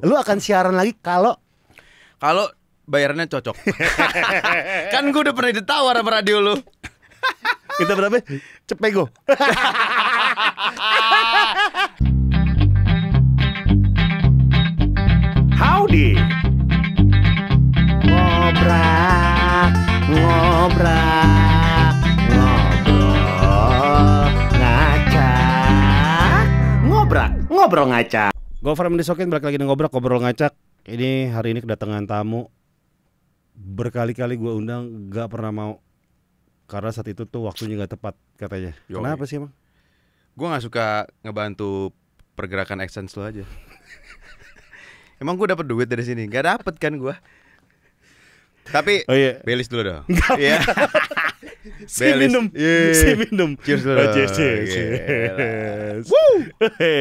Lu akan siaran lagi kalau kalau bayarannya cocok. kan gue udah pernah ditawar sama radio lu. Kita berapa? Cepego. Howdy. Ngobrak, ngobrak, ngobrol, ngaca ngobrak, ngobrol ngaca. Gofar Mendesokin balik lagi ngobrol ngobrol ngacak. Ini hari ini kedatangan tamu berkali-kali gue undang gak pernah mau karena saat itu tuh waktunya gak tepat katanya. Yo, Kenapa sih emang? Gue gak suka ngebantu pergerakan accents lo aja. emang gue dapet duit dari sini? Gak dapet kan gue. Tapi oh, iya. belis dulu dong. Iya. si belis. minum, yeah. si minum. Cheers dulu. Oh, cheers, cheers.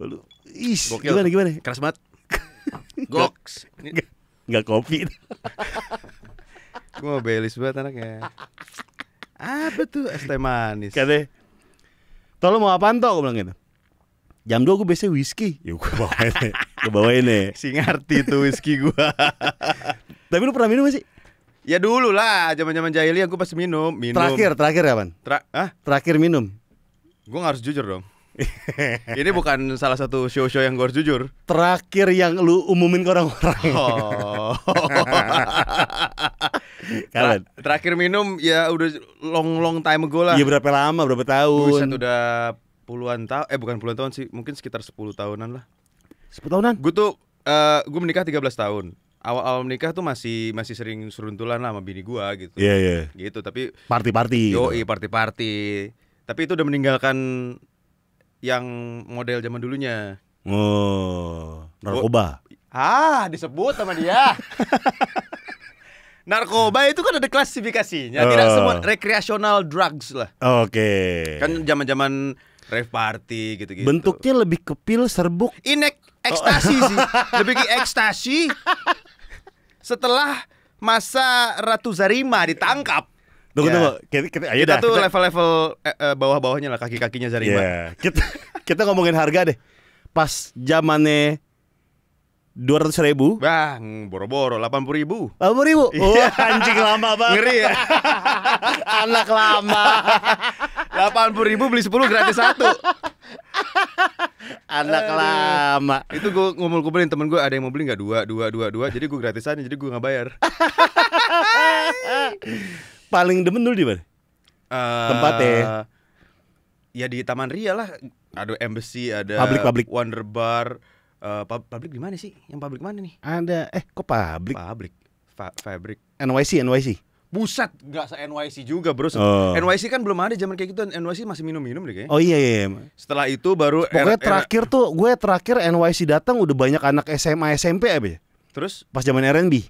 Yeah. Ish, Gokil. gimana gimana? Keras banget. Goks. Enggak kopi. Gua belis banget anaknya. Apa tuh es teh manis? Kata, "Tol mau apaan tuh? Gua bilang gitu. Jam 2 gue biasanya whisky. Ya gue bawain nih. Gue bawain nih. Si ngerti tuh whisky gue. Tapi lu pernah minum gak sih? Ya dulu lah, zaman-zaman jahiliyah gue pasti minum, minum. Terakhir, terakhir kapan? Tra Hah? Terakhir minum. Gue harus jujur dong. Ini bukan salah satu show-show yang gue harus jujur. Terakhir yang lu umumin ke orang-orang. Oh. Ter Terakhir minum ya udah long long time ago lah. Iya berapa lama, berapa tahun? Buset udah puluhan tahun. Eh bukan puluhan tahun sih, mungkin sekitar 10 tahunan lah. 10 tahunan? Gue tuh uh, eh, gue menikah 13 tahun awal-awal menikah tuh masih masih sering seruntulan lah sama bini gua gitu. Iya, yeah, iya. Yeah. Gitu, tapi party-party. Yo, gitu. party-party. Tapi itu udah meninggalkan yang model zaman dulunya. Oh, narkoba. ah, disebut sama dia. narkoba itu kan ada klasifikasinya, oh. tidak semua rekreasional drugs lah. Oke. Okay. Kan zaman-zaman rave party gitu-gitu. Bentuknya lebih ke pil serbuk. Inek ekstasi oh. sih, lebih ke ekstasi. Setelah masa Ratu Zarima ditangkap. Tunggu yeah. tunggu. Kita, kita, ayo kita dah, tuh level-level eh, eh, bawah-bawahnya lah kaki-kakinya Zarima. Yeah. Kita kita ngomongin harga deh. Pas zamannya dua ratus ribu bang boro-boro delapan puluh ribu delapan puluh ribu iya. oh, anjing lama bang ngeri ya anak lama delapan puluh ribu beli sepuluh gratis satu anak Aduh. lama itu gue ngumpul kumpulin temen gue ada yang mau beli nggak dua dua dua dua jadi gue gratisan jadi gue nggak bayar paling demen dulu di mana? Uh, Tempatnya? Ya di Taman Ria lah. Ada embassy, ada public, public. Wonder Bar. Uh, pub public di mana sih? Yang public mana nih? Ada eh kok public? Public. Fa fabric. NYC, NYC. Buset, nggak se NYC juga bro. Oh. NYC kan belum ada zaman kayak gitu. NYC masih minum-minum deh kayaknya. Oh iya iya. iya. Setelah itu baru. Pokoknya terakhir tuh, gue terakhir NYC datang udah banyak anak SMA SMP ya? Terus? Pas zaman R&B.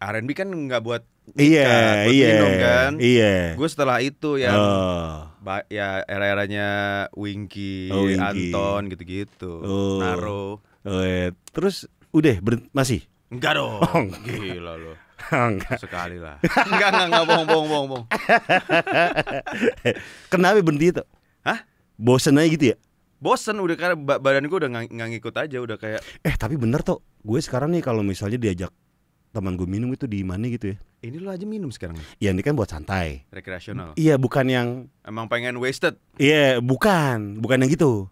R&B kan nggak buat Iya, iya, kan. Iya. Gue setelah itu yang oh. ya era-eranya Winky, oh, Winky. Anton gitu-gitu, oh. Naro. Oh, iya. Terus udah ber- masih? Enggak dong. Oh, gila lo. Oh, enggak. Sekali lah. enggak, enggak, enggak bohong, bohong, bohong, bohong. Kenapa berhenti itu? Hah? Bosen aja gitu ya? bosen udah karena badan gue udah nggak ngikut aja udah kayak eh tapi bener tuh gue sekarang nih kalau misalnya diajak teman gue minum itu di mana gitu ya ini lo aja minum sekarang ya ini kan buat santai rekreasional iya bukan yang emang pengen wasted iya bukan bukan yang gitu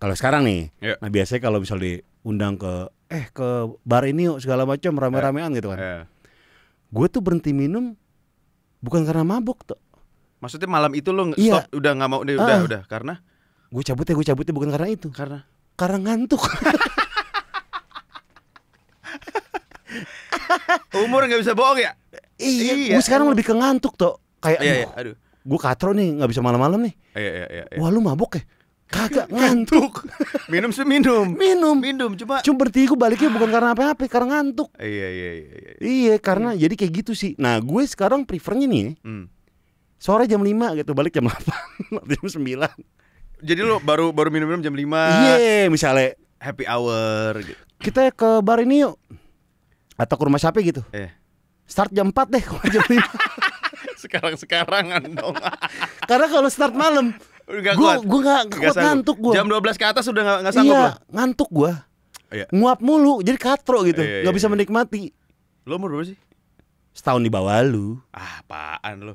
kalau sekarang nih yeah. nah biasanya kalau misal diundang ke eh ke bar ini yuk segala macam rame-ramean yeah. gitu kan yeah. gue tuh berhenti minum bukan karena mabuk tuh maksudnya malam itu lo yeah. stop udah nggak mau udah uh, udah karena gue cabut ya gue cabut ya bukan karena itu karena karena ngantuk Umur nggak bisa bohong ya? Iya, iya. gue sekarang lebih ke ngantuk tuh. Kayak iya, iya, aduh. Gue katro nih, nggak bisa malam-malam nih. Iya, iya, iya, iya. Wah, lu mabok ya? Kagak ngantuk. minum seminum. Minum. Minum cuma cuma berarti gue baliknya bukan karena apa-apa, karena ngantuk. Iya, iya, iya, iya. Iya, iya karena iya. jadi kayak gitu sih. Nah, gue sekarang prefernya nih. Ya, hmm. Sore jam 5 gitu, balik jam 8, jam 9. Jadi lo baru baru minum-minum jam 5. Iya, yeah, misalnya happy hour gitu. Kita ke bar ini yuk atau ke rumah siapa gitu eh. start jam 4 deh jam 5 sekarang sekarangan dong karena kalau start malam gue gue gak kuat ngantuk gue jam 12 ke atas udah gak sanggup iya, lah. ngantuk gue iya. nguap mulu jadi katro gitu Iya, iya, gak iya, bisa iya. menikmati lo umur berapa sih setahun di bawah lu ah apaan lo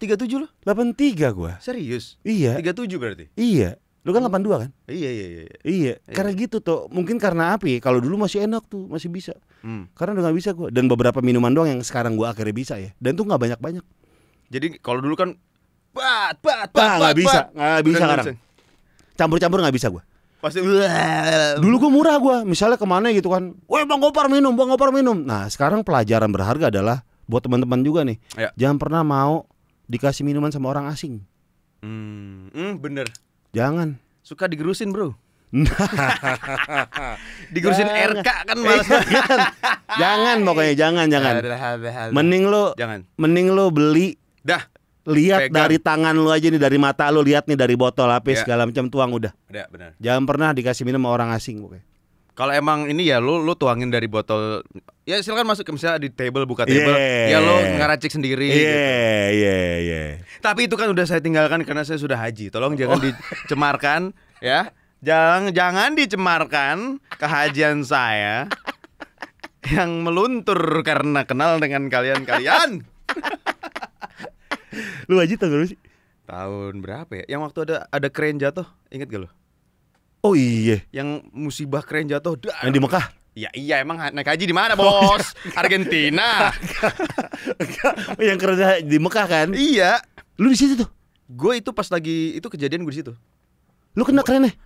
tiga tujuh lo delapan tiga gue serius iya tiga tujuh berarti iya Lu kan 82 kan? Iya iya, iya iya iya. Iya, karena gitu tuh. Mungkin karena api. Kalau dulu masih enak tuh, masih bisa. Hmm. Karena udah gak bisa gua dan beberapa minuman doang yang sekarang gua akhirnya bisa ya. Dan tuh nggak banyak-banyak. Jadi kalau dulu kan bat bat bat nah, bat, gak bisa, nggak bisa sekarang. Campur-campur nggak bisa gua. Pasti Dulu gua murah gua. Misalnya kemana gitu kan. Woi Bang Gopar minum, Bang Gopar minum. Nah, sekarang pelajaran berharga adalah buat teman-teman juga nih. Ya. Jangan pernah mau dikasih minuman sama orang asing. Hmm, hmm bener Jangan. Suka digerusin, Bro. digerusin jangan. RK kan eh, malas Eh, jangan pokoknya jangan jangan. Mending lo jangan. Mending lo beli dah lihat Pegang. dari tangan lu aja nih dari mata lu lihat nih dari botol api ya. segala macam tuang udah. Ya, benar. Jangan pernah dikasih minum sama orang asing pokoknya kalau emang ini ya lu lu tuangin dari botol ya silakan masuk ke misalnya di table buka table yeah. ya lu ngaracik sendiri yeah, gitu. yeah, yeah. Tapi itu kan udah saya tinggalkan karena saya sudah haji. Tolong jangan oh. dicemarkan ya. Jangan jangan dicemarkan kehajian saya yang meluntur karena kenal dengan kalian-kalian. lu haji tahun berapa sih? Tahun berapa ya? Yang waktu ada ada keren jatuh, inget gak lu? Oh iya. Yang musibah keren jatuh. Dar. Yang di Mekah. Ya iya emang naik haji di mana bos? Oh, iya. Argentina. Oh, yang kerja di Mekah kan? Iya. Lu di situ tuh? Gue itu pas lagi itu kejadian gue di situ. Lu kena keren nih? Ya?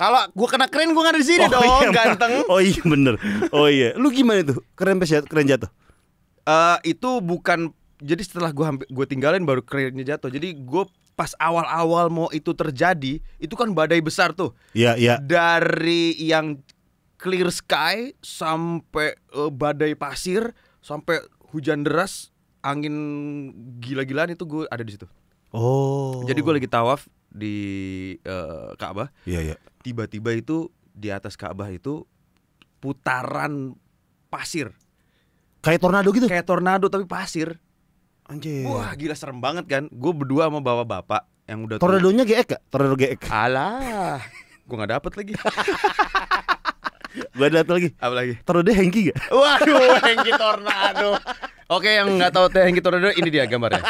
Kalau gue kena keren gue nggak di sini oh, dong, iya, ganteng. Oh iya bener. Oh iya. Lu gimana tuh? Keren pas keren jatuh? uh, itu bukan jadi setelah gue gue tinggalin baru kerennya jatuh. Jadi gue pas awal-awal mau itu terjadi, itu kan badai besar tuh. Iya, iya. Dari yang clear sky sampai uh, badai pasir, sampai hujan deras, angin gila-gilaan itu gue ada di situ. Oh. Jadi gue lagi tawaf di uh, Ka'bah. Iya, iya, Tiba-tiba itu di atas Ka'bah itu putaran pasir. Kayak tornado gitu? Kayak tornado tapi pasir. Anjir. Wah gila serem banget kan. Gue berdua sama bawa bapak yang udah. Tornadonya GX gak? Tornado GX. Alah, gue nggak dapet lagi. gue dapet lagi. Apa lagi? Tornado Hengki gak? Waduh, Hengki tornado. Oke yang nggak tahu teh Hengki Tornado ini dia gambarnya.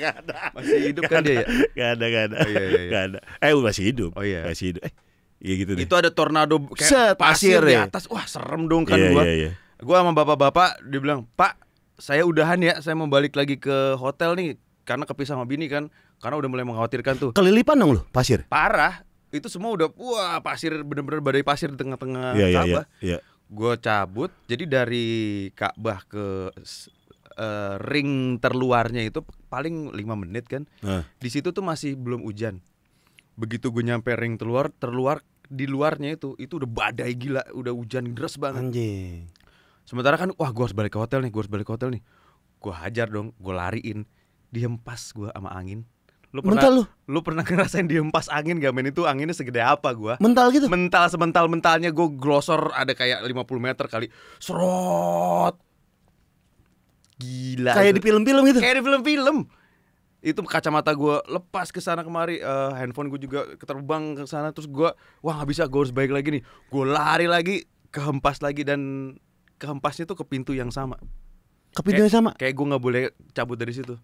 gak ada. Masih hidup kan dia ya? Gak ada, gak ada. Oh, iya, iya. iya. Gak ada. Eh masih hidup. Oh iya. Masih hidup. Eh, iya gitu deh. Itu ada tornado kayak pasir, ya. di atas. Wah serem dong kan iya, Gua, Yeah, iya. Gue sama bapak-bapak dibilang Pak saya udahan ya, saya mau balik lagi ke hotel nih karena kepisah sama bini kan, karena udah mulai mengkhawatirkan tuh. Kelilipan dong lu pasir. Parah. Itu semua udah wah pasir bener-bener badai pasir di tengah-tengah Ka'bah. Iya, iya, yeah, yeah, yeah. Gue cabut. Jadi dari Ka'bah ke uh, ring terluarnya itu paling lima menit kan. Uh. Di situ tuh masih belum hujan. Begitu gue nyampe ring terluar, terluar di luarnya itu itu udah badai gila, udah hujan deras banget. Anjing. Sementara kan wah gue harus balik ke hotel nih, gue harus balik ke hotel nih. Gue hajar dong, gue lariin. Dihempas gue sama angin. Lu pernah mental lu. lu pernah ngerasain dihempas angin gak men itu anginnya segede apa gue Mental gitu. Mental semental mentalnya gue glosor ada kayak 50 meter kali. Serot. Gila. Kayak itu. di film-film gitu. Kayak di film-film. Itu kacamata gue lepas ke sana kemari, uh, handphone gue juga keterbang ke sana terus gue wah nggak bisa gue harus balik lagi nih. Gue lari lagi, kehempas lagi dan kehempasnya tuh ke pintu yang sama ke pintu kayak, yang sama kayak gue nggak boleh cabut dari situ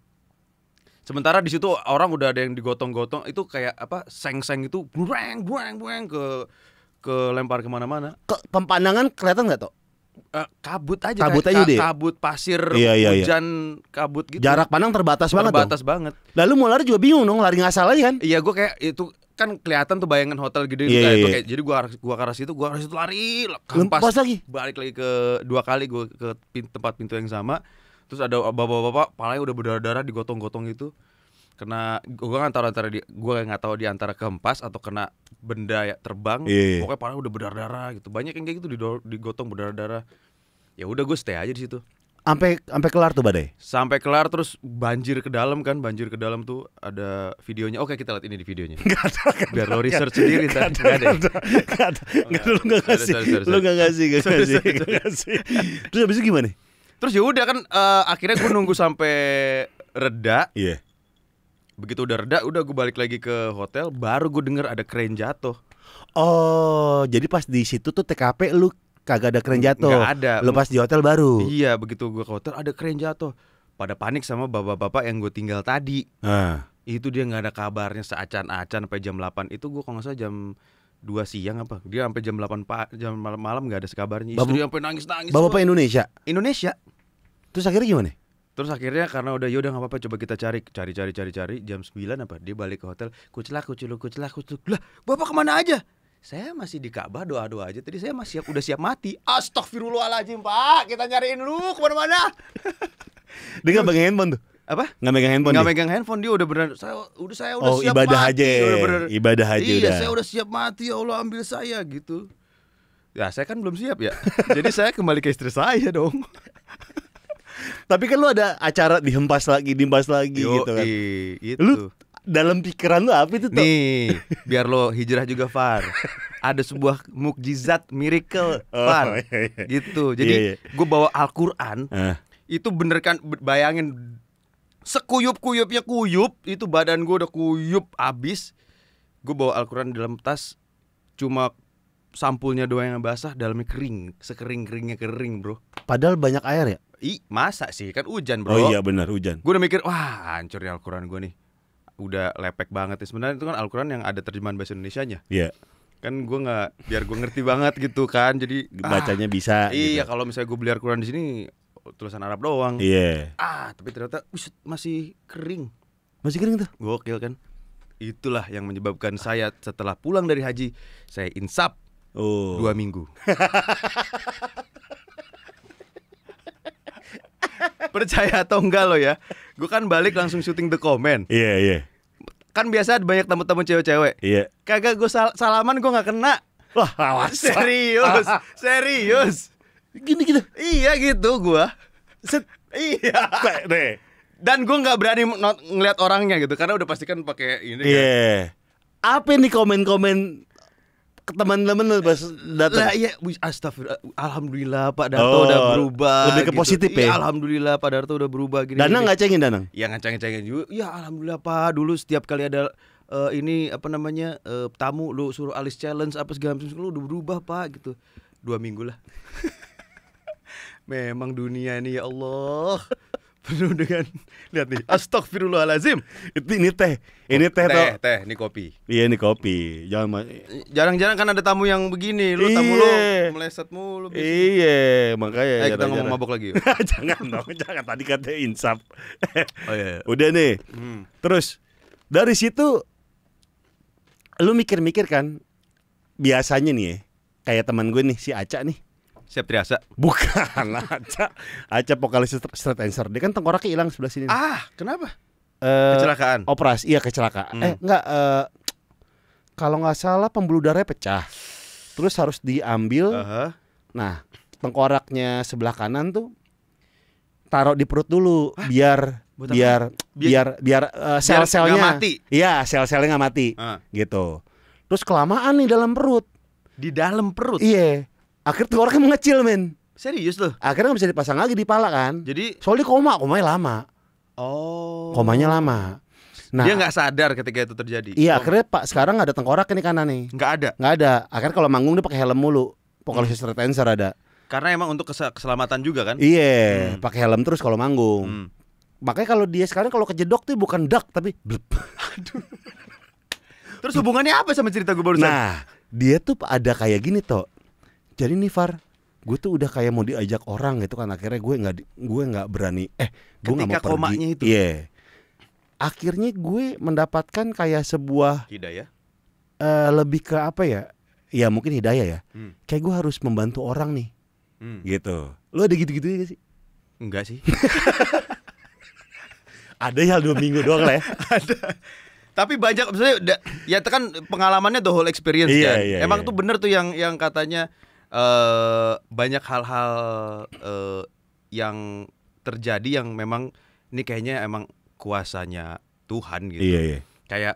sementara di situ orang udah ada yang digotong-gotong itu kayak apa seng-seng itu buang, buang, buang ke ke lempar kemana-mana ke pemandangan kelihatan nggak tuh eh, Uh, kabut aja kabut kayak, aja deh kabut pasir iya, iya, iya, hujan kabut gitu jarak pandang terbatas, terbatas banget terbatas banget lalu mau lari juga bingung dong lari nggak salah iya kan iya gue kayak itu kan kelihatan tuh bayangan hotel gede yeah, gitu yeah. kayak jadi gua gua ke arah situ gua ke arah situ lari kempas Lempas lagi balik lagi ke dua kali gua ke pintu, tempat pintu yang sama terus ada bapak-bapak palanya udah berdarah-darah digotong-gotong gitu kena gua antara antara di gua nggak tahu di antara kempas atau kena benda ya terbang yeah. Iya, iya. pokoknya parah udah berdarah darah gitu banyak yang kayak gitu digotong berdarah darah ya udah gue stay aja di situ Sampai sampai kelar tuh badai. Sampai kelar terus banjir ke dalam kan, banjir ke dalam tuh ada videonya. Oke, kita lihat ini di videonya. Biar lo research sendiri tadi. Gak ada. Gak Gak ada. Lu nggak ngasih. Lu nggak ngasih, nggak ngasih, Terus habis itu gimana? Terus ya udah kan eh, akhirnya gue nunggu sampai reda. Iya. Begitu udah reda, udah gue balik lagi ke hotel, baru gue denger ada crane jatuh. Oh, jadi pas di situ tuh TKP lu kagak ada keren jatuh. Gak ada. Lepas di hotel baru. Iya, begitu gue ke hotel ada keren jatuh. Pada panik sama bapak-bapak yang gue tinggal tadi. Ah. Itu dia nggak ada kabarnya seacan-acan sampai jam 8. Itu gue kalau nggak salah jam dua siang apa dia sampai jam delapan jam malam malam nggak ada sekabarnya istri sampai nangis nangis bapak, bapak Indonesia Indonesia terus akhirnya gimana Terus akhirnya karena udah yaudah nggak apa-apa coba kita cari cari cari cari cari jam sembilan apa dia balik ke hotel kucelak kuceluk kucelak kuceluk lah bapak kemana aja saya masih di Ka'bah doa-doa aja tadi saya masih siap, udah siap mati astagfirullahaladzim pak kita nyariin lu kemana-mana dia nggak pegang handphone tuh apa nggak megang handphone nggak megang handphone dia udah benar saya udah saya udah oh, siap ibadah mati. aja udah bener, ibadah aja iya udah. saya udah siap mati ya Allah ambil saya gitu ya saya kan belum siap ya jadi saya kembali ke istri saya dong tapi kan lu ada acara dihempas lagi dihempas lagi Yo, gitu kan i, gitu. lu dalam pikiran lo apa itu tuh? Nih, biar lo hijrah juga Far. Ada sebuah mukjizat miracle oh, Far. Oh, iya, iya. Gitu. Iya, Jadi iya, iya. gue bawa Al-Qur'an. Uh. Itu bener kan bayangin sekuyup-kuyupnya kuyup, itu badan gue udah kuyup abis. Gue bawa Al-Qur'an dalam tas cuma sampulnya doang yang basah dalamnya kering sekering keringnya kering bro padahal banyak air ya I, masa sih kan hujan oh bro oh iya benar hujan gue udah mikir wah hancur ya Al-Quran gue nih udah lepek banget. Ya. Sebenarnya itu kan Alquran yang ada terjemahan bahasa Indonesianya. Iya. Yeah. Kan gue nggak biar gue ngerti banget gitu kan. Jadi bacanya ah, bisa. Iya, gitu. kalau misalnya gue beli Alquran di sini tulisan Arab doang. Iya. Yeah. Ah, tapi ternyata masih kering. Masih kering tuh. Gokil kan. Itulah yang menyebabkan saya setelah pulang dari haji, saya insap Oh. Dua minggu. percaya atau enggak lo ya gue kan balik langsung syuting the comment iya yeah, iya yeah. kan biasa banyak tamu-tamu cewek-cewek iya yeah. kagak gue sal salaman gue nggak kena wah awas serius serius gini gitu iya gitu gue Set. iya deh dan gue nggak berani ngeliat orangnya gitu karena udah pastikan pakai ini yeah. kan. Iya. apa nih komen-komen ke teman-teman lu pas datang. Lah iya astagfirullah alhamdulillah Pak Darto oh, udah berubah. Lebih ke gitu. positif ya. ya. Alhamdulillah Pak Darto udah berubah gini. Danang enggak ngacengin Danang. enggak iya, cengin ngacengin juga. Ya alhamdulillah Pak dulu setiap kali ada uh, ini apa namanya uh, tamu lu suruh alis challenge apa segala macam lu udah berubah Pak gitu. Dua minggu lah. Memang dunia ini ya Allah penuh dengan lihat nih astagfirullahalazim ini teh ini teh teh teh ini kopi iya ini kopi jangan jarang-jarang kan ada tamu yang begini lu tamu lu iya. meleset mulu iya makanya eh, kita ngomong mabok lagi jangan dong jangan tadi kata insaf oh, iya. iya. udah nih hmm. terus dari situ lu mikir-mikir kan biasanya nih ya, kayak teman gue nih si Aca nih siap Septriasa? Bukan, Aca. Aca vokalis Straight Answer. Dia kan tengkoraknya hilang sebelah sini. Ah, kenapa? Uh, kecelakaan. Operasi, iya kecelakaan. Hmm. Eh, enggak uh, kalau nggak salah pembuluh darahnya pecah. Terus harus diambil. Uh -huh. Nah, tengkoraknya sebelah kanan tuh taruh di perut dulu Hah? biar biar, biar biar uh, sel-selnya mati. Iya, sel-selnya nggak mati. Uh. Gitu. Terus kelamaan nih dalam perut. Di dalam perut. Iya akhirnya tuh orangnya mengecil men serius loh akhirnya nggak bisa dipasang lagi di pala kan jadi soalnya koma komanya lama oh komanya lama Nah, dia nggak sadar ketika itu terjadi. Iya, oh. akhirnya Pak sekarang nggak ada tengkorak ini kanan nih. Nggak ada. Nggak ada. Akhirnya kalau manggung dia pakai helm mulu. Pokoknya hmm. tenser ada. Karena emang untuk keselamatan juga kan? Iya, hmm. pakai helm terus kalau manggung. Hmm. Makanya kalau dia sekarang kalau kejedok tuh bukan duck tapi blep. Aduh. Terus hubungannya apa sama cerita gue barusan? Nah, dia tuh ada kayak gini toh jadi nih Far gue tuh udah kayak mau diajak orang gitu kan akhirnya gue nggak gue nggak berani eh gue nggak mau pergi itu yeah. akhirnya gue mendapatkan kayak sebuah hidayah uh, lebih ke apa ya ya mungkin hidayah ya hmm. kayak gue harus membantu orang nih hmm. gitu lo ada gitu gitu gak sih enggak sih ada ya dua minggu doang lah ya ada tapi banyak maksudnya ya itu kan pengalamannya the whole experience iya, kan. iya, emang iya. tuh bener tuh yang yang katanya uh, banyak hal-hal uh, yang terjadi yang memang ini kayaknya emang kuasanya Tuhan gitu. Iya, iya. Kayak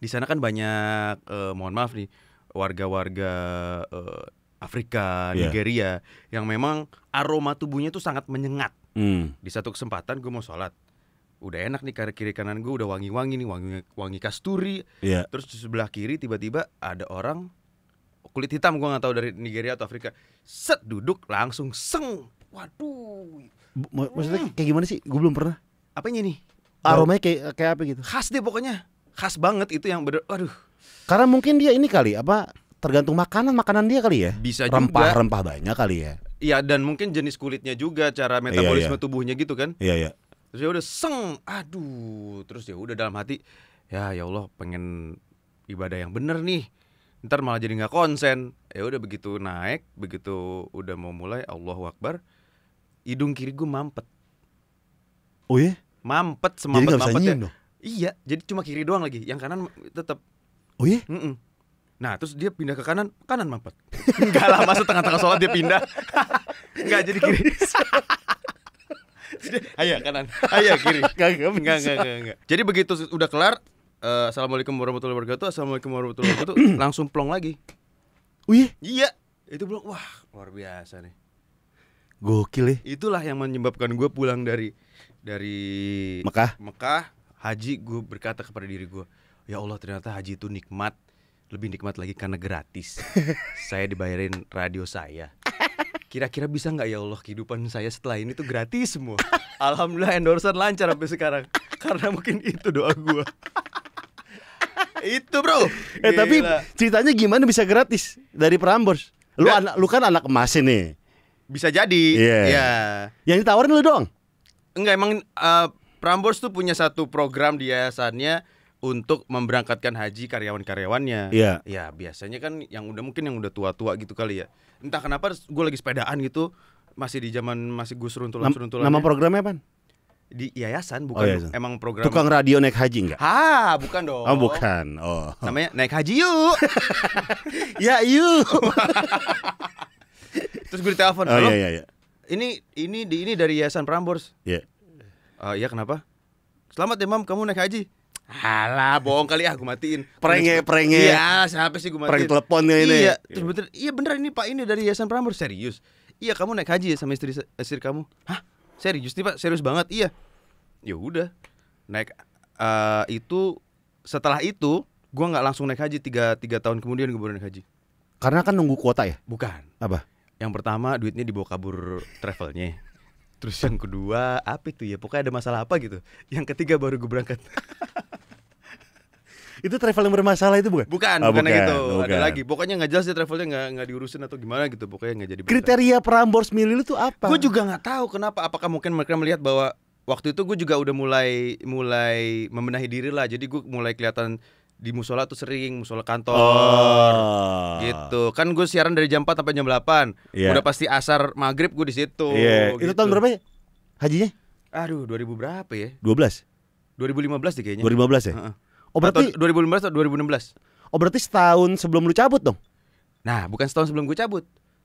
di sana kan banyak uh, mohon maaf nih warga-warga uh, Afrika, iya. Nigeria yang memang aroma tubuhnya tuh sangat menyengat. Mm. Di satu kesempatan gue mau sholat, udah enak nih kiri kiri kanan gue udah wangi-wangi nih wangi wangi kasturi. Yeah. Terus di sebelah kiri tiba-tiba ada orang kulit hitam gue nggak tahu dari Nigeria atau Afrika set duduk langsung seng waduh M maksudnya hmm. kayak gimana sih gue belum pernah apa apanya nih aromanya kayak kayak apa gitu khas deh pokoknya khas banget itu yang bener waduh karena mungkin dia ini kali apa tergantung makanan makanan dia kali ya bisa rempah juga. rempah banyak kali ya Iya dan mungkin jenis kulitnya juga cara iya, metabolisme iya, iya. tubuhnya gitu kan iya iya terus ya udah seng aduh terus ya udah dalam hati ya ya Allah pengen ibadah yang bener nih ntar malah jadi nggak konsen ya udah begitu naik begitu udah mau mulai Allahu Akbar hidung kiri gue mampet oh iya mampet semampet jadi mampet ya. Dong? iya jadi cuma kiri doang lagi yang kanan tetap oh iya mm -mm. Nah terus dia pindah ke kanan, kanan mampet nggak lama masa tengah-tengah sholat dia pindah nggak jadi kiri Ayo kanan, ayo kiri Gak gak, gak, gak, gak. Jadi begitu udah kelar, Eh, assalamualaikum warahmatullahi wabarakatuh assalamualaikum warahmatullahi wabarakatuh langsung plong lagi wih oh iya? iya itu belum wah luar biasa nih gokil ya itulah yang menyebabkan gue pulang dari dari Mekah Mekah haji gue berkata kepada diri gue ya Allah ternyata haji itu nikmat lebih nikmat lagi karena gratis saya dibayarin radio saya kira-kira bisa nggak ya Allah kehidupan saya setelah ini tuh gratis semua alhamdulillah endorser lancar sampai sekarang karena mungkin itu doa gue itu bro. Eh tapi ceritanya gimana bisa gratis dari Prambors? Lu anak lu kan anak emas ini. Bisa jadi. Iya. Yeah. Yeah. Yang ditawarin lu doang. Enggak emang uh, Prambors tuh punya satu program di yayasannya untuk memberangkatkan haji karyawan-karyawannya. Iya. Yeah. Ya biasanya kan yang udah mungkin yang udah tua-tua gitu kali ya. Entah kenapa gue lagi sepedaan gitu masih di zaman masih gus runtulan runtulan Nama ya. programnya apa? di yayasan oh, bukan oh, yayasan. emang program tukang radio naik haji enggak? Ah, bukan oh, dong. Oh, bukan. Oh. Namanya naik haji yuk. ya yuk. Terus gue ditelepon. Oh, iya, iya, iya. Ini ini di ini dari Yayasan Prambors. Iya. Yeah. Uh, iya kenapa? Selamat ya, Mam, kamu naik haji. Alah, bohong kali ah, ya, gue matiin. Prenge, prenge. Iya, siapa sih gue matiin? Prank teleponnya ini. Iya, terus iya. bener, iya bener ini Pak ini dari Yayasan Prambors serius. Iya, kamu naik haji ya sama istri eh, istri kamu? Hah? serius nih pak serius banget iya ya udah naik uh, itu setelah itu gue nggak langsung naik haji tiga tiga tahun kemudian gue baru naik haji karena kan nunggu kuota ya bukan apa yang pertama duitnya dibawa kabur travelnya terus yang kedua apa itu ya pokoknya ada masalah apa gitu yang ketiga baru gue berangkat itu travel yang bermasalah itu bukan? Bukan, oh, bukan, gitu. Bukan. Ada lagi. Pokoknya nggak jelas dia travelnya nggak nggak diurusin atau gimana gitu. Pokoknya nggak jadi. Berita. Kriteria perambors milih itu apa? Gue juga nggak tahu kenapa. Apakah mungkin mereka melihat bahwa waktu itu gue juga udah mulai mulai membenahi diri lah. Jadi gue mulai kelihatan di musola tuh sering musola kantor oh. gitu kan gue siaran dari jam 4 sampai jam 8 yeah. udah pasti asar maghrib gue di situ yeah. gitu. itu tahun gitu. berapa ya hajinya aduh dua ribu berapa ya Dua Dua belas. 12 2015 deh kayaknya 2015 ya uh -uh. Oh berarti atau 2015 atau 2016? Oh berarti setahun sebelum lu cabut dong? Nah, bukan setahun sebelum gue cabut.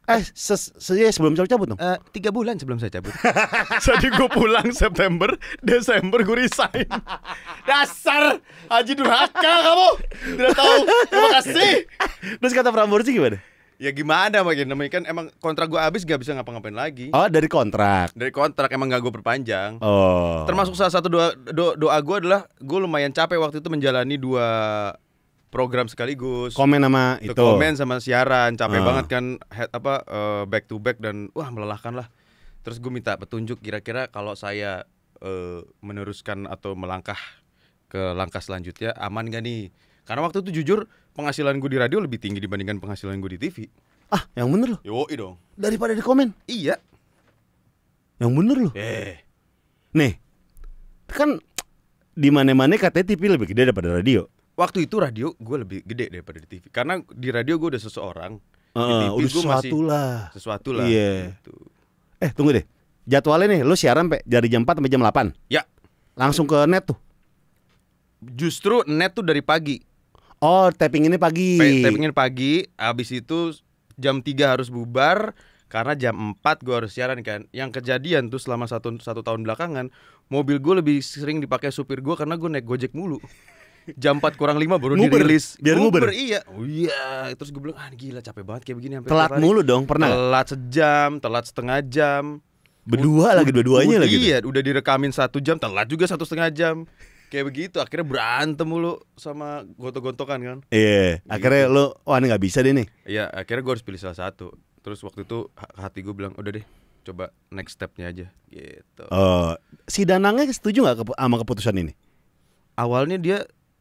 Eh, se se iya, sebelum saya cabut dong? Uh, tiga bulan sebelum saya cabut. Jadi gue pulang September, Desember gue resign. Dasar, Haji durhaka kamu. Tidak tahu. Terima kasih. Terus kata Prambors gimana? ya gimana makin namanya kan emang kontrak gue habis gak bisa ngapa-ngapain lagi. Oh dari kontrak. Dari kontrak emang gak gue perpanjang. Oh. Termasuk salah satu doa do, doa gue adalah gue lumayan capek waktu itu menjalani dua program sekaligus. Komen sama itu. Komen sama siaran capek oh. banget kan head apa uh, back to back dan wah melelahkan lah. Terus gue minta petunjuk kira-kira kalau saya uh, meneruskan atau melangkah ke langkah selanjutnya aman gak nih? Karena waktu itu jujur penghasilan gue di radio lebih tinggi dibandingkan penghasilan gue di TV. Ah, yang bener loh. i dong. Daripada di komen. Iya. Yang bener loh. Eh. Nih. Kan di mana-mana katanya TV lebih gede daripada radio. Waktu itu radio gue lebih gede daripada di TV. Karena di radio gue udah seseorang. Uh, di TV udah masih sesuatu lah. Sesuatu lah. Iya. Yeah. Gitu. Eh, tunggu deh. Jadwalnya nih, lo siaran pe, dari jam 4 sampai jam 8. Ya. Langsung ke net tuh. Justru net tuh dari pagi Oh, tapping ini pagi. tapping ini pagi, habis itu jam 3 harus bubar karena jam 4 gue harus siaran kan. Yang kejadian tuh selama satu, satu tahun belakangan, mobil gue lebih sering dipakai supir gue karena gue naik gojek mulu jam 4 kurang 5 baru nguber, dirilis biar nguber. nguber iya oh iya terus gue bilang ah gila capek banget kayak begini telat mulu dong pernah telat sejam telat setengah jam berdua lagi dua-duanya lagi iya udah direkamin satu jam telat juga satu setengah jam kayak begitu akhirnya berantem mulu sama gontok-gontokan kan iya yeah, akhirnya gitu. oh wah ini nggak bisa deh nih iya yeah, akhirnya gue harus pilih salah satu terus waktu itu hati gue bilang udah deh coba next stepnya aja gitu uh, si danangnya setuju nggak ke sama keputusan ini awalnya dia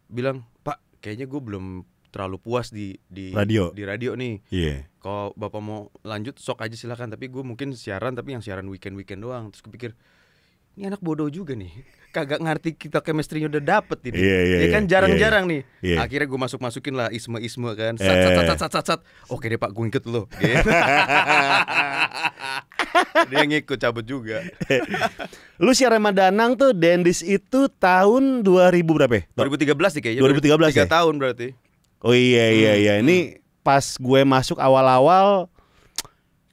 bilang pak kayaknya gue belum terlalu puas di di radio di radio nih. Iya. Yeah. Kalau bapak mau lanjut sok aja silakan tapi gue mungkin siaran tapi yang siaran weekend weekend doang. Terus kepikir ini anak bodoh juga nih kagak ngerti kita chemistry-nya udah dapet ini yeah, yeah, ya iya. kan jarang-jarang yeah, yeah. nih yeah. Iya. akhirnya gue masuk masukin lah isme isme kan sat iya, yeah. sat sat sat, sat, sat. oke deh pak gue ngikut lo gitu. dia ngikut cabut juga lu Arema Danang tuh Dendis itu tahun 2000 berapa ya? 2013 nih kayaknya 2013 3 ya? tahun berarti oh iya iya hmm, iya hmm. ini pas gue masuk awal-awal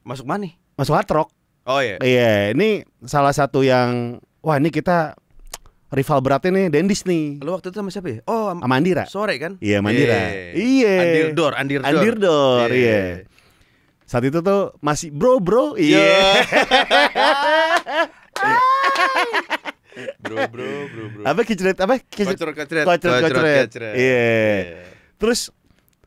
masuk mana nih? masuk hard rock Oh iya. Iya, ini salah satu yang wah ini kita rival beratnya nih Dendis nih. Lu waktu itu sama siapa ya? Oh, sama Andira. Sore kan? Iya, Mandira. Iya, iya, iya. iya. Andirdor, Andirdor. Andirdor, iya. Saat itu tuh masih bro bro. Iya. Yeah. bro bro bro bro. Apa kicret apa? Kicret kicret. Kicret kicret. Iya. Terus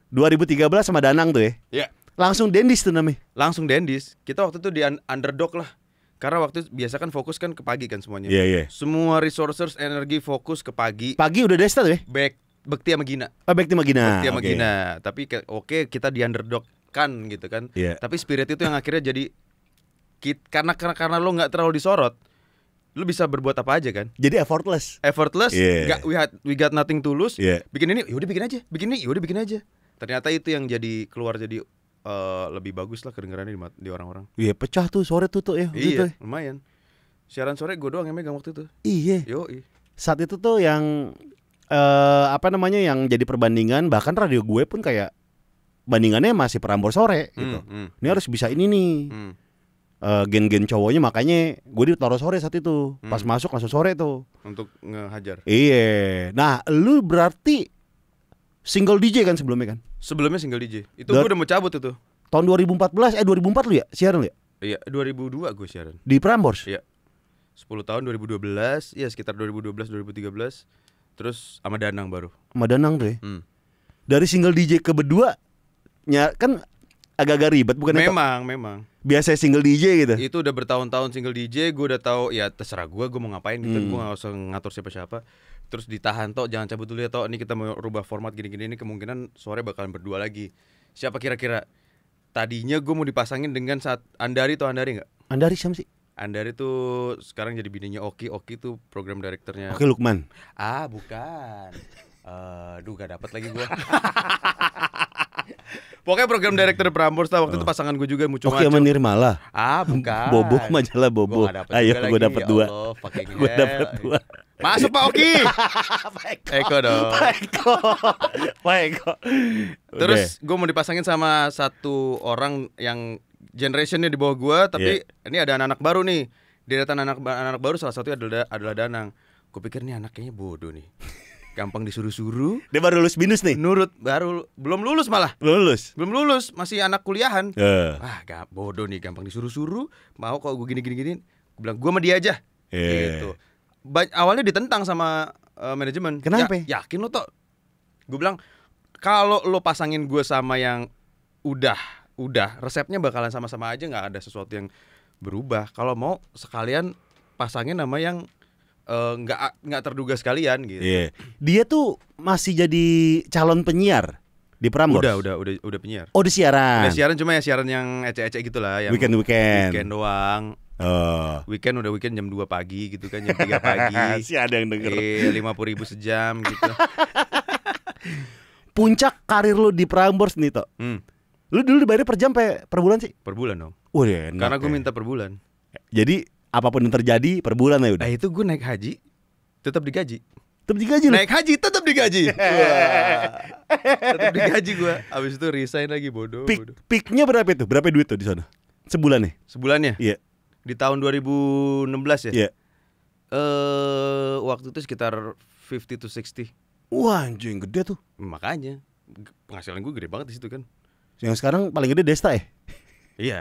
2013 sama Danang tuh ya. Iya. Yeah. Langsung dendis tuh namanya. Langsung dendis. Kita waktu itu di underdog lah. Karena waktu biasa kan fokus kan ke pagi kan semuanya. yeah, Yeah. Semua resources energi fokus ke pagi. Pagi udah desta tuh ya? Back Bekti sama Gina. Oh, Bekti sama Gina. Bekti sama okay. Gina. Tapi oke okay, kita di underdog kan gitu kan. Yeah. Tapi spirit itu yang akhirnya jadi kit karena karena karena lo nggak terlalu disorot, lo bisa berbuat apa aja kan. Jadi effortless. Effortless. Yeah. Gak, we had we got nothing to lose. Yeah. Bikin ini, yaudah bikin aja. Bikin ini, yaudah bikin aja. Ternyata itu yang jadi keluar jadi uh, lebih bagus lah kedengarannya di, di orang-orang. Iya pecah tuh sore tuh tuh ya. Iya gitu. lumayan. Siaran sore gue doang yang megang waktu itu. Iya. Yo. Saat itu tuh yang uh, apa namanya yang jadi perbandingan bahkan radio gue pun kayak bandingannya masih perambor sore hmm, gitu. Mm, mm. Ini hmm. harus bisa ini nih. Mm. Uh, gen-gen cowoknya makanya gue ditaruh sore saat itu. Hmm. Pas masuk langsung sore tuh. Untuk ngehajar. Iya. Nah, lu berarti single DJ kan sebelumnya kan? Sebelumnya single DJ. Itu gue udah mau cabut itu. Tahun 2014 eh 2004 lu ya siaran lu ya? Iya, 2002 gue siaran. Di Prambors? Iya. 10 tahun 2012, ya sekitar 2012 2013. Terus sama Danang baru. Sama Danang tuh ya. Hmm. Dari single DJ ke berdua ya kan agak-agak ribet bukan? Memang, memang biasa single DJ gitu itu udah bertahun-tahun single DJ gue udah tahu ya terserah gue gue mau ngapain gitu hmm. gue gak usah ngatur siapa-siapa terus ditahan toh jangan cabut dulu ya toh ini kita mau rubah format gini-gini ini kemungkinan sore bakalan berdua lagi siapa kira-kira tadinya gue mau dipasangin dengan saat Andari atau Andari nggak Andari siapa sih Andari tuh sekarang jadi bininya Oki Oki tuh program direkturnya Oki Lukman ah bukan Eh, uh, duh dapat lagi gue Pokoknya program director Prambors lah waktu itu oh. pasangan gue juga muncul Oke, okay, Nirmala. Ah, bukan. bobok, majalah bobok. Gua Ayo gue dapat dua. Ya gue dapat dua. Masuk Pak Oki. Pak Eko. Eko dong. Pak Eko. Eko. Terus gue mau dipasangin sama satu orang yang generationnya di bawah gue, tapi iya. ini ada anak-anak baru nih. datang anak anak baru salah satu adalah adalah Danang. Gue pikir nih anaknya bodoh nih gampang disuruh-suruh. Dia baru lulus binus nih. Nurut baru belum lulus malah. Belum lulus. Belum lulus, masih anak kuliahan. Uh. Ya. Ah, gak bodoh nih gampang disuruh-suruh. Mau kok gue gini-gini gini. Gue bilang gue sama dia aja. Yeah. Gitu. awalnya ditentang sama uh, manajemen. Kenapa? Ya, yakin lo toh? Gue bilang kalau lo pasangin gue sama yang udah udah resepnya bakalan sama-sama aja nggak ada sesuatu yang berubah. Kalau mau sekalian pasangin nama yang Eh, nggak uh, nggak terduga sekalian gitu. Yeah. Dia tuh masih jadi calon penyiar di Prambors. Udah, udah, udah, udah penyiar. Oh, di siaran. Udah siaran cuma ya siaran yang ecek-ecek gitulah yang weekend weekend. Weekend doang. Oh. Weekend udah weekend jam 2 pagi gitu kan jam tiga pagi. si ada yang denger. Eh, puluh ribu sejam gitu. Puncak karir lu di Prambors nih, toh Hmm. Lu dulu dibayar per jam pe, per bulan sih? Per bulan dong. iya, Karena gue ya. minta per bulan. Jadi apapun yang terjadi per bulan ya udah. Nah, itu gue naik haji tetap digaji. Tetap digaji. Naik haji tetap digaji. tetap digaji gue. Abis itu resign lagi bodoh. Pik, Piknya berapa itu? Berapa duit tuh di sana? Sebulan nih. Sebulannya? Iya. Di tahun 2016 ya? Iya. Eh waktu itu sekitar 50 to 60. Wah, anjing gede tuh. Makanya penghasilan gue gede banget di situ kan. Yang sekarang paling gede Desta ya? Iya.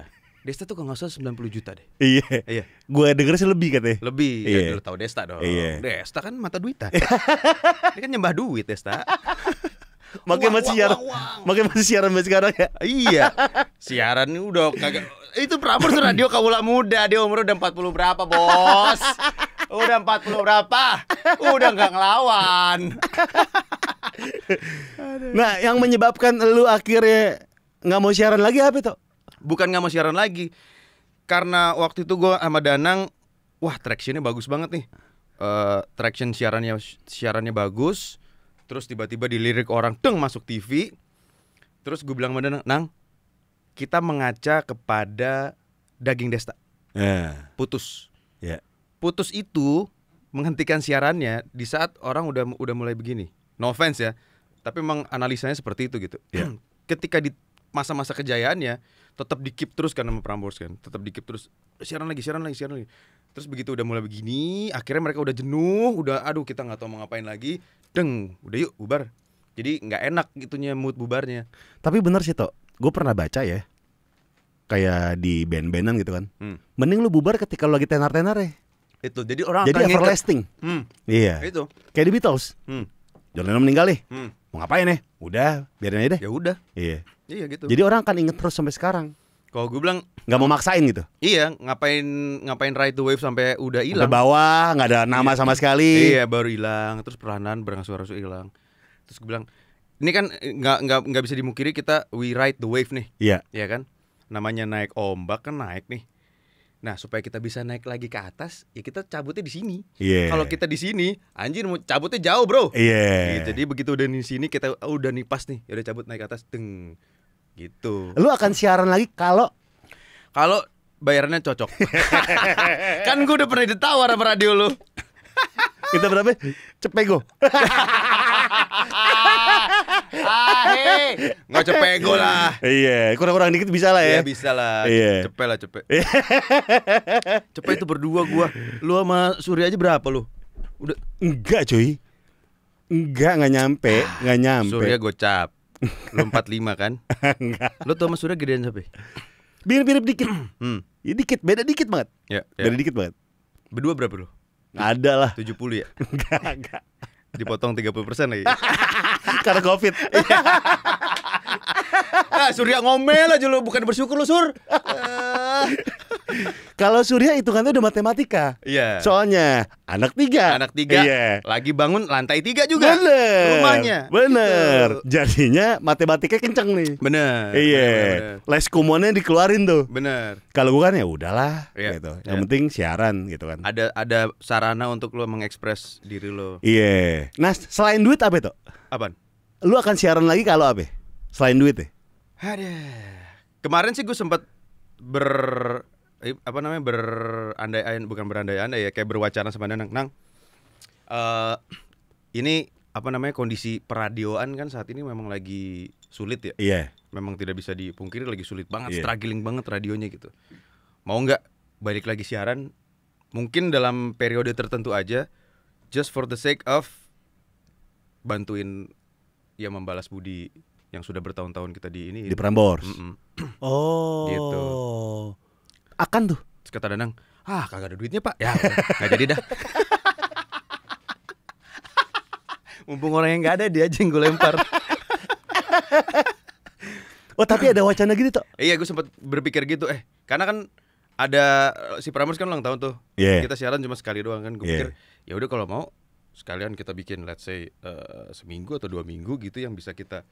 Desta tuh kalau nggak salah 90 juta deh. Iya. Iya. Gue denger sih lebih katanya. Lebih. Iya. Ya, tahu Desta dong. Iya. Desta kan mata duitan. Dia kan nyembah duit Desta. Makanya masih siaran, Makanya masih siaran masih sekarang ya. Iya. Siaran udah kagak itu tuh radio kawula muda, dia umur udah empat puluh berapa, Bos? Udah empat puluh berapa? Udah nggak ngelawan. nah, yang menyebabkan lu akhirnya nggak mau siaran lagi apa itu? bukan nggak mau siaran lagi karena waktu itu gue sama Danang wah tractionnya bagus banget nih uh, traction siarannya siarannya bagus terus tiba-tiba dilirik orang deng masuk TV terus gue bilang sama Danang Nang kita mengaca kepada daging desta yeah. putus yeah. putus itu menghentikan siarannya di saat orang udah udah mulai begini no offense ya tapi memang analisanya seperti itu gitu yeah. Ya. ketika di masa-masa kejayaannya tetap dikip terus kan sama Prambors kan tetap dikip terus siaran lagi siaran lagi siaran lagi terus begitu udah mulai begini akhirnya mereka udah jenuh udah aduh kita nggak tahu mau ngapain lagi deng udah yuk bubar jadi nggak enak gitunya mood bubarnya tapi bener sih toh gue pernah baca ya kayak di band-bandan gitu kan hmm. mending lu bubar ketika lu lagi tenar-tenar ya itu jadi orang jadi everlasting hmm. iya yeah. itu kayak di Beatles hmm. John Lennon meninggal nih. Hmm. Mau ngapain ya? Udah, biarin aja deh. Ya udah. Iya. Iya gitu. Jadi orang akan inget terus sampai sekarang. Kalau gue bilang nggak mau maksain gitu. Iya, ngapain ngapain ride the wave sampai udah hilang. Ke bawah, nggak ada nama iya. sama sekali. Iya, baru hilang, terus perlahan suara angsur hilang. Terus gue bilang, ini kan nggak nggak nggak bisa dimukiri kita we ride the wave nih. Iya. Iya kan? Namanya naik ombak kan naik nih. Nah, supaya kita bisa naik lagi ke atas, ya kita cabutnya di sini. Yeah. Kalau kita di sini, anjir mau cabutnya jauh, Bro. Iya. Gitu, jadi begitu udah di sini kita oh, udah nipas nih, ya udah cabut naik ke atas, teng Gitu. Lu akan siaran lagi kalau kalau bayarannya cocok. kan gue udah pernah ditawar sama radio lu. kita berapa? Cepego. ah, hey. Nggak gue lah. Iya, kurang-kurang dikit bisa lah ya. Iya, bisa lah. Iya. Cepet lah, cepet. Iya. cepet itu berdua gue Lu sama Surya aja berapa lu? Udah enggak, cuy. Enggak, nggak nyampe, ah, nggak nyampe. Surya gocap. Lu 45 kan? enggak. Lu tuh sama Surya gedean siapa? Mirip-mirip dikit. hmm. Ya, dikit, beda dikit banget. Ya, ya. Beda dikit banget. Berdua berapa lu? Ada lah. tujuh puluh ya? enggak, enggak dipotong 30% lagi. Karena Covid. nah, Surya ngomel aja lu bukan bersyukur lu Sur. Kalau Surya hitungannya udah matematika. Iya. Yeah. Soalnya anak tiga. Anak tiga. Iya. Yeah. Lagi bangun lantai tiga juga. Bener. Rumahnya. Bener. Gitu. Jadinya matematika kenceng nih. Bener. Iya. Yeah. Les kumonnya dikeluarin tuh. Bener. Kalau gue kan ya udahlah. Yeah. Gitu. Yang yeah. penting siaran gitu kan. Ada ada sarana untuk lo mengekspres diri lo. Iya. Yeah. Nah selain duit apa itu? Apaan? Lu akan siaran lagi kalau apa? Selain duit ya? Ada. Kemarin sih gue sempat ber apa namanya berandai-andai bukan berandai-andai ya kayak berwacana sama Nang Nang uh, eh, ini apa namanya kondisi peradioan kan saat ini memang lagi sulit ya yeah. memang tidak bisa dipungkiri lagi sulit banget yeah. struggling banget radionya gitu mau nggak balik lagi siaran mungkin dalam periode tertentu aja just for the sake of bantuin ya membalas budi yang sudah bertahun-tahun kita di ini di Prambors. Mm -mm. Oh. Gitu. Akan tuh. Terus kata Danang, "Ah, kagak ada duitnya, Pak." Ya, enggak jadi dah. Mumpung orang yang nggak ada dia aja yang gue lempar. oh, tapi ada wacana gitu, tuh. Iya, gue sempat berpikir gitu, eh, karena kan ada si Prambors kan ulang tahun tuh. Yeah. Kita siaran cuma sekali doang kan. Gue yeah. pikir, ya udah kalau mau sekalian kita bikin let's say uh, seminggu atau dua minggu gitu yang bisa kita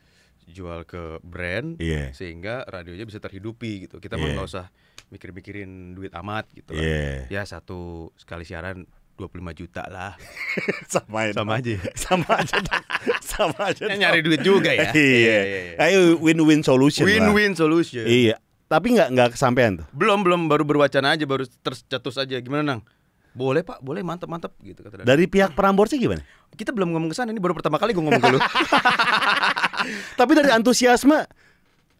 jual ke brand yeah. sehingga radionya bisa terhidupi gitu kita yeah. Iya. nggak usah mikir-mikirin duit amat gitu yeah. Kan. Iya. ya satu sekali siaran 25 juta lah. sama, sama aja. Sama aja. sama aja. Ya, nyari duit juga ya. Iya. iya. Ayo win-win solution. Win-win solution. Iya. Tapi nggak nggak kesampaian tuh. Belum belum baru berwacana aja baru tercetus aja. Gimana nang? boleh pak boleh mantap mantap gitu kata dari pihak perambor sih gimana kita belum ngomong kesana ini baru pertama kali gue ngomong dulu tapi dari antusiasme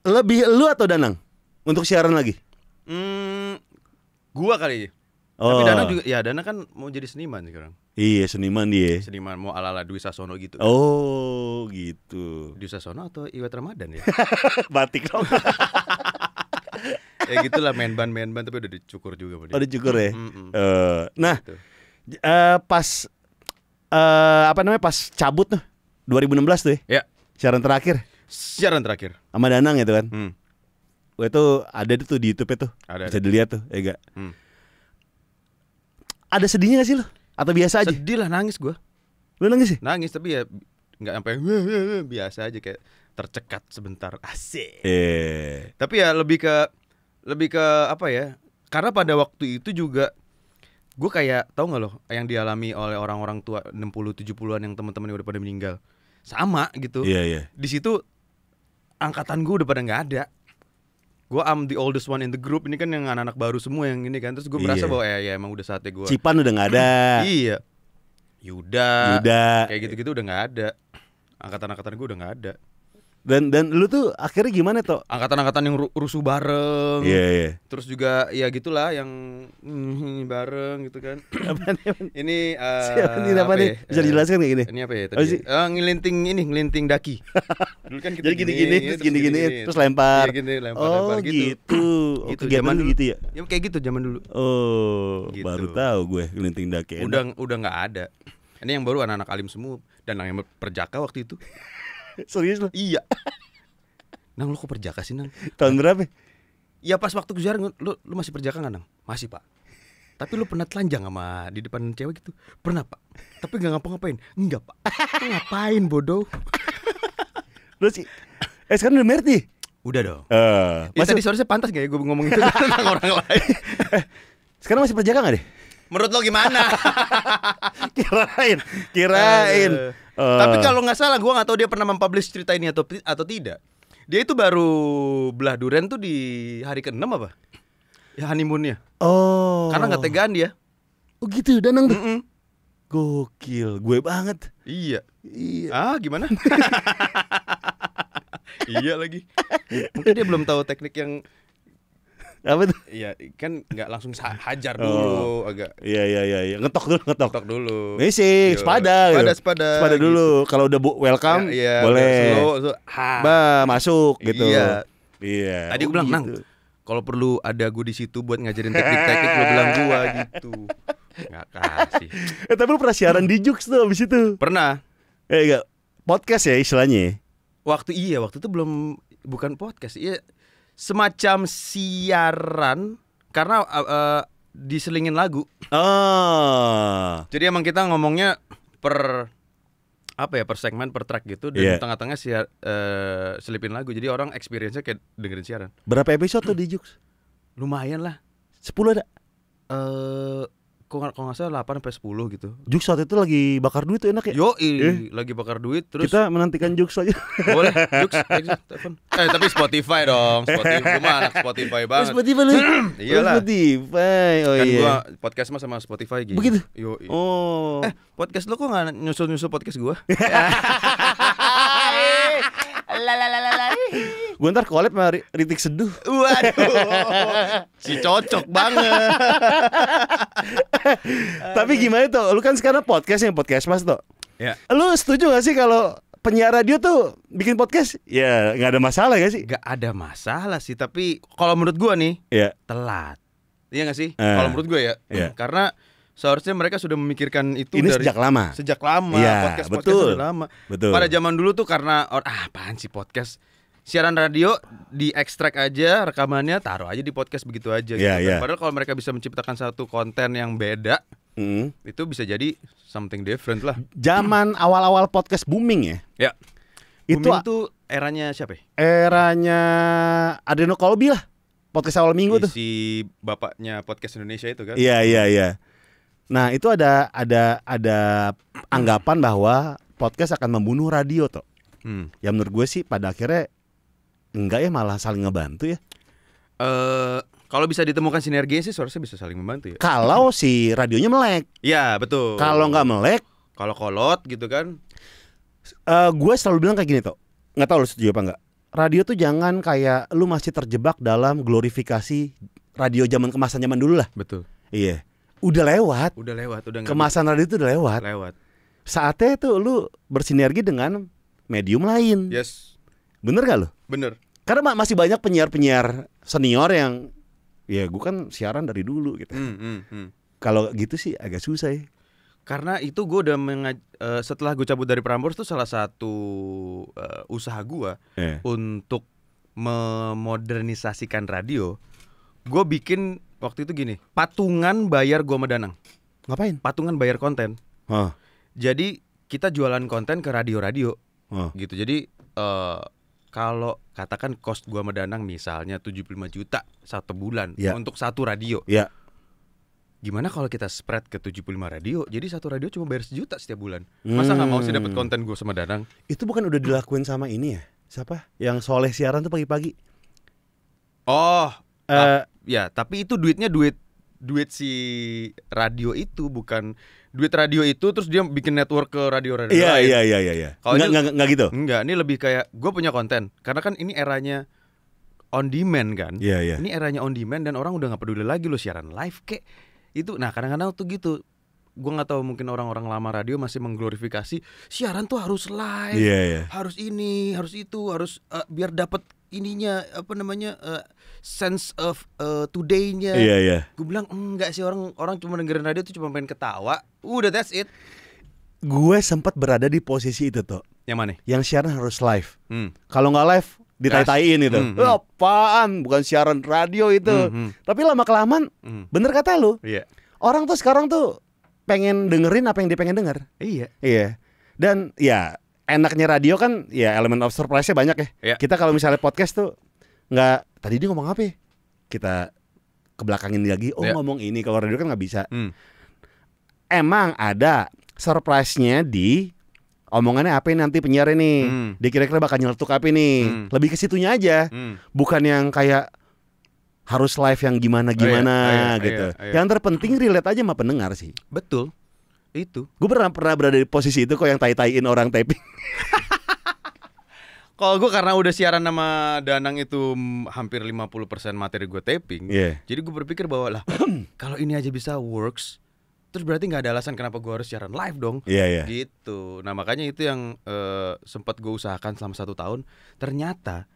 lebih lu atau Danang untuk siaran lagi hmm, gua kali oh. tapi Danang juga ya Danang kan mau jadi seniman sekarang iya seniman dia seniman mau ala ala Dwi Sasono gitu kan? oh gitu Dwi Sasono atau Iwet Ramadan ya batik dong ya gitulah main ban main ban tapi udah dicukur juga udah oh, dicukur ya. Mm -hmm. Uh, nah, gitu. uh, pas uh, apa namanya pas cabut tuh 2016 tuh ya? ya. Siaran terakhir. Siaran terakhir. Sama Danang itu kan. Hmm. Gue tuh ada tuh di YouTube itu. Ada, Bisa ada. dilihat tuh, ya enggak? Hmm. Ada sedihnya gak sih lo? Atau biasa aja? Sedih lah nangis gue lo nangis sih? Nangis tapi ya nggak sampai biasa aja kayak tercekat sebentar asik. Eh. Tapi ya lebih ke lebih ke apa ya karena pada waktu itu juga gue kayak tau nggak loh yang dialami oleh orang-orang tua 60 70-an yang teman-teman udah pada meninggal sama gitu yeah, yeah. di situ angkatan gue udah pada nggak ada gue am the oldest one in the group ini kan yang anak-anak baru semua yang ini kan terus gue merasa yeah. bahwa ya, ya emang udah saatnya gue Cipan udah nggak ada iya Yuda Yuda kayak gitu-gitu udah nggak ada angkatan-angkatan gue udah nggak ada dan dan lu tuh akhirnya gimana tuh? Angkatan-angkatan yang rusuh bareng. Iya, yeah, yeah. Terus juga ya gitulah yang bareng gitu kan. ini uh, Siapa nih, apa nih? Ya? Bisa dijelaskan kayak gini? Ini apa ya tadi? Oh, uh, ngelinting ini, ngelinting daki. Dulu kan kita Jadi gini-gini, terus gini-gini, terus lempar. Iya, gini, lempar, oh, lempar gitu. gitu. gitu. Oh, gitu. zaman dulu gitu ya. Ya kayak gitu zaman dulu. Oh, gitu. baru tahu gue ngelinting daki. Enak. Udah udah nggak ada. Ini yang baru anak-anak alim semua dan yang perjaka waktu itu. Serius lo? Iya. Nang lu kok perjaka sih nang? Tahun berapa? Ya? ya pas waktu kejar lu, lu masih perjaka nggak nang? Masih pak. Tapi lu pernah telanjang sama di depan cewek gitu? Pernah pak. Tapi nggak ngapa-ngapain? Enggak pak. Ngapain bodoh? Lu sih. Eh sekarang udah married Udah dong. Uh, ya, masih... tadi saya pantas gak ya gue ngomong itu tentang orang lain. Eh, sekarang masih perjaka gak deh? Menurut lo gimana? kirain, kirain. Uh tapi eh. kalau nggak salah, gue nggak tahu dia pernah mempublish cerita ini atau atau tidak. Dia itu baru belah duren tuh di hari ke-6 apa? Ya honeymoonnya. Oh. Karena nggak tegaan dia. Oh gitu, ya, Danang tuh. Mm -mm. Gokil, gue banget. Iya. Iya. Ah, gimana? iya lagi. Mungkin dia belum tahu teknik yang apa tuh? Iya, kan nggak langsung hajar oh. dulu oh. agak. Iya iya iya iya. Ngetok dulu, ngetok. Ngetok dulu. Misi, iya. sepada. Sepada gitu. sepada. Sepada gitu. dulu. Gitu. Kalau udah bu welcome ya, ya, boleh. Slow, slow. Bah, masuk gitu. Iya. Iya. Tadi gue bilang, gitu. "Nang, kalau perlu ada gue di situ buat ngajarin teknik-teknik lo bilang gua gitu nggak kasih eh tapi lu pernah siaran di Jux tuh abis itu pernah eh enggak podcast ya istilahnya waktu iya waktu itu belum bukan podcast iya semacam siaran karena uh, uh, diselingin lagu. Ah. Jadi emang kita ngomongnya per apa ya per segmen per track gitu dan yeah. tengah-tengah siar uh, selipin lagu. Jadi orang experience-nya kayak dengerin siaran. Berapa episode tuh di Jux? Lumayan lah. 10 ada? Eh uh, kok kalau nggak salah 8 sampai 10 gitu. Juk saat itu lagi bakar duit tuh enak ya. Yo, eh. lagi bakar duit terus kita menantikan Juk saja. Boleh, Juk telepon. Eh, tapi Spotify dong. Spotify gua anak Spotify oh, banget. Spotify lu. Iyalah. Spotify. Oh kan iya. Kan gua podcast mah sama Spotify gitu. Begitu. Yo. i. Oh. Eh, podcast lu kok nggak nyusul-nyusul podcast gua? Gue ntar collab sama Ritik Seduh. Waduh. si cocok banget. Tapi gimana tuh? Lu kan sekarang podcastnya podcast Mas tuh. Ya. Lu setuju gak sih kalau penyiar radio tuh bikin podcast ya nggak ada masalah gak sih? Gak ada masalah sih, tapi kalau menurut gue nih ya. telat. Iya gak sih? eh. kalau menurut gue ya, ya. karena seharusnya mereka sudah memikirkan itu Ini dari sejak lama. Sejak lama, ya, podcast podcast betul. sudah lama. Betul. Pada zaman dulu tuh karena ah apaan sih podcast siaran radio di ekstrak aja rekamannya taruh aja di podcast begitu aja yeah, gitu. Kan. Yeah. Padahal kalau mereka bisa menciptakan satu konten yang beda mm. itu bisa jadi something different lah. Zaman awal-awal podcast booming ya. Ya. Itu itu eranya siapa? Ya? Eranya Adeno Kolbi lah. Podcast awal minggu Isi iya, tuh. Si bapaknya podcast Indonesia itu kan. Iya iya iya. Nah, itu ada ada ada anggapan bahwa podcast akan membunuh radio tuh. Hmm. Ya menurut gue sih pada akhirnya enggak ya malah saling ngebantu ya eh uh, kalau bisa ditemukan sinergi sih seharusnya bisa saling membantu ya. Kalau si radionya melek. Iya, betul. Kalau nggak melek, kalau kolot gitu kan. Uh, eh, gue selalu bilang kayak gini tuh. Nggak tahu lu setuju apa enggak. Radio tuh jangan kayak lu masih terjebak dalam glorifikasi radio zaman kemasan zaman dulu lah. Betul. Iya. Udah lewat. Udah lewat, udah Kemasan radio itu udah lewat. Lewat. Saatnya tuh lu bersinergi dengan medium lain. Yes. Bener gak lu? Bener karena masih banyak penyiar-penyiar senior yang ya gue kan siaran dari dulu gitu. Hmm, hmm, hmm. Kalau gitu sih agak susah ya. Karena itu gue udah mengaj uh, setelah gue cabut dari Prambors itu salah satu uh, usaha gue yeah. untuk memodernisasikan radio. Gue bikin waktu itu gini, patungan bayar gue medanang Ngapain? Patungan bayar konten. Huh. Jadi kita jualan konten ke radio-radio. Huh. Gitu. Jadi uh, kalau katakan cost gua sama Danang misalnya 75 juta satu bulan yeah. untuk satu radio. Iya. Gimana kalau kita spread ke 75 radio? Jadi satu radio cuma bayar sejuta setiap bulan. Masa nggak mau sih dapat hmm. konten gua sama Danang? Itu bukan udah dilakuin sama ini ya? Siapa? Yang soleh siaran tuh pagi-pagi. Oh, uh, ya, tapi itu duitnya duit duit si radio itu bukan duit radio itu terus dia bikin network ke radio-radio iya, iya iya iya iya. Kalau nggak gitu? Enggak, ini lebih kayak gue punya konten karena kan ini eranya on demand kan. Iya yeah, iya. Yeah. Ini eranya on demand dan orang udah nggak peduli lagi lo siaran live kek itu. Nah kadang-kadang tuh gitu. Gue nggak tahu mungkin orang-orang lama radio masih mengglorifikasi siaran tuh harus live, yeah, yeah. harus ini, harus itu, harus uh, biar dapat ininya apa namanya uh, sense of uh, today-nya. Iya, yeah, iya. Yeah. Gue bilang enggak sih orang orang cuma dengerin radio tuh cuma pengen ketawa. Udah that's it. Gue sempat berada di posisi itu tuh. Yang mana? Yang siaran harus live. Hmm. Kalau nggak live ditaytayin itu. Hmm, hmm. Apaan? Bukan siaran radio itu. Hmm, hmm. Tapi lama kelamaan hmm. bener kata lu. Iya. Yeah. Orang tuh sekarang tuh pengen dengerin apa yang dia pengen denger. Iya. Iya. Dan ya enaknya radio kan ya elemen of surprise-nya banyak ya. ya. Kita kalau misalnya podcast tuh nggak tadi dia ngomong apa ya? Kita kebelakangin lagi, oh ya. ngomong ini kalau radio kan nggak bisa. Hmm. Emang ada surprise-nya di omongannya apa ini nanti penyiar ini. hmm. Dia kira-kira bakal nyeletuk apa ini hmm. Lebih ke situnya aja. hmm. Bukan yang kayak harus live yang gimana gimana oh, oh, iya, oh, iya, gitu. Oh, iya. Yang terpenting relate aja sama pendengar sih. Betul. Itu. Gue pernah pernah berada di posisi itu kok yang tai-taiin orang taping. Kalau gue karena udah siaran nama Danang itu hampir 50% materi gue taping. Yeah. Jadi gue berpikir bahwa lah kalau ini aja bisa works, terus berarti nggak ada alasan kenapa gue harus siaran live dong yeah, yeah. gitu nah makanya itu yang uh, sempat gue usahakan selama satu tahun ternyata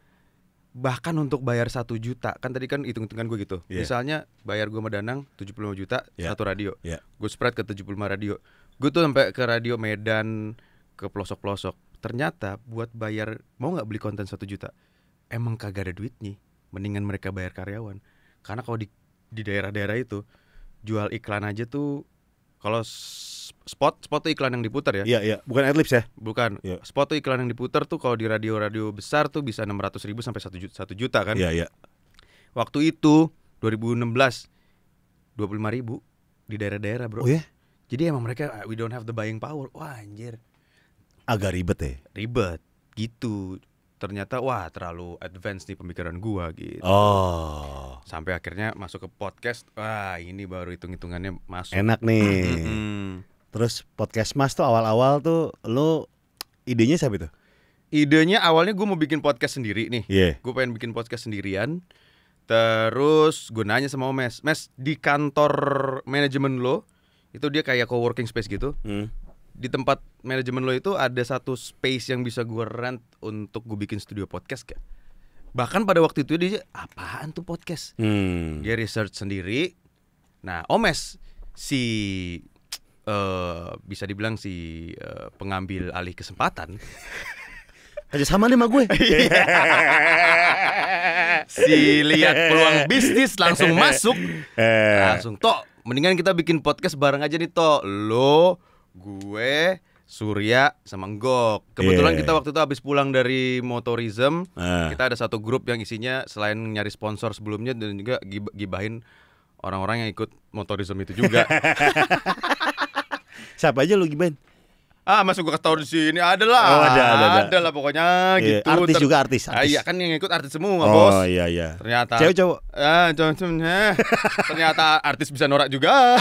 bahkan untuk bayar satu juta kan tadi kan hitung-hitungan gue gitu yeah. misalnya bayar gue sama Danang lima juta yeah. satu radio yeah. gue spread ke tujuh puluh lima radio gue tuh sampai ke radio Medan ke pelosok-pelosok ternyata buat bayar mau nggak beli konten satu juta emang kagak ada duit nih mendingan mereka bayar karyawan karena kalau di di daerah-daerah itu jual iklan aja tuh kalau spot spot tuh iklan yang diputar ya. Iya iya, bukan adlibs ya? Bukan. Ya. Spot tuh iklan yang diputar tuh kalau di radio-radio besar tuh bisa enam ratus ribu sampai satu juta, 1 juta kan? Iya iya. Waktu itu 2016 25 ribu di daerah-daerah bro. Oh ya? Jadi emang mereka ah, we don't have the buying power. Wah anjir. Agak ribet ya? Ribet gitu ternyata wah terlalu advance nih pemikiran gua gitu. Oh. Sampai akhirnya masuk ke podcast. Wah, ini baru hitung-hitungannya masuk. Enak nih. Mm -hmm. Terus podcast Mas tuh awal-awal tuh lo idenya siapa itu? Idenya awalnya gue mau bikin podcast sendiri nih. Yeah. Gue pengen bikin podcast sendirian. Terus gue nanya sama Mes, Mes di kantor manajemen lo itu dia kayak co-working space gitu. Hmm. Di tempat manajemen lo itu ada satu space yang bisa gue rent untuk gue bikin studio podcast kan? Bahkan pada waktu itu dia apaan tuh podcast? Hmm. Dia research sendiri. Nah, Omes oh, si Eh, bisa dibilang si uh, pengambil alih kesempatan aja sama nih sama gue. Iya. si lihat peluang bisnis langsung masuk, eh. langsung tok. Mendingan kita bikin podcast bareng aja nih tok. Lo, gue, Surya sama Gok. Kebetulan yeah. kita waktu itu habis pulang dari motorism, uh. kita ada satu grup yang isinya selain nyari sponsor sebelumnya dan juga gibahin orang-orang yang ikut motorism itu juga. Siapa aja lu gibain? Ah, masuk gua ketahuan di sini. Ada lah. Oh, ada, ada, ada. ada lah pokoknya iya, gitu. Artis Ter juga artis, artis. Ah, iya kan yang ikut artis semua, oh, Bos. Oh, iya iya. Ternyata Cewek cowok. Ah, cowok ya. Ternyata artis bisa norak juga.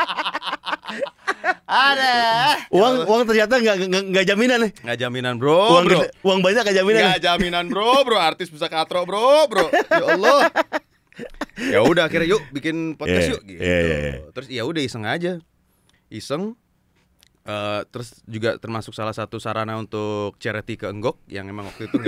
Ada. Uang ya, uang ternyata nggak nggak jaminan nih. Gak jaminan bro. Uang bro. uang banyak gak jaminan. Gak jaminan bro bro. Artis bisa katro bro bro. Ya Allah. ya udah akhirnya yuk bikin podcast yeah, yuk gitu. Yeah, yeah, yeah. Terus ya udah iseng aja iseng Uh, terus juga termasuk salah satu sarana untuk charity ke Enggok yang emang waktu itu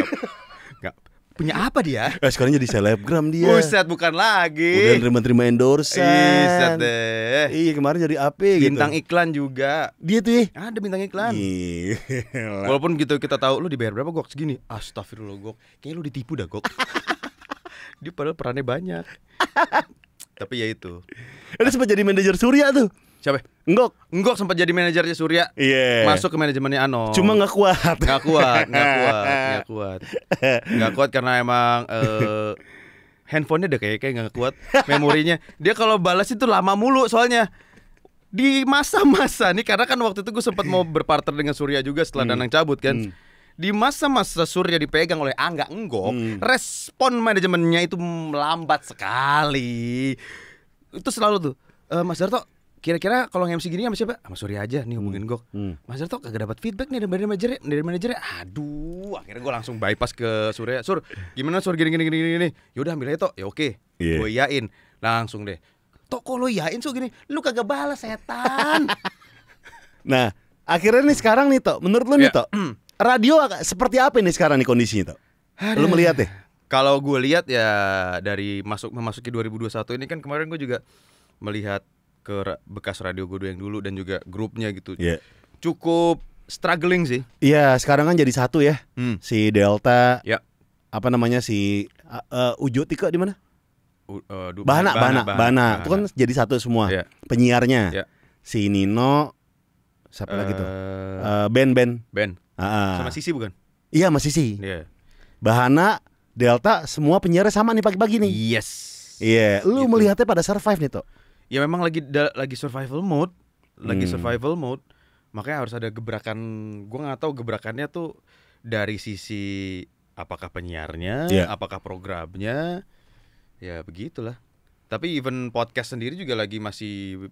nggak punya apa dia? Eh, sekarang jadi selebgram dia. Buset bukan lagi. Udah terima-terima endorsean. Iya deh. Iya kemarin jadi AP bintang gitu. Bintang iklan juga. Dia tuh ya? Ada bintang iklan. Gila. Walaupun gitu kita tahu lu dibayar berapa gok segini. Astagfirullah gok. Kayaknya lu ditipu dah gok. dia padahal perannya banyak. Tapi ya itu. Ada sempat jadi manajer Surya tuh siapa? enggak enggak sempat jadi manajernya Surya. Yeah. Masuk ke manajemennya Ano. Cuma nggak kuat. Nggak kuat, nggak kuat, nggak kuat. Nggak kuat karena emang uh, handphonenya udah kayak kayak nggak kuat memorinya. Dia kalau balas itu lama mulu soalnya di masa-masa nih karena kan waktu itu gue sempat mau berpartner dengan Surya juga setelah hmm. Danang cabut kan. Hmm. Di masa-masa Surya dipegang oleh Angga Enggok, hmm. respon manajemennya itu melambat sekali. Itu selalu tuh, e, Mas Darto kira-kira kalau MC gini sama siapa? Sama Surya aja nih hmm. hubungin hmm. Gok. Hmm. Mas Darto kagak dapat feedback nih dari manajer dari manajer. Aduh, akhirnya gue langsung bypass ke Surya. Sur, gimana Sur gini gini gini gini. Yaudah ambil aja toh. Ya oke. Yeah. Gue yakin Langsung deh. kok lo iyain sur gini, lu kagak balas setan. nah, akhirnya nih sekarang nih toh, menurut lu nih ya. toh, hmm. radio agak seperti apa nih sekarang nih kondisinya toh? Aduh. Lu melihat deh. Kalau gue lihat ya dari masuk memasuki 2021 ini kan kemarin gue juga melihat ke bekas radio gue yang dulu dan juga grupnya gitu. Yeah. Cukup struggling sih. Iya, yeah, sekarang kan jadi satu ya. Hmm. Si Delta. Yeah. Apa namanya si uh, Ujo Tika di mana? Uh, uh, Bana, Bana, Bana, Itu kan jadi satu semua. Yeah. Penyiarnya. Yeah. Si Nino siapa uh, lagi tuh? Uh, ben Ben. Ben. Ah. sama Sisi bukan? Iya, sama Sisi. Yeah. Bahana, Delta semua penyiarnya sama nih pagi-pagi nih. Yes. Iya, yeah. lu gitu. melihatnya pada survive nih, tuh ya memang lagi da, lagi survival mode, lagi hmm. survival mode, makanya harus ada gebrakan. Gue nggak tahu gebrakannya tuh dari sisi apakah penyiarnya, yeah. apakah programnya, ya begitulah. Tapi even podcast sendiri juga lagi masih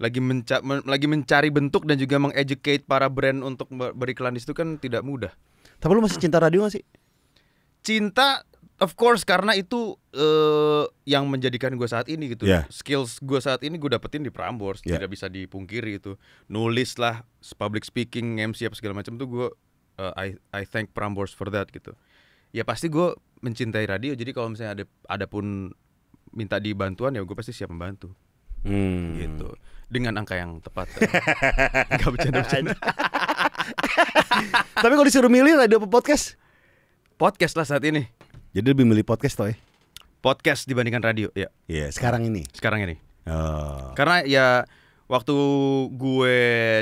lagi menca men lagi mencari bentuk dan juga mengeducate para brand untuk beriklan di situ kan tidak mudah. Tapi lu masih cinta radio gak sih? Cinta Of course karena itu uh, yang menjadikan gue saat ini gitu. Yeah. Skills gue saat ini gue dapetin di Prambors, yeah. tidak bisa dipungkiri itu. Nulis lah, public speaking, MC apa segala macam tuh gue uh, I I thank Prambors for that gitu. Ya pasti gue mencintai radio jadi kalau misalnya ada ada pun minta dibantuan ya gue pasti siap membantu. Hmm. Gitu. Dengan angka yang tepat. nggak bercanda-bercanda. Tapi kalau disuruh milih radio apa podcast? podcast lah saat ini. Jadi lebih milih podcast toh ya? Podcast dibandingkan radio, ya. Iya, yeah, sekarang ini. Sekarang ini. Oh. Karena ya waktu gue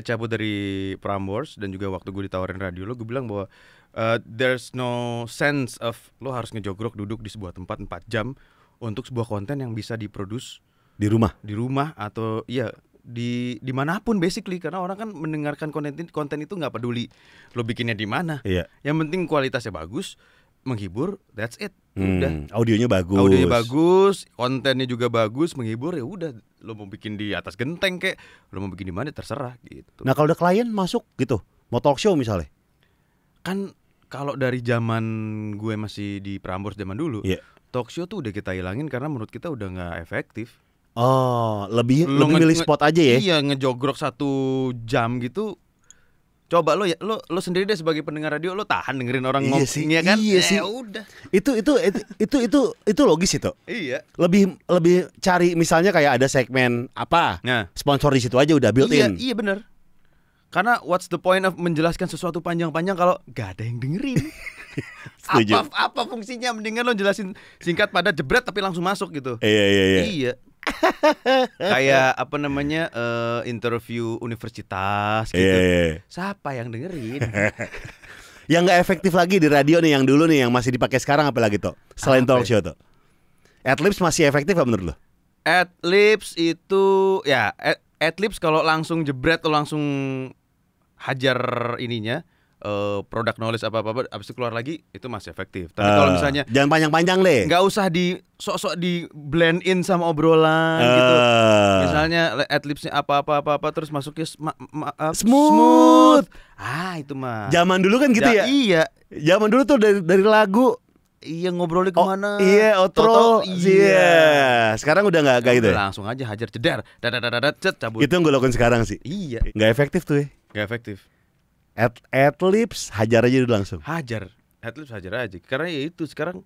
cabut dari Prambors dan juga waktu gue ditawarin radio lo gue bilang bahwa uh, there's no sense of lo harus ngejogrok duduk di sebuah tempat 4 jam untuk sebuah konten yang bisa diproduce di rumah. Di rumah atau ya di dimanapun basically karena orang kan mendengarkan konten konten itu nggak peduli lo bikinnya di mana. Iya. Yang penting kualitasnya bagus menghibur, that's it. Hmm, udah. Audionya bagus. Audionya bagus, kontennya juga bagus, menghibur ya udah. Lo mau bikin di atas genteng kek, lo mau bikin di mana terserah gitu. Nah, kalau udah klien masuk gitu, mau talk show misalnya. Kan kalau dari zaman gue masih di Prambors zaman dulu, yeah. talk show tuh udah kita hilangin karena menurut kita udah nggak efektif. Oh, lebih lo lebih milih spot aja ya. Iya, ngejogrok satu jam gitu Coba lo ya lo lo sendiri deh sebagai pendengar radio lo tahan dengerin orang iya ngomong ya kan? Iya eh, sih. udah. Itu itu itu itu itu, logis itu. Iya. Lebih lebih cari misalnya kayak ada segmen apa? Nah. Sponsor di situ aja udah built iya, in. Iya bener Karena what's the point of menjelaskan sesuatu panjang-panjang kalau gak ada yang dengerin. Apa apa fungsinya mendingan lo jelasin singkat pada jebret tapi langsung masuk gitu. Iya iya iya. Iya. kayak apa namanya uh, interview universitas iya, gitu. Yeah, iya. Siapa yang dengerin? yang nggak efektif lagi di radio nih yang dulu nih yang masih dipakai sekarang apa lagi tuh selain apa talk ya? show tuh. Adlibs masih efektif apa menurut lo? Adlibs itu ya at adlibs kalau langsung jebret atau langsung hajar ininya uh, produk knowledge apa apa abis itu keluar lagi itu masih efektif tapi uh, kalau misalnya jangan panjang-panjang deh nggak usah di sok-sok di blend in sama obrolan uh, gitu eh. misalnya adlibsnya apa apa apa apa terus masuknya ma ma smooth. smooth ah itu mah zaman dulu kan gitu ja ya, ya iya zaman dulu tuh dari dari lagu Iya ngobrolnya oh, kemana? Oh, iya otro. iya. Yeah. Sekarang udah nggak kayak gitu. Ya? Langsung aja hajar jedar. Dadadadadad cet cabut. Itu yang gue lakukan sekarang sih. Iya. Gak efektif tuh ya. Gak efektif at at lips hajar aja udah langsung hajar at lips hajar aja karena ya itu sekarang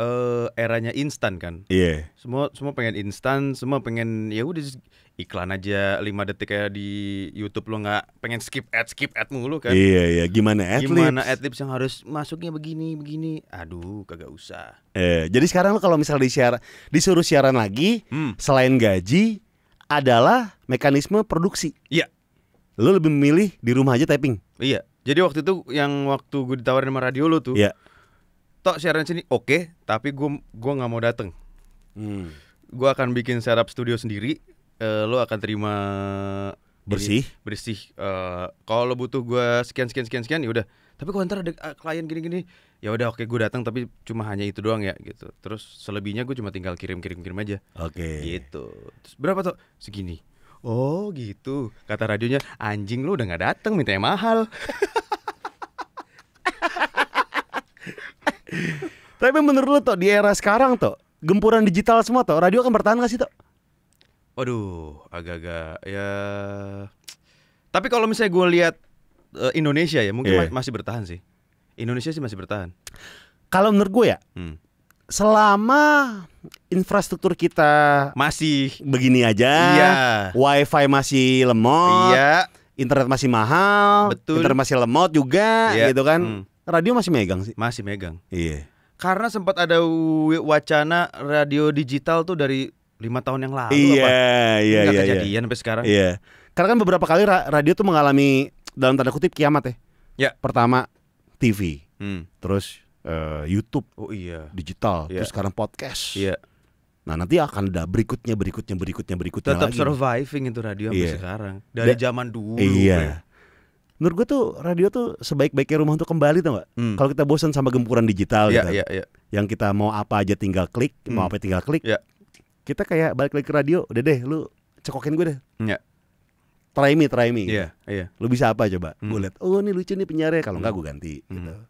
uh, eranya instan kan iya yeah. semua semua pengen instan semua pengen ya udah iklan aja lima detik kayak di YouTube lo nggak pengen skip ad skip ad mulu kan iya yeah, iya yeah. gimana lips gimana at lips yang harus masuknya begini begini aduh kagak usah eh jadi sekarang lo kalau misal di siar disuruh siaran lagi hmm. selain gaji adalah mekanisme produksi iya lo lebih memilih di rumah aja typing iya jadi waktu itu yang waktu gue ditawarin sama radio lo tuh iya tok siaran sini oke okay, tapi gue gua nggak mau dateng hmm. gue akan bikin setup studio sendiri uh, eh, lo akan terima bersih ini, bersih uh, kalau lo butuh gue sekian sekian sekian sekian ya udah tapi kalau ntar ada uh, klien gini gini ya udah oke okay, gue datang tapi cuma hanya itu doang ya gitu terus selebihnya gue cuma tinggal kirim kirim kirim aja oke okay. gitu terus berapa tuh segini Oh gitu, kata radionya anjing lu udah nggak dateng minta yang mahal. Tapi menurut lu toh di era sekarang toh gempuran digital semua toh radio akan bertahan gak sih toh? Waduh, agak-agak ya. Tapi kalau misalnya gue lihat uh, Indonesia ya mungkin yeah. masih bertahan sih. Indonesia sih masih bertahan. Kalau menurut gue ya, hmm selama infrastruktur kita masih begini aja, iya. wifi masih lemot, iya. internet masih mahal, Betul. internet masih lemot juga, iya. gitu kan? Hmm. Radio masih megang sih, masih megang. Iya. Karena sempat ada wacana radio digital tuh dari lima tahun yang lalu, iya, apa? iya, Nggak iya, iya. kejadian iya. sampai sekarang. Iya. Karena kan beberapa kali radio tuh mengalami dalam tanda kutip kiamat ya. Ya. Pertama TV, hmm. terus uh, YouTube, oh iya, digital, yeah. terus sekarang podcast. Yeah. Nah nanti akan ada berikutnya, berikutnya, berikutnya, berikutnya Tetap lagi. surviving itu radio yeah. sampai iya. sekarang dari da zaman dulu. Iya. Ya. Menurut gue tuh radio tuh sebaik-baiknya rumah untuk kembali tuh mbak. Hmm. Kalau kita bosan sama gempuran digital yeah, gitu, yeah, yeah. yang kita mau apa aja tinggal klik, hmm. mau apa tinggal klik. Yeah. Kita kayak balik lagi ke radio, udah deh, lu cekokin gue deh. Yeah try me, try me. Iya, yeah, gitu. iya. Yeah. Lu bisa apa coba? Hmm. Gue lihat, oh ini lucu nih penyiarnya. Kalau enggak hmm. gue ganti. Gitu. Hmm. Gitu.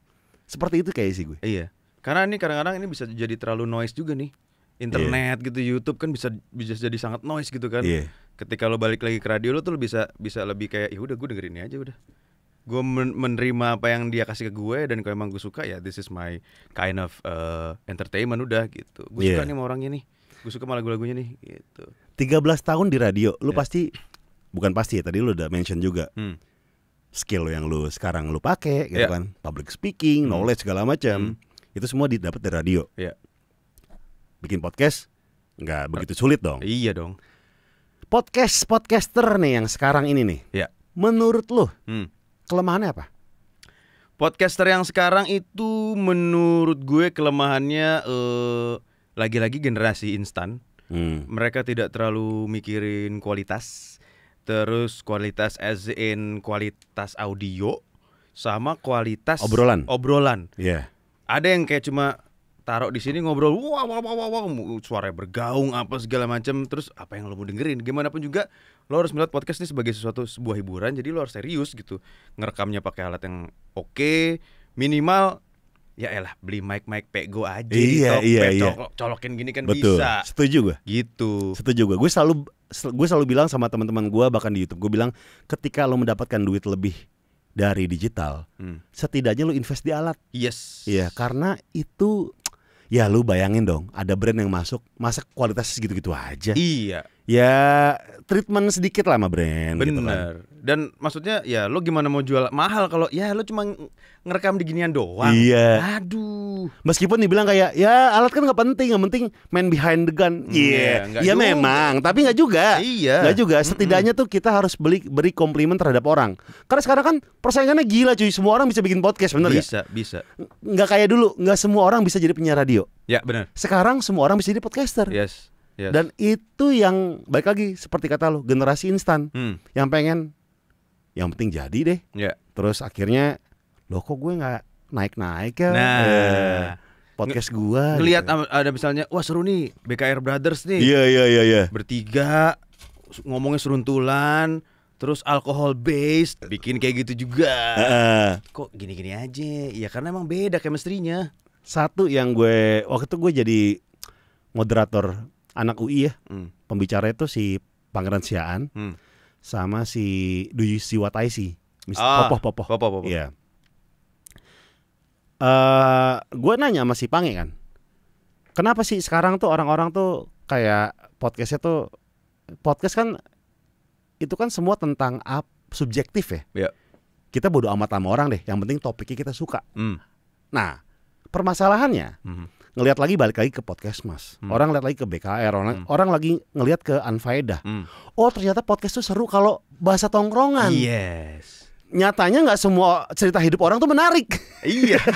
Seperti itu kayak sih gue. Iya. Karena ini kadang-kadang ini bisa jadi terlalu noise juga nih. Internet yeah. gitu, YouTube kan bisa bisa jadi sangat noise gitu kan. Yeah. Ketika lo balik lagi ke radio lo tuh lo bisa bisa lebih kayak ya udah gue dengerin ini aja udah. Gue men menerima apa yang dia kasih ke gue dan kalau emang gue suka ya this is my kind of uh, entertainment udah gitu. Gue yeah. suka iya. nih sama orangnya nih. Gue suka malah lagu-lagunya nih gitu. 13 tahun di radio, lu yeah. pasti bukan pasti ya tadi lu udah mention juga. Hmm skill yang lu sekarang lu pakai gitu yeah. kan public speaking hmm. knowledge segala macam mm. itu semua didapat dari radio yeah. bikin podcast nggak begitu sulit dong iya dong podcast podcaster nih yang sekarang ini nih yeah. menurut lu mm. kelemahannya apa podcaster yang sekarang itu menurut gue kelemahannya eh, lagi-lagi generasi instan mm. mereka tidak terlalu mikirin kualitas terus kualitas as in kualitas audio sama kualitas obrolan. Obrolan. ya Yeah. Ada yang kayak cuma taruh di sini ngobrol wow wow wow wow suara bergaung apa segala macam terus apa yang lo mau dengerin gimana pun juga lo harus melihat podcast ini sebagai sesuatu sebuah hiburan jadi lo harus serius gitu ngerekamnya pakai alat yang oke okay, minimal ya elah beli mic mic pego aja iya, top, iya, iya. colokin gini kan Betul. bisa setuju gue gitu setuju gue gue selalu gue selalu bilang sama teman-teman gue bahkan di YouTube gue bilang ketika lo mendapatkan duit lebih dari digital, hmm. setidaknya lo invest di alat. Yes. Iya, karena itu ya lo bayangin dong, ada brand yang masuk, masa kualitas segitu-gitu aja. Iya. Ya treatment sedikit lah sama brand Bener. gitu kan. Dan maksudnya ya lo gimana mau jual mahal kalau ya lo cuma ngerekam di ginian doang. Iya. Aduh. Meskipun dibilang kayak ya alat kan nggak penting, yang penting main behind the gun. Iya. Yeah. yeah. Iya, iya memang, tapi nggak juga. Iya. Nggak juga. Setidaknya tuh kita harus beli beri komplimen terhadap orang. Karena sekarang kan persaingannya gila cuy. Semua orang bisa bikin podcast bener bisa, gak? Bisa, bisa. Nggak kayak dulu, nggak semua orang bisa jadi penyiar radio. Ya benar. Sekarang semua orang bisa jadi podcaster. Yes. Yes. Dan itu yang baik lagi seperti kata lo generasi instan hmm. yang pengen yang penting jadi deh Ya. terus akhirnya loh kok gue nggak naik naik ya nah. Eh, podcast gue. ngelihat gitu. ada misalnya wah seru nih BKR Brothers nih iya iya iya iya bertiga ngomongnya seruntulan terus alkohol based bikin kayak gitu juga uh, kok gini gini aja ya karena emang beda chemistry-nya satu yang gue waktu itu gue jadi moderator anak UI ya hmm. pembicara itu si Pangeran Siaan hmm sama si Do You See What I See. Mis ah, popoh popoh. Popoh popoh. Iya. Yeah. Uh, gue nanya sama si Pange kan, kenapa sih sekarang tuh orang-orang tuh kayak podcastnya tuh podcast kan itu kan semua tentang up subjektif ya. Yeah. Kita bodo amat sama orang deh. Yang penting topiknya kita suka. Mm. Nah, permasalahannya mm -hmm ngelihat lagi balik lagi ke podcast mas hmm. orang lihat lagi ke BKR orang hmm. orang lagi ngelihat ke Anfaedah hmm. oh ternyata podcast tuh seru kalau bahasa tongkrongan yes nyatanya nggak semua cerita hidup orang tuh menarik iya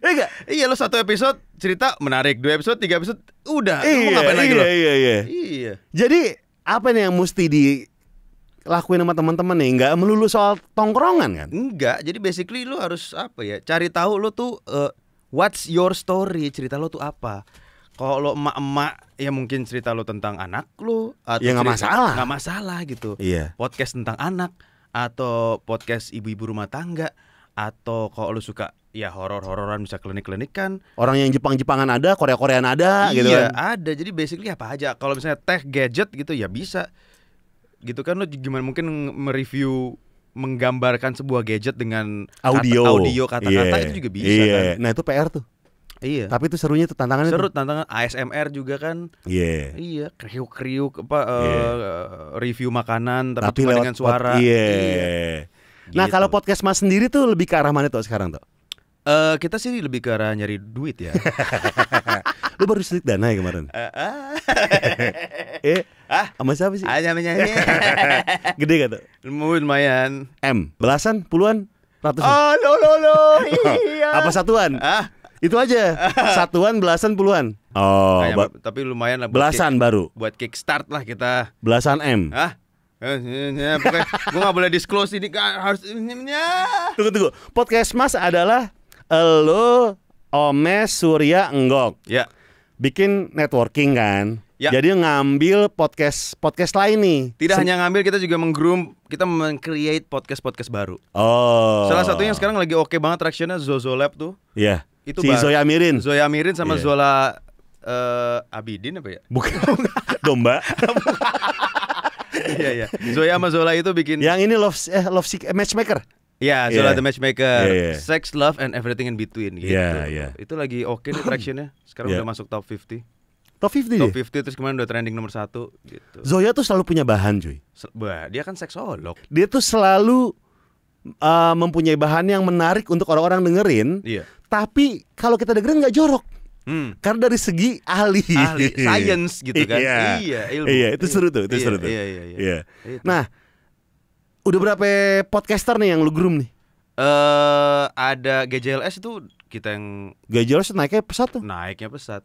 Iya Iya lo satu episode cerita menarik, dua episode, tiga episode udah. Iya, mau ngapain iya, lagi lo? Iya, iya, iya. Jadi apa nih yang mesti dilakuin sama teman-teman nih? nggak melulu soal tongkrongan kan? Enggak. Jadi basically lo harus apa ya? Cari tahu lo tuh uh, what's your story cerita lo tuh apa kalau emak-emak ya mungkin cerita lo tentang anak lo atau ya nggak masalah nggak masalah gitu iya. podcast tentang anak atau podcast ibu-ibu rumah tangga atau kalau lo suka ya horor-hororan bisa klinik-klinik kan orang yang Jepang-Jepangan ada korea korean ada gitu iya, gitu kan ada jadi basically apa aja kalau misalnya tech gadget gitu ya bisa gitu kan lo gimana mungkin mereview menggambarkan sebuah gadget dengan audio kata, audio kata-kata yeah. itu juga bisa yeah. kan. Nah, itu PR tuh. Iya. Tapi itu serunya itu tantangannya. Seru tuh. tantangan ASMR juga kan. Yeah. Iya. Iya, kriuk-kriuk apa yeah. Iya. review makanan tapi, tapi lewat, dengan suara. yeah. Iya. Nah, gitu. kalau podcast Mas sendiri tuh lebih ke arah mana tuh sekarang tuh? Uh, kita sih lebih ke arah nyari duit ya. Lu baru sedikit dana ya kemarin? eh, ah. eh ah Sama siapa sih? Ayah menyanyi. Gede gak tuh? Lumayan. M, belasan, puluhan, ratusan. Oh, lo lo lo. Oh, iya. Apa satuan? Ah. Itu aja. Satuan, belasan, puluhan. Oh, Kayak, tapi lumayan lah belasan kick, baru. Buat kickstart lah kita. Belasan M. Hah? Eh, ya, ya, ya, gue gak boleh disclose ini kan harus tunggu tunggu podcast mas adalah lo Omes Surya Enggok ya. bikin networking kan Ya. Jadi ngambil podcast podcast lain nih. Tidak Se hanya ngambil, kita juga menggroom, kita mengcreate podcast podcast baru. Oh. Salah satunya sekarang lagi oke okay banget tractionnya Zozo Lab tuh. Iya. Itu si Zoya Mirin. Zoya Mirin sama yeah. Zola uh, Abidin apa ya? Bukan. Domba. Iya iya. Zoya sama Zola itu bikin. Yang ini love eh, love seek, eh, matchmaker. Ya. yeah, Zola yeah. the Matchmaker, yeah, yeah. Sex, Love, and Everything in Between iya, gitu. Yeah, yeah. Itu lagi oke okay nih tractionnya. Sekarang yeah. udah masuk top 50. Top 50 Top 50 ya? terus kemarin udah trending nomor satu gitu. Zoya tuh selalu punya bahan cuy Sel bah, Dia kan seksolog Dia tuh selalu uh, mempunyai bahan yang menarik untuk orang-orang dengerin iya. Tapi kalau kita dengerin nggak jorok Hmm. Karena dari segi ahli, ahli science gitu kan. Iya, iya, ilmu. iya itu seru tuh, itu iya, seru tuh. Iya, iya, iya. iya. iya. Nah, udah berapa podcaster nih yang lu groom nih? Eh, uh, ada GJLS itu kita yang GJLS naiknya pesat tuh. Naiknya pesat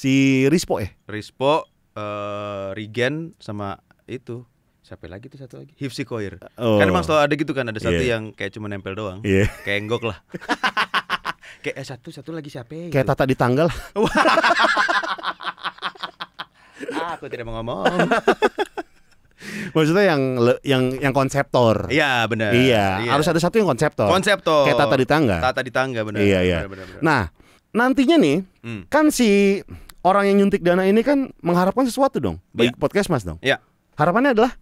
si Rispo eh Rispo uh, eh, Regen sama itu siapa lagi tuh satu lagi Hipsi Koir oh. kan emang selalu ada gitu kan ada satu yeah. yang kayak cuma nempel doang yeah. kayak enggok lah kayak eh, satu satu lagi siapa ya, kayak gitu. tata di tanggal ah, aku tidak mau ngomong Maksudnya yang yang yang konseptor. Iya benar. Iya. iya, harus ada satu yang konseptor. Konseptor. Kayak tata di tangga. Tata di tangga benar. Iya iya. Benar, benar, benar. Nah nantinya nih hmm. kan si orang yang nyuntik dana ini kan mengharapkan sesuatu dong bagi yeah. podcast mas dong. Yeah. Harapannya adalah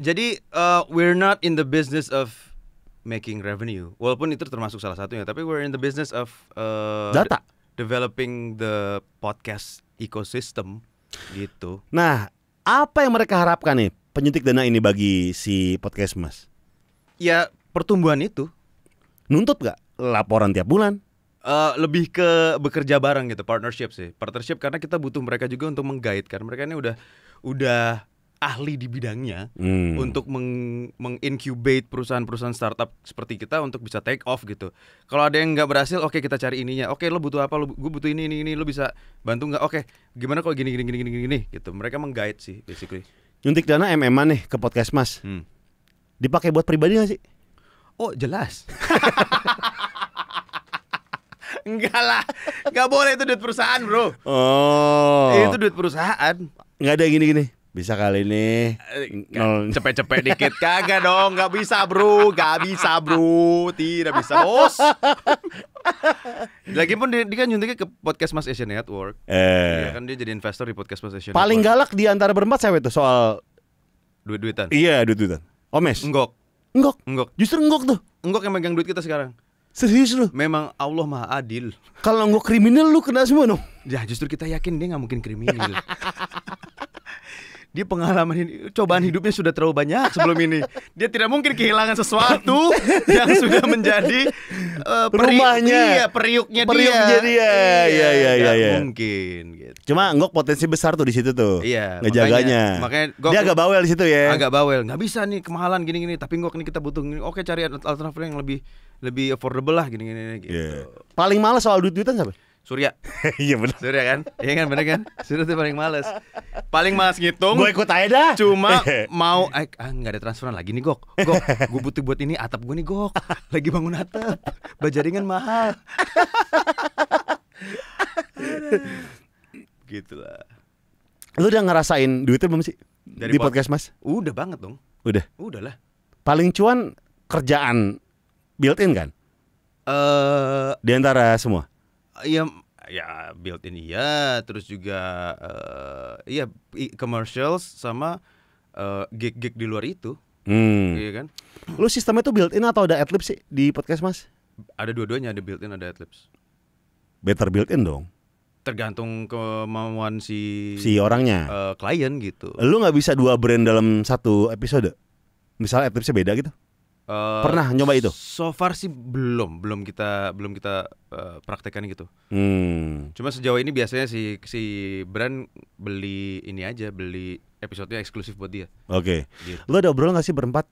jadi uh, we're not in the business of making revenue. Walaupun itu termasuk salah satunya, tapi we're in the business of uh, data developing the podcast ecosystem gitu. Nah, apa yang mereka harapkan nih penyuntik dana ini bagi si podcast mas? Ya pertumbuhan itu. Nuntut gak laporan tiap bulan? Uh, lebih ke bekerja bareng gitu partnership sih partnership karena kita butuh mereka juga untuk menggait karena mereka ini udah udah ahli di bidangnya hmm. untuk meng mengincubate perusahaan-perusahaan startup seperti kita untuk bisa take off gitu. Kalau ada yang nggak berhasil, oke okay, kita cari ininya. Oke, okay, lo butuh apa? Lo gue butuh ini ini ini. Lo bisa bantu nggak? Oke, okay, gimana kalau gini gini gini gini gini gitu. Mereka menggait sih basically. Nyuntik dana MMA nih ke podcast Mas. Hmm. Dipakai buat pribadi gak sih? Oh, jelas. Enggak lah. Enggak boleh itu duit perusahaan, Bro. Oh. Itu duit perusahaan. Enggak ada gini-gini. Bisa kali ini eh, Cepet-cepet dikit Kagak dong nggak bisa bro nggak bisa bro Tidak bisa bos Lagipun dia, dia kan nyuntiknya ke podcast Mas Asian Network eh. Iya kan dia jadi investor di podcast Mas Asian Paling galak di antara berempat saya itu soal Duit-duitan Iya duit-duitan Omes oh, Enggok Enggok Enggok Justru enggok tuh Enggok yang megang duit kita sekarang Serius lu? Memang Allah maha adil. Kalau nggak kriminal lu kena semua dong. Ya justru kita yakin dia nggak mungkin kriminal. dia pengalaman ini, cobaan hidupnya sudah terlalu banyak sebelum ini. Dia tidak mungkin kehilangan sesuatu yang sudah menjadi uh, peri rumahnya, iya, periuknya, periuknya dia. dia. Iya, iya, iya, iya. Ya, ya, ya, mungkin. Cuma Ngok potensi besar tuh di situ tuh. Iya. Ngejaganya. Makanya, makanya Gok, dia agak bawel di situ ya. Agak bawel. Gak bisa nih kemahalan gini-gini. Tapi Ngok nih kita butuh. Gini. Oke cari alternatif yang lebih lebih affordable lah gini-gini. Gitu. Yeah. Paling males soal duit-duitan siapa? Surya. iya benar. Surya kan? Iya kan benar kan? Surya tuh paling males. Paling males ngitung. Gue ikut aja dah. Cuma mau eh, ah enggak ada transferan lagi nih, Gok. Gok, gue butuh buat ini atap gue nih, Gok. Lagi bangun atap. Bajaringan mahal. gitu lah, lu udah ngerasain duitnya belum sih Dari di podcast mas udah banget dong udah udah lah paling cuan kerjaan built in kan eh uh, di antara semua Iya. ya built in iya terus juga uh, iya commercials sama gig eh, gig-gig di luar itu hmm. iya kan lu sistemnya tuh built in atau ada adlib sih di podcast mas ada dua-duanya ada built in ada adlibs better built in dong tergantung kemauan si si orangnya uh, klien gitu. Lu nggak bisa dua brand dalam satu episode? Misalnya episode beda gitu? Uh, pernah nyoba itu? So far sih belum, belum kita belum kita uh, praktekkan gitu. Hmm. Cuma sejauh ini biasanya si si brand beli ini aja, beli episodenya eksklusif buat dia. Oke. Okay. Gitu. lu ada obrol gak sih berempat?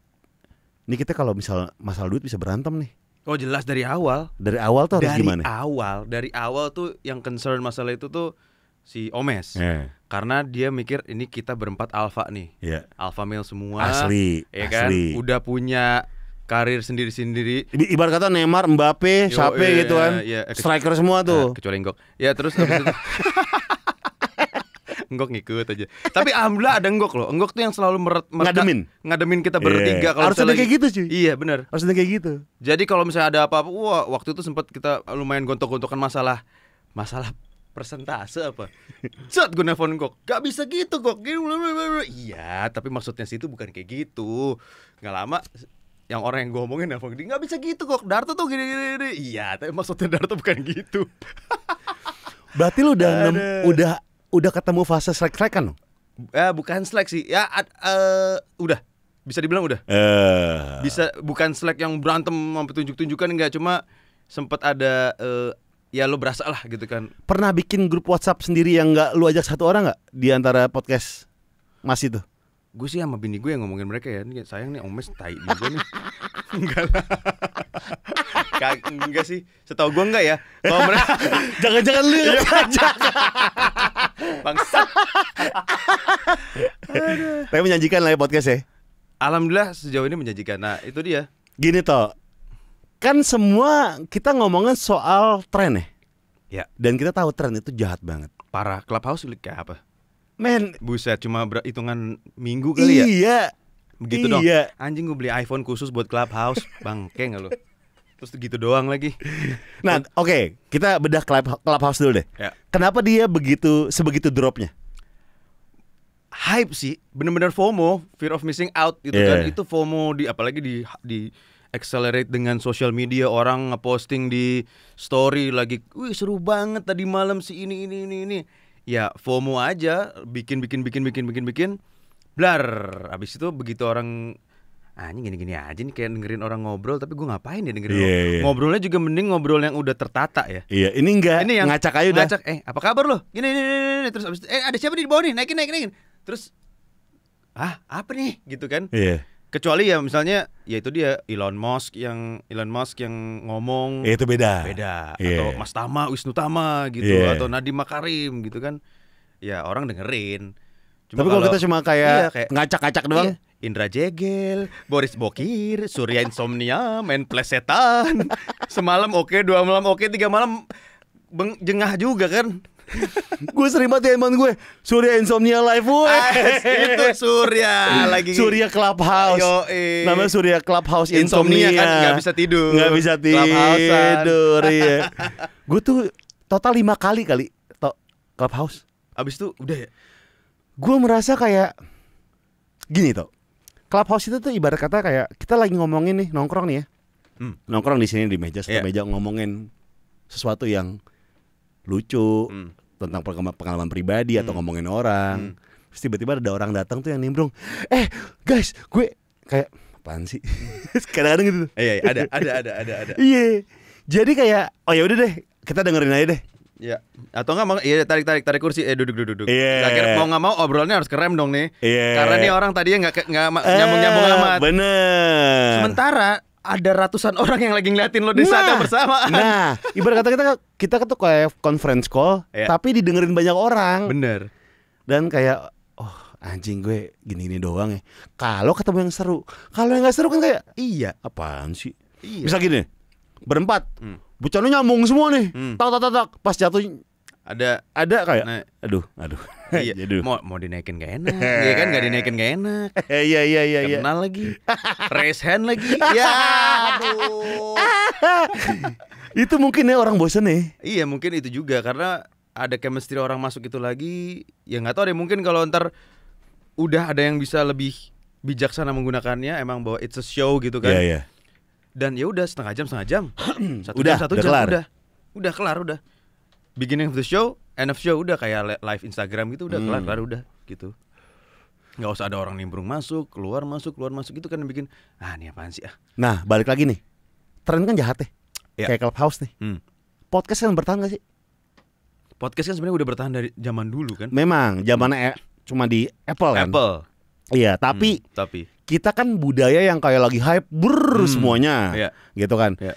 Ini kita kalau misal masalah duit bisa berantem nih. Oh jelas dari awal. Dari awal tuh harus dari gimana? Dari awal, dari awal tuh yang concern masalah itu tuh si Omes. Yeah. Karena dia mikir ini kita berempat alfa nih. Yeah. Alfa male semua. Asli. Ya kan? Asli. Udah punya karir sendiri-sendiri. Ibarat kata Neymar, Mbappe, Sape iya, gitu kan. Iya, iya, Striker semua tuh. Eh, kecuali Ngok. Ya terus habis Enggok ngikut aja. Tapi alhamdulillah ada Enggok loh. Enggok tuh yang selalu meret, meret ngademin. Ngademin kita bertiga yeah. kalau Harus ada kayak gitu, cuy. Iya, benar. Harus ada kayak gitu. Jadi kalau misalnya ada apa-apa, wah waktu itu sempat kita lumayan gontok-gontokan masalah masalah persentase apa? Cut, gue nelfon kok, gak bisa gitu kok. Iya, tapi maksudnya sih itu bukan kayak gitu. Gak lama yang orang yang gue omongin nelfon gini, nggak bisa gitu kok. Darto tuh gini gini, gini. Iya, tapi maksudnya Darto bukan gitu. Berarti lu udah udah udah ketemu fase strike-strikan? Ya eh, bukan strike sih. Ya uh, udah bisa dibilang udah. Uh. Bisa bukan slack yang berantem sampai tunjuk tunjukkan enggak cuma sempat ada uh, ya lo berasa lah gitu kan. Pernah bikin grup WhatsApp sendiri yang enggak lu ajak satu orang enggak di antara podcast Mas itu? Gue sih sama bini gue yang ngomongin mereka ya. Sayang nih Omes tai juga nih. enggak lah enggak sih, setahu gua enggak ya. Kalau mereka jangan-jangan lu yang ya? iya, ngajak. Bangsa. Tapi menjanjikan lah ya podcast ya. Alhamdulillah sejauh ini menjanjikan. Nah, itu dia. Gini toh. Kan semua kita ngomongin soal tren ya. Ya. Dan kita tahu tren itu jahat banget. Parah. Clubhouse kayak apa? Men, buset cuma hitungan minggu kali iya. ya. Iya. Begitu iya. dong. Anjing gue beli iPhone khusus buat Clubhouse, bangke enggak lu? Terus gitu doang lagi. Nah, oke, okay, kita bedah club clubhouse dulu deh. Ya. Kenapa dia begitu sebegitu dropnya? Hype sih, benar-benar FOMO, fear of missing out gitu kan. yeah. kan. Itu FOMO di apalagi di di accelerate dengan social media orang ngeposting di story lagi, wih seru banget tadi malam si ini ini ini ini. Ya FOMO aja, bikin bikin bikin bikin bikin bikin, blar. Abis itu begitu orang anjing ah, gini-gini aja nih kayak dengerin orang ngobrol tapi gue ngapain ya dengerin yeah, Yeah. ngobrolnya juga mending ngobrol yang udah tertata ya iya yeah, ini enggak ini yang ngacak aja udah ngacak eh apa kabar lo gini gini, gini, gini. terus abis, eh ada siapa di bawah nih naikin naikin naikin terus ah apa nih gitu kan iya yeah. kecuali ya misalnya ya itu dia Elon Musk yang Elon Musk yang ngomong yeah, itu beda beda yeah. atau Mas Tama Wisnu Tama gitu yeah. atau Nadiem Makarim gitu kan ya orang dengerin Cuma Tapi kalau kita cuma kayak iya, kayak ngacak-ngacak doang. Iya. Indra Jegel, Boris Bokir, Surya Insomnia, main plesetan. Semalam oke, okay, dua malam oke, okay, tiga malam beng jengah juga kan. gue sering banget ya emang gue Surya Insomnia Live ah, gue Itu Surya lagi Surya Clubhouse nama Namanya Surya Clubhouse Insomnia, kan, Insomnia kan gak bisa tidur Gak bisa tidur iya. Gue tuh total lima kali kali to Clubhouse Abis itu udah ya gue merasa kayak gini tuh clubhouse itu tuh ibarat kata kayak kita lagi ngomongin nih nongkrong nih ya hmm. nongkrong di sini di meja satu yeah. meja ngomongin sesuatu yang lucu hmm. tentang pengalaman, pengalaman pribadi hmm. atau ngomongin orang hmm. terus tiba-tiba ada orang datang tuh yang nimbrung eh guys gue kayak apaan sih kadang-kadang gitu iya, iya ada ada ada ada ada iya jadi kayak oh ya udah deh kita dengerin aja deh Iya. Atau enggak mau iya tarik tarik tarik kursi eh duduk duduk duduk. Yeah. Akhirnya mau nggak mau obrolannya harus kerem dong nih. Yeah. Karena nih orang tadinya enggak nggak eh, nyambung nyambung amat. Bener. Sementara ada ratusan orang yang lagi ngeliatin lo di nah, saat yang bersamaan. Nah, ibarat kata kita kita tuh kayak conference call, yeah. tapi didengerin banyak orang. Bener. Dan kayak oh anjing gue gini-gini doang ya. Kalau ketemu yang seru, kalau yang nggak seru kan kayak iya apaan sih? Iya. Bisa gini, berempat. Hmm bucanu nyambung semua nih. Hmm. Tak tak tak tak. Pas jatuh ada ada kayak ya? nah, aduh aduh iya, Jadi, mau mau dinaikin gak enak iya kan gak dinaikin gak enak eh, iya iya iya iya kenal lagi raise hand lagi ya aduh itu mungkin ya orang bosan nih iya mungkin itu juga karena ada chemistry orang masuk itu lagi ya nggak tahu deh mungkin kalau ntar udah ada yang bisa lebih bijaksana menggunakannya emang bahwa it's a show gitu kan yeah, yeah dan ya udah setengah jam setengah jam satu udah, jam satu udah jam kelar. udah udah kelar udah beginning of the show end of show udah kayak live Instagram gitu udah hmm. kelar kelar udah gitu nggak usah ada orang nimbrung masuk keluar masuk keluar masuk itu kan yang bikin ah ini apaan sih ah nah balik lagi nih tren kan jahat deh ya. kayak clubhouse nih hmm. podcast kan bertahan gak sih podcast kan sebenarnya udah bertahan dari zaman dulu kan memang zamannya hmm. e cuma di Apple kan Apple iya tapi hmm, tapi kita kan budaya yang kayak lagi hype ber hmm. semuanya yeah. gitu kan yeah.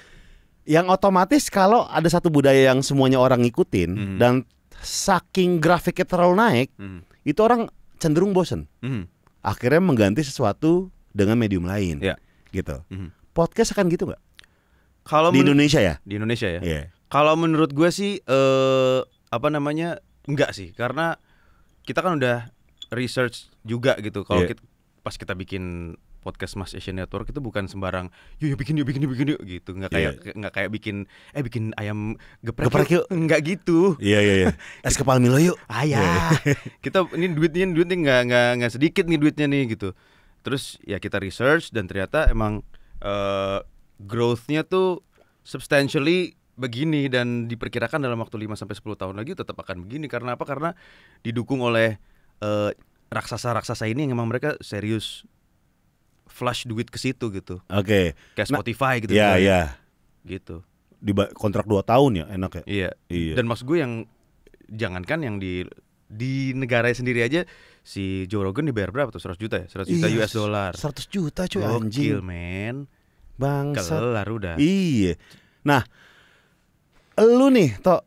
yang otomatis kalau ada satu budaya yang semuanya orang ngikutin hmm. dan saking grafiknya terlalu naik hmm. itu orang cenderung bosen hmm. akhirnya mengganti sesuatu dengan medium lain yeah. gitu hmm. podcast akan gitu nggak kalau di Indonesia ya di Indonesia ya yeah. kalau menurut gue sih eh, apa namanya enggak sih karena kita kan udah research juga gitu kalau yeah pas kita bikin podcast Mas Asian Network itu bukan sembarang yuk yuk bikin yuk bikin yuk bikin yuk gitu nggak iya. kayak yeah. nggak kayak bikin eh bikin ayam geprek, geprek yuk. nggak gitu iya yeah, iya yeah, es kepala Milo yuk ayah yeah. Iya. kita ini duitnya duitnya nggak nggak nggak sedikit nih duitnya nih gitu terus ya kita research dan ternyata emang uh, growthnya tuh substantially begini dan diperkirakan dalam waktu 5 sampai sepuluh tahun lagi tetap akan begini karena apa karena didukung oleh uh, raksasa-raksasa ini yang memang mereka serius flush duit ke situ gitu. Oke. Okay. Kayak Spotify gitu. Iya, iya. Gitu. Di kontrak 2 tahun ya enak ya. Iya. iya. Dan maksud gue yang jangankan yang di di negara sendiri aja si Joe Rogan dibayar berapa tuh? 100 juta ya? 100 juta yes. Iya, US dollar. 100 juta cuy anjing. Gokil, men. Bangsat. Kelar udah. Iya. Nah, lu nih, Tok,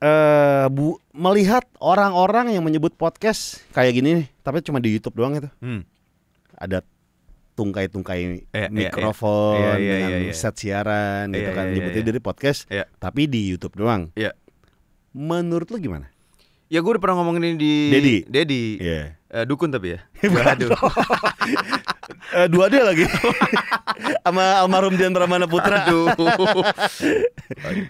eh uh, bu melihat orang-orang yang menyebut podcast kayak gini nih tapi cuma di YouTube doang itu hmm. ada tungkai-tungkai yeah, iya, iya. mikrofon yeah, yeah. Yeah, yeah, dengan yeah, iya. set siaran yeah, gitu kan yeah, yeah, yeah. dari podcast yeah. tapi di YouTube doang yeah. menurut lo gimana Ya gue udah pernah ngomongin ini di Dedi. Dedi. Yeah. Uh, dukun tapi ya. Waduh. uh, dua dia lagi. Sama almarhum Dian Pramana Putra. Aduh.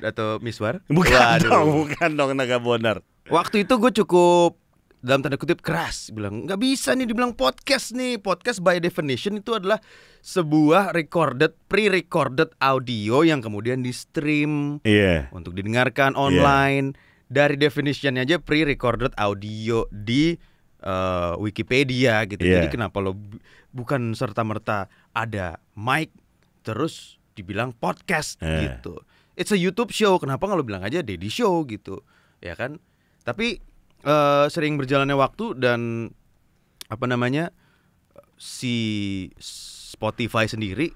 Atau Miswar? Bukan Waduh. dong, bukan dong Naga Bonar. Waktu itu gue cukup dalam tanda kutip keras bilang nggak bisa nih dibilang podcast nih podcast by definition itu adalah sebuah recorded pre-recorded audio yang kemudian di stream yeah. untuk didengarkan iya. online yeah. dari definitionnya aja pre-recorded audio di uh, Wikipedia gitu yeah. jadi kenapa lo bukan serta merta ada mic terus dibilang podcast yeah. gitu it's a YouTube show kenapa nggak lo bilang aja daily Show gitu ya kan tapi uh, sering berjalannya waktu dan apa namanya si Spotify sendiri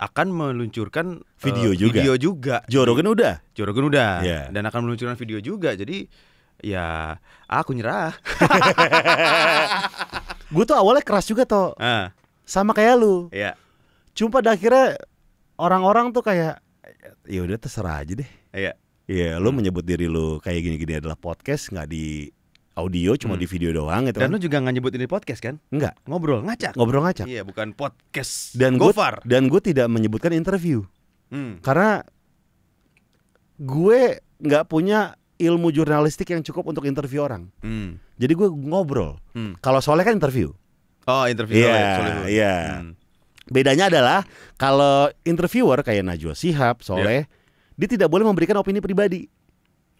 akan meluncurkan eh, video uh, juga. Video juga. Jorogen udah. Jorogen udah. Yeah. Dan akan meluncurkan video juga. Jadi ya aku nyerah. gue tuh awalnya keras juga toh. Uh. Sama kayak lu. Iya. Yeah. Cuma pada akhirnya orang-orang tuh kayak ya udah terserah aja deh. Iya. Yeah. Iya, yeah, lu menyebut diri lu kayak gini-gini adalah podcast nggak di audio cuma hmm. di video doang gitu Dan kan. lu juga nggak nyebut ini podcast kan? Enggak. Ngobrol ngacak. Ngobrol ngacak. Iya, bukan podcast. Dan gue dan gue tidak menyebutkan interview. Hmm. Karena gue nggak punya ilmu jurnalistik yang cukup untuk interview orang. Hmm. Jadi gue ngobrol. Hmm. Kalau soalnya kan interview. Oh, interview. Iya. Yeah, iya. Hmm. Bedanya adalah kalau interviewer kayak Najwa Sihab, iya. Soleh, yeah dia tidak boleh memberikan opini pribadi.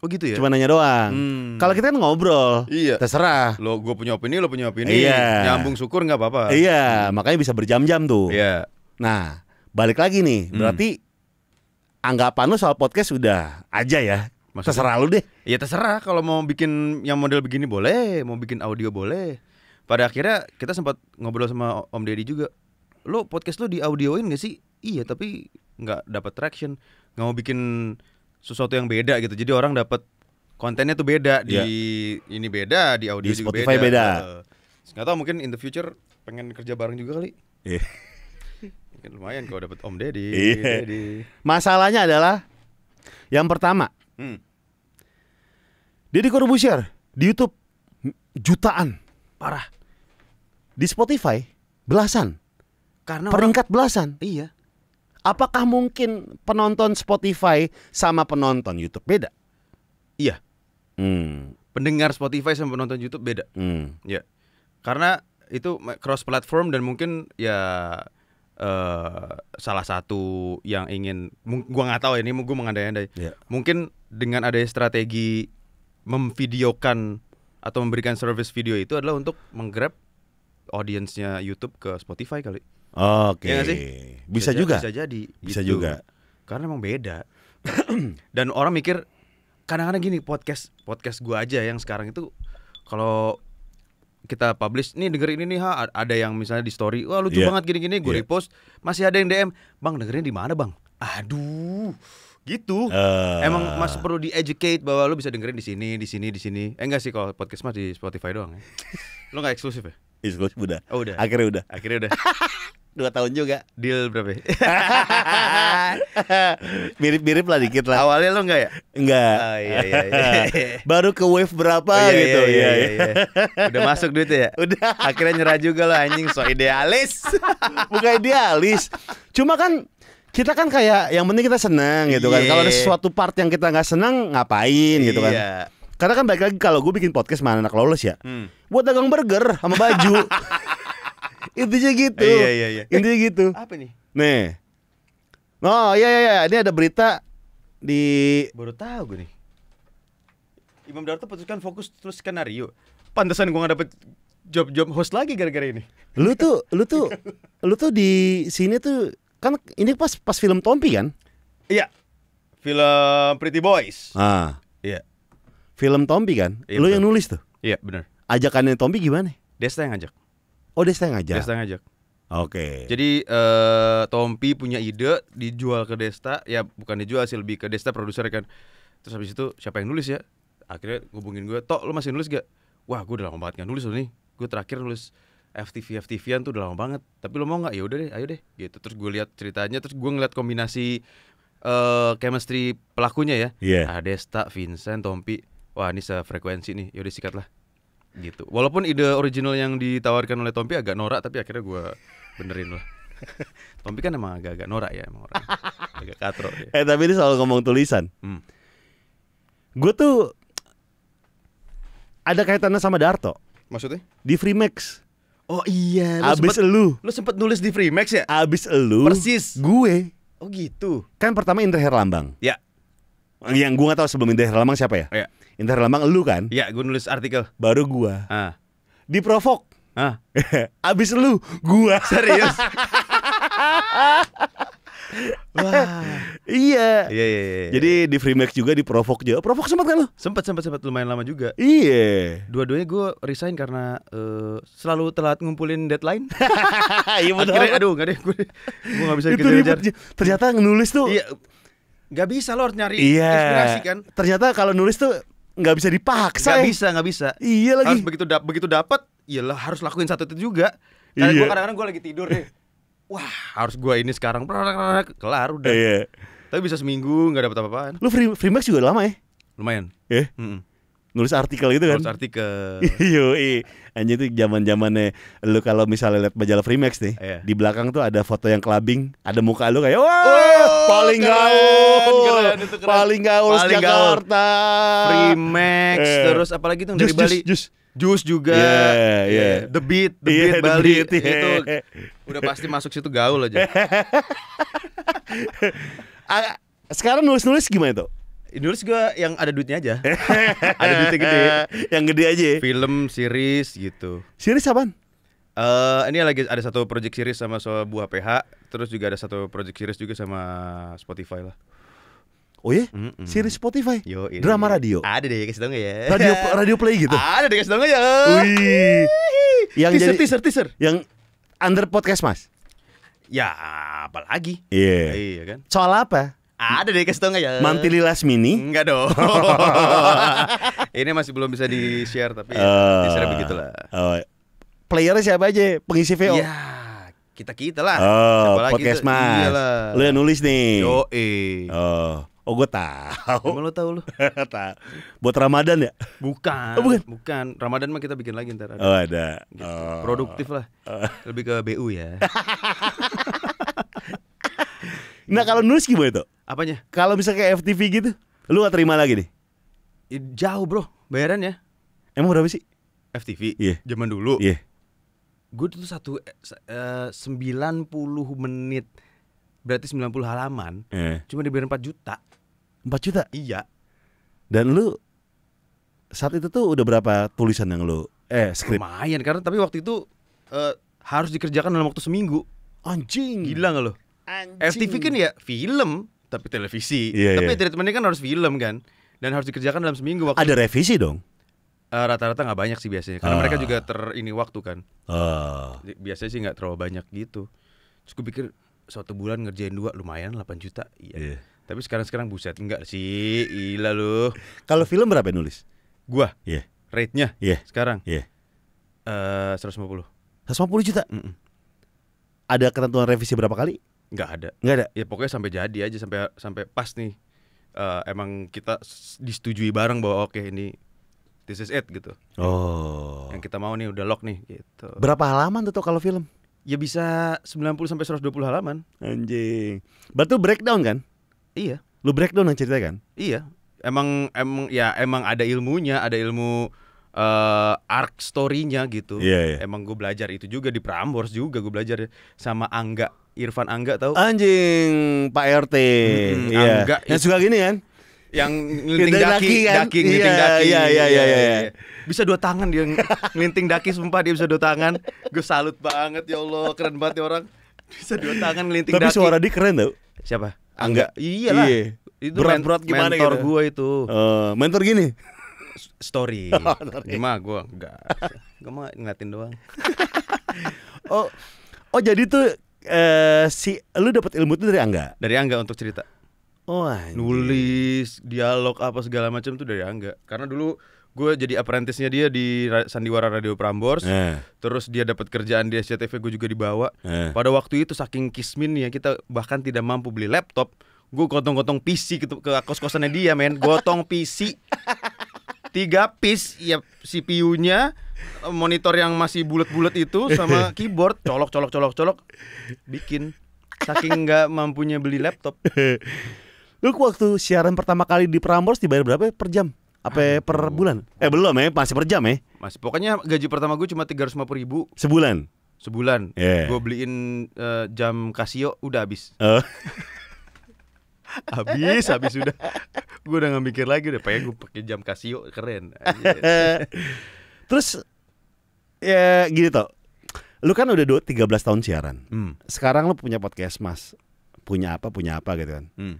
Oh gitu ya. Cuma nanya doang. Hmm. Kalau kita kan ngobrol, iya. terserah. Lo gue punya opini, lo punya opini. Iya. Nyambung syukur nggak apa-apa. Iya, hmm. makanya bisa berjam-jam tuh. Iya. Nah, balik lagi nih. Hmm. Berarti anggapan lo soal podcast udah aja ya. Maksudnya, terserah lo deh. Iya terserah. Kalau mau bikin yang model begini boleh, mau bikin audio boleh. Pada akhirnya kita sempat ngobrol sama Om Deddy juga. Lo podcast lo diaudioin gak sih? Iya, tapi nggak dapat traction nggak mau bikin sesuatu yang beda gitu jadi orang dapat kontennya tuh beda di yeah. ini beda di audio di Spotify juga Spotify beda, nggak tahu mungkin in the future pengen kerja bareng juga kali yeah. lumayan kalau dapat Om Deddy yeah. Iya. masalahnya adalah yang pertama hmm. Deddy Corbusier di YouTube jutaan parah di Spotify belasan karena peringkat orang, belasan iya Apakah mungkin penonton Spotify sama penonton YouTube beda? Iya. Hmm. Pendengar Spotify sama penonton YouTube beda. Hmm. Ya. Karena itu cross platform dan mungkin ya uh, salah satu yang ingin gua nggak tahu ya, ini gua mengandai-andai. Yeah. Mungkin dengan ada strategi memvideokan atau memberikan service video itu adalah untuk menggrab audiensnya YouTube ke Spotify kali. Oke. Okay. Ya Bisa, bisa juga. Bisa jadi. Bisa gitu. juga. Karena emang beda. Dan orang mikir kadang-kadang gini podcast podcast gua aja yang sekarang itu kalau kita publish nih dengerin ini nih ha ada yang misalnya di story wah lucu yeah. banget gini-gini gue yeah. repost masih ada yang DM bang dengerin di mana bang aduh gitu uh. emang masih perlu di educate bahwa lu bisa dengerin di sini di sini di sini eh enggak sih kalau podcast mah di Spotify doang ya lo nggak eksklusif ya eksklusif udah oh udah akhirnya udah akhirnya udah dua tahun juga deal berapa mirip-mirip lah dikit lah awalnya lo enggak ya enggak oh, iya, iya, iya. baru ke wave berapa oh, iya, gitu iya, iya, iya, iya. iya. udah masuk duit ya udah akhirnya nyerah juga lo anjing so idealis bukan idealis cuma kan kita kan kayak yang penting kita senang gitu kan kalau ada iya. suatu part yang kita nggak senang ngapain gitu kan iya. karena kan balik lagi kalau gue bikin podcast mana anak lolos ya hmm. buat dagang burger sama baju Intinya gitu. Iya iya iya. Intinya eh, gitu. Apa nih? Nih. Oh iya, iya iya ini ada berita di baru tahu gue nih. Imam Darto putuskan fokus terus skenario. Pantesan gue gak dapet job-job host lagi gara-gara ini. Lu tuh, lu tuh, lu tuh di sini tuh kan ini pas pas film Tompi kan? Iya. Film Pretty Boys. Ah. Iya. Film Tompi kan? Iya, lu betul. yang nulis tuh? Iya, benar. Ajakannya Tompi gimana? Desta yang ngajak. Oh Desta yang ngajak? Desta yang ngajak Oke. Okay. Jadi uh, Tompi punya ide dijual ke Desta, ya bukan dijual sih lebih ke Desta produser kan. Terus habis itu siapa yang nulis ya? Akhirnya hubungin gue, "Tok, lu masih nulis gak?" Wah, gue udah lama banget gak nulis loh nih. Gue terakhir nulis FTV FTV-an tuh udah lama banget. Tapi lo mau nggak? Ya udah deh, ayo deh. Gitu. Terus gue lihat ceritanya, terus gue ngeliat kombinasi uh, chemistry pelakunya ya. Iya. Desta, ah, Desta, Vincent, Tompi. Wah, ini sefrekuensi nih. Yaudah sikat lah gitu walaupun ide original yang ditawarkan oleh Tompi agak norak tapi akhirnya gue benerin lah Tompi kan emang agak-agak norak ya emang orang agak katro ya. eh tapi ini soal ngomong tulisan hmm. gue tuh ada kaitannya sama Darto maksudnya di Freemax Oh iya, lu abis sempet, elu. Lu sempet nulis di Freemax ya? Abis elu. Persis. Gue. Oh gitu. Kan pertama Indra Herlambang. Ya. Yang gue gak tau sebelum Indra Herlambang siapa ya? Oh, ya. Intar Lambang lu kan? Iya, gue nulis artikel. Baru gua. Ah. Diprovok. Ah. Abis lu, gua. Serius. Wah. Iya. iya. Iya, iya, iya. Jadi di Freemax juga di diprovok juga. Provok sempat kan lu? Sempat sempat sempat lumayan lama juga. Iya. Dua-duanya gua resign karena uh, selalu telat ngumpulin deadline. iya gak Akhirnya aduh enggak deh gue Gua enggak bisa dikejar Ternyata nulis tuh Iya. Gak bisa lo harus nyari iya. inspirasi kan Ternyata kalau nulis tuh nggak bisa dipaksa. Nggak bisa, nggak bisa. Iya lagi. Harus begitu dap begitu dapat, iyalah harus lakuin satu itu juga. Karena iya. gue kadang-kadang gue lagi tidur deh. Wah, harus gue ini sekarang kelar udah. Iya. Tapi bisa seminggu nggak dapat apa-apaan. Lu free, free max juga lama ya? Lumayan. eh Mm -mm nulis artikel gitu kan nulis artikel yoi anjir itu zaman zamannya lu kalau misalnya lihat majalah Freemax nih yeah. di belakang tuh ada foto yang clubbing ada muka lu kayak wah oh, paling keren, gaul keren, keren. paling gaul paling Jakarta gaul. Freemax yeah. terus apalagi tuh dari Bali jus, jus. juga, yeah, yeah. Iya. The Beat, The yeah, Beat Bali the beat, yeah. itu udah pasti masuk situ gaul aja. Sekarang nulis-nulis gimana tuh? Indonesia gue yang ada duitnya aja. ada duitnya gede. yang gede aja. Film, series gitu. Series apaan? Uh, ini lagi ada satu project series sama sebuah PH, terus juga ada satu project series juga sama Spotify lah. Oh iya, mm -mm. series Spotify, Yo, ini drama radio. Ada deh kasih tau ya. Radio radio play gitu. Ada deh kasih tau ya. Yang teaser, jadi, teaser, teaser. Yang under podcast mas. Ya apalagi. Iya. Yeah. Iya kan. Soal apa? Ada deh kasih tau gak ya? Mantili mini Enggak dong. Ini masih belum bisa di share tapi ya, uh, ya, begitulah. Uh, playernya siapa aja? Pengisi VO? Ya kita kita lah. Oh, siapa podcast iya mas. Lu yang nulis nih. Yo eh. Oh. Oh gue tahu. Emang lo tau lo? tahu. Buat Ramadan ya? Bukan. Oh, bukan. Bukan. Ramadan mah kita bikin lagi ntar. Ada. Oh ada. Gitu. Oh. Produktif lah. Lebih ke BU ya. nah kalau nulis gimana tuh? Apanya? Kalau bisa kayak FTV gitu, lu gak terima lagi nih? Jauh bro, bayaran ya. Emang berapa sih? FTV? Iya. Yeah. Zaman dulu? Iya. Yeah. Gue tuh satu eh, eh, sembilan puluh menit, berarti 90 halaman. Yeah. Cuma dibayar empat juta. Empat juta? Iya. Dan lu saat itu tuh udah berapa tulisan yang lu eh skrip? Lumayan karena tapi waktu itu uh, harus dikerjakan dalam waktu seminggu. Anjing. Gila gak lo? Anjing. FTV kan ya film tapi televisi. Yeah, tapi yeah. treatmentnya kan harus film kan dan harus dikerjakan dalam seminggu waktu. Ada revisi dong. Eh, rata-rata nggak banyak sih biasanya karena uh. mereka juga ter ini waktu kan. Uh. Biasanya sih nggak terlalu banyak gitu. Terus gue pikir satu bulan ngerjain dua lumayan 8 juta. Iya. Yeah. Tapi sekarang-sekarang buset nggak sih, gila lu. Kalau film berapa nulis? Gua. Iya. Yeah. Rate-nya yeah. sekarang. Iya. Yeah. Eh uh, 150. 150 juta. Mm -mm. Ada ketentuan revisi berapa kali? nggak ada nggak ada ya pokoknya sampai jadi aja sampai sampai pas nih uh, emang kita disetujui bareng bahwa oke okay, ini this is it gitu oh yang kita mau nih udah lock nih gitu berapa halaman tuh kalau film ya bisa 90 sampai 120 halaman anjing berarti breakdown kan iya lu breakdown yang cerita kan iya emang emang ya emang ada ilmunya ada ilmu uh, arc storynya gitu. Yeah, yeah. Emang gue belajar itu juga di Prambors juga gue belajar sama Angga Irfan Angga tahu? Anjing, Pak RT. Hmm, iya. Angga. Yang suka gini kan? Yang linting daki, daki, kan? daki iya, ngelinting iya, daki. Iya, iya, iya, iya. Bisa dua tangan dia linting daki sumpah dia bisa dua tangan. Gue salut banget ya Allah, keren banget ya orang. Bisa dua tangan linting daki. Tapi suara dia keren tau? Siapa? Angga. Iya lah. Iya. Itu berat, berat gimana mentor gitu? gua itu. Uh, mentor gini. Story. Gimana oh, gua enggak. Gue mah ngeliatin doang. oh, oh jadi tuh uh, si lu dapat ilmu itu dari Angga? Dari Angga untuk cerita. Oh, anjir. nulis dialog apa segala macam tuh dari Angga. Karena dulu gue jadi apprentice-nya dia di Sandiwara Radio Prambors. Eh. Terus dia dapat kerjaan di SCTV gue juga dibawa. Eh. Pada waktu itu saking kisminnya kita bahkan tidak mampu beli laptop. Gue gotong-gotong PC ke, ke kos-kosannya dia, men. Gotong PC. tiga piece ya CPU-nya monitor yang masih bulat-bulat itu sama keyboard colok colok colok colok bikin saking nggak mampunya beli laptop lu waktu siaran pertama kali di Prambors dibayar berapa per jam apa per bulan eh belum ya eh. masih per jam ya eh. masih pokoknya gaji pertama gue cuma tiga ratus lima puluh ribu sebulan sebulan yeah. gue beliin uh, jam Casio udah habis uh. habis habis sudah gue udah nggak mikir lagi udah pengen gue pakai jam Casio keren terus ya gitu tau lu kan udah dua tiga belas tahun siaran hmm. sekarang lu punya podcast mas punya apa punya apa gitu kan hmm.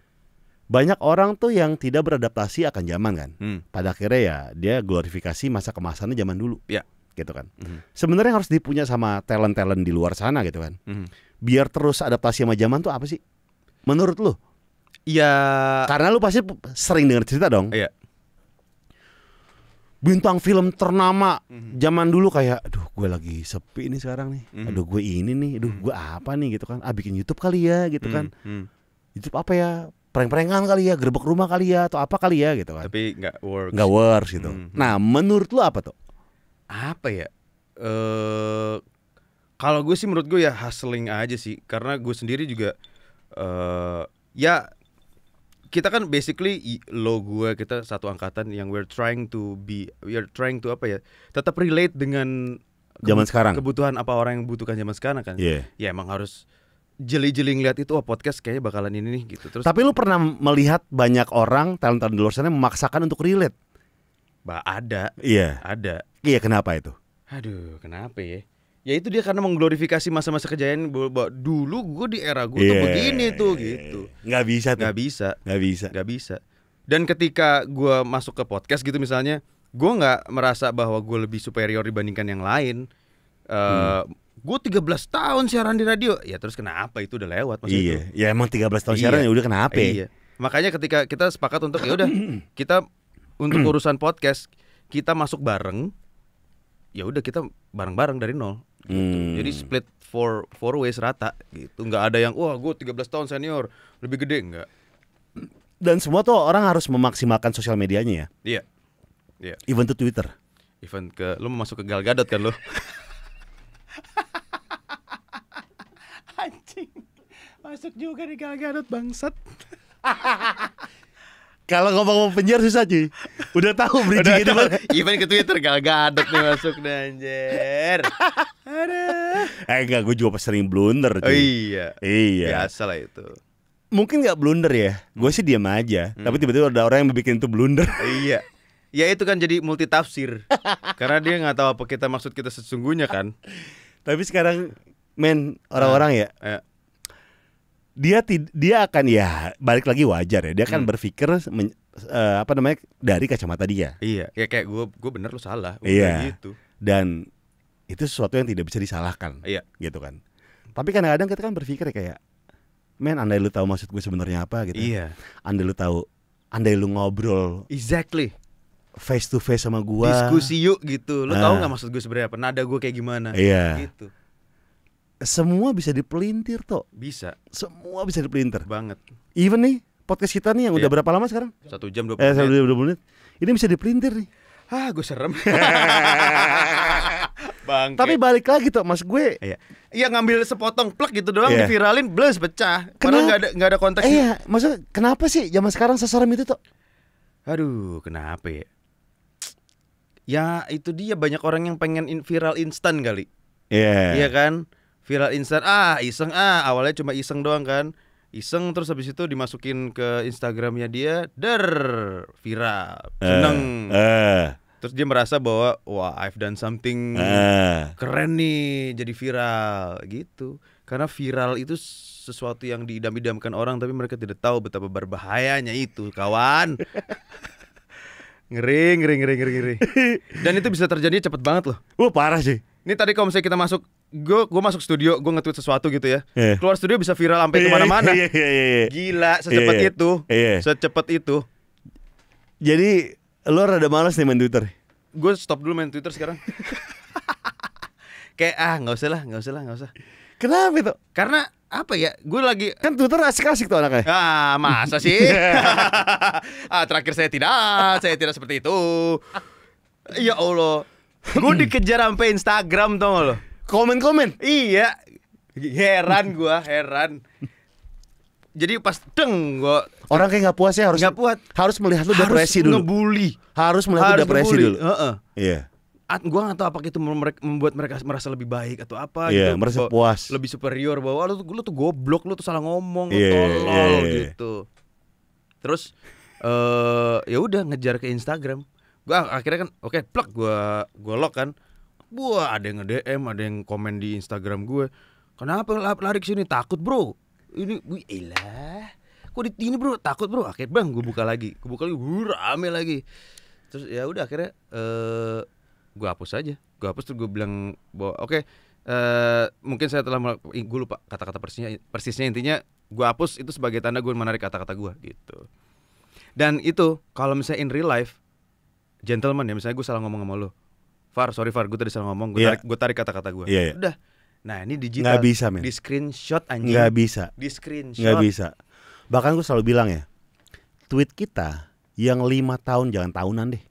banyak orang tuh yang tidak beradaptasi akan zaman kan hmm. pada akhirnya ya dia glorifikasi masa kemasannya zaman dulu ya gitu kan hmm. sebenarnya harus dipunya sama talent talent di luar sana gitu kan hmm. biar terus adaptasi sama zaman tuh apa sih menurut lu Iya. Karena lu pasti sering dengar cerita dong. Iya. Bintang film ternama mhm. zaman dulu kayak, aduh gue lagi sepi nih sekarang nih, mm aduh gue ini nih, aduh mhm. gue apa nih gitu kan, ah bikin YouTube kali ya gitu mhm, kan, mm YouTube apa ya, prank-prankan kali ya, gerbek rumah kali ya atau apa kali ya gitu kan. Tapi nggak works. Nggak works gitu. mm Nah menurut lu apa tuh? Apa ya? Eh uh, kalau gue sih menurut gue ya hustling aja sih, karena gue sendiri juga uh, ya kita kan basically lo gue kita satu angkatan yang we're trying to be we're trying to apa ya tetap relate dengan zaman sekarang kebutuhan apa orang yang butuhkan zaman sekarang kan yeah. ya emang harus jeli-jeli ngeliat itu oh podcast kayaknya bakalan ini nih gitu terus tapi lu pernah melihat banyak orang talent-talent di luar sana memaksakan untuk relate bah ada iya yeah. ada iya kenapa itu aduh kenapa ya ya itu dia karena mengglorifikasi masa-masa kejayaan bahwa dulu gue di era gue yeah, tuh iya, begini iya, tuh iya, gitu nggak bisa tuh. nggak bisa nggak bisa nggak bisa dan ketika gue masuk ke podcast gitu misalnya gue nggak merasa bahwa gue lebih superior dibandingkan yang lain uh, hmm. Gue 13 tahun siaran di radio Ya terus kenapa itu udah lewat maksudnya Iya itu. Ya emang 13 tahun iya. siaran ya udah kenapa ya? iya. Makanya ketika kita sepakat untuk ya udah Kita untuk urusan podcast Kita masuk bareng ya udah kita bareng-bareng dari nol Gitu. Hmm. Jadi split four four ways rata gitu. Enggak ada yang wah gue 13 tahun senior lebih gede enggak. Dan semua tuh orang harus memaksimalkan sosial medianya ya. Iya. Iya. Yeah. Even Twitter. Event ke lu mau masuk ke Gal Gadot kan lu? Anjing. Masuk juga di Gal Gadot bangsat. Kalau ngomong, ngomong penyiar susah cuy. Udah tahu bridging itu kan Even ke Twitter gak gadok nih masuk deh anjir. eh enggak, gue juga sering blunder cuy. Oh, iya. Iya. Biasa lah itu. Mungkin nggak blunder ya. Gue sih diam aja. Hmm. Tapi tiba-tiba ada orang yang bikin itu blunder. iya. Ya itu kan jadi multi tafsir. Karena dia nggak tahu apa kita maksud kita sesungguhnya kan. Tapi sekarang men orang-orang ah, ya, ya dia tid dia akan ya balik lagi wajar ya dia kan hmm. berpikir men, uh, apa namanya dari kacamata dia iya ya kayak gue gue bener lo salah Udah iya gitu. dan itu sesuatu yang tidak bisa disalahkan iya gitu kan tapi kadang-kadang kita kan berpikir ya kayak men andai lu tahu maksud gue sebenarnya apa gitu ya. iya andai lu tahu andai lu ngobrol exactly face to face sama gue diskusi yuk gitu lu nah. tahu nggak maksud gue sebenarnya apa nada gue kayak gimana iya gitu semua bisa dipelintir toh bisa semua bisa dipelintir banget even nih podcast kita nih yang yeah. udah iya. berapa lama sekarang satu jam dua puluh eh, satu menit ini bisa dipelintir nih ah gue serem Bang. Tapi balik lagi tuh mas gue. Iya. Iya ngambil sepotong plek gitu doang iya. diviralin blus pecah. Karena nggak ada nggak ada konteks. Iya, maksudnya kenapa sih zaman sekarang seserem itu tuh? Aduh, kenapa ya? Ya itu dia banyak orang yang pengen viral instan kali. Iya. Yeah. Iya kan? viral instan ah iseng ah awalnya cuma iseng doang kan iseng terus habis itu dimasukin ke Instagramnya dia der viral eh, seneng uh, uh. terus dia merasa bahwa wah I've done something uh. keren nih jadi viral gitu karena viral itu sesuatu yang diidam-idamkan orang tapi mereka tidak tahu betapa berbahayanya itu kawan ngeri ngeri ngeri ngeri ngeri dan itu bisa terjadi cepet banget loh wah parah sih ini tadi kalau misalnya kita masuk gue gue masuk studio gue nge-tweet sesuatu gitu ya yeah. keluar studio bisa viral sampai yeah, kemana-mana yeah, yeah, yeah, yeah. gila iya, secepat yeah, yeah. itu yeah. secepat itu jadi lo rada malas nih main twitter gue stop dulu main twitter sekarang kayak ah nggak usah lah nggak usah lah nggak usah kenapa itu karena apa ya gue lagi kan twitter asik-asik tuh anaknya ah masa sih iya. ah terakhir saya tidak saya tidak seperti itu ya allah gue dikejar sampai instagram tuh, gak lo komen-komen iya heran gua heran jadi pas deng gua orang kayak nggak puas ya harus nggak puas harus melihat lu depresi harus dulu ngebully harus melihat harus lu depresi ngebully. dulu uh -uh. iya yeah. gua nggak tahu apa itu membuat mereka merasa lebih baik atau apa yeah, gitu. merasa puas. Lebih superior bahwa lu tuh lu tuh goblok, lu tuh salah ngomong, yeah, lu iya, iya, tolol yeah, yeah. Iya. gitu. Terus eh uh, ya udah ngejar ke Instagram. Gua akhirnya kan oke, okay, plak gua gua lock kan. Wah, ada yang nge-DM, ada yang komen di Instagram gue. Kenapa lari ke sini? Takut, Bro. Ini wih elah. Kok di sini Bro? Takut, Bro. Akhirnya Bang, gue buka lagi. Gue buka lagi, wuh, rame lagi. Terus ya udah akhirnya eh gue hapus aja. Gue hapus terus gue bilang bahwa oke, okay, eh mungkin saya telah gue lupa kata-kata persisnya persisnya intinya gue hapus itu sebagai tanda gue menarik kata-kata gue gitu. Dan itu kalau misalnya in real life gentleman ya misalnya gue salah ngomong sama lo Far, sorry Far, gue tadi salah ngomong. Gue yeah. tarik, kata-kata gue. Yeah, yeah. Udah. Nah ini digital. Nggak bisa, men. Di screenshot anjing. Nggak bisa. Di screenshot. Nggak bisa. Bahkan gue selalu bilang ya, tweet kita yang lima tahun jangan tahunan deh.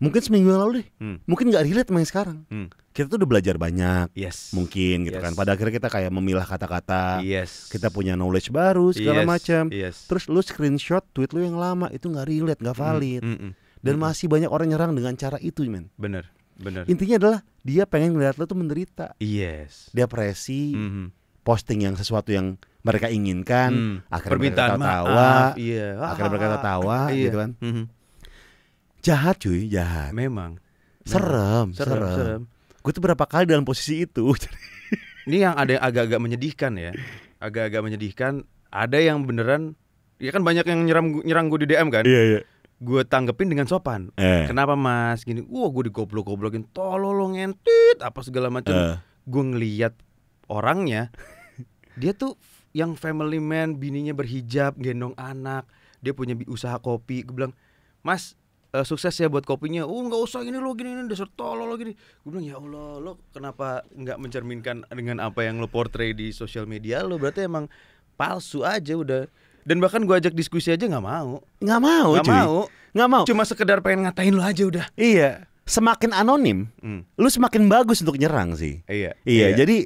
Mungkin seminggu yang lalu deh. Hmm. Mungkin nggak relate main sekarang. Hmm. Kita tuh udah belajar banyak. Yes. Mungkin gitu yes. kan. Pada akhirnya kita kayak memilah kata-kata. Yes. Kita punya knowledge baru segala yes. macam. Yes. Terus lu screenshot tweet lu yang lama itu nggak relate, nggak hmm. valid. Hmm. Hmm. Hmm dan hmm. masih banyak orang nyerang dengan cara itu men bener bener intinya adalah dia pengen melihat lo tuh menderita yes depresi mm -hmm. posting yang sesuatu yang mereka inginkan hmm. akhirnya mereka tertawa yeah. akhirnya mereka tertawa ah, yeah. gitu kan mm -hmm. jahat cuy jahat memang serem serem, serem. serem. gue tuh berapa kali dalam posisi itu ini yang ada yang agak-agak menyedihkan ya agak-agak menyedihkan ada yang beneran ya kan banyak yang nyerang nyerang gue di DM kan iya, iya gue tanggepin dengan sopan. Eh. Kenapa mas? Gini, wah gue digoblok-goblokin, tolol ngentit, apa segala macam. Uh. Eh. Gue ngeliat orangnya, dia tuh yang family man, bininya berhijab, gendong anak, dia punya usaha kopi. Gue bilang, mas uh, sukses ya buat kopinya. Oh nggak usah gini lo gini ini dasar tolol lo gini. Gue bilang ya Allah lo kenapa nggak mencerminkan dengan apa yang lo portray di sosial media lo berarti emang palsu aja udah dan bahkan gue ajak diskusi aja nggak mau. Nggak mau, nggak mau, nggak mau. Cuma sekedar pengen ngatain lo aja udah. Iya. Semakin anonim, hmm. lu semakin bagus untuk nyerang sih. Iya. iya. Iya. Jadi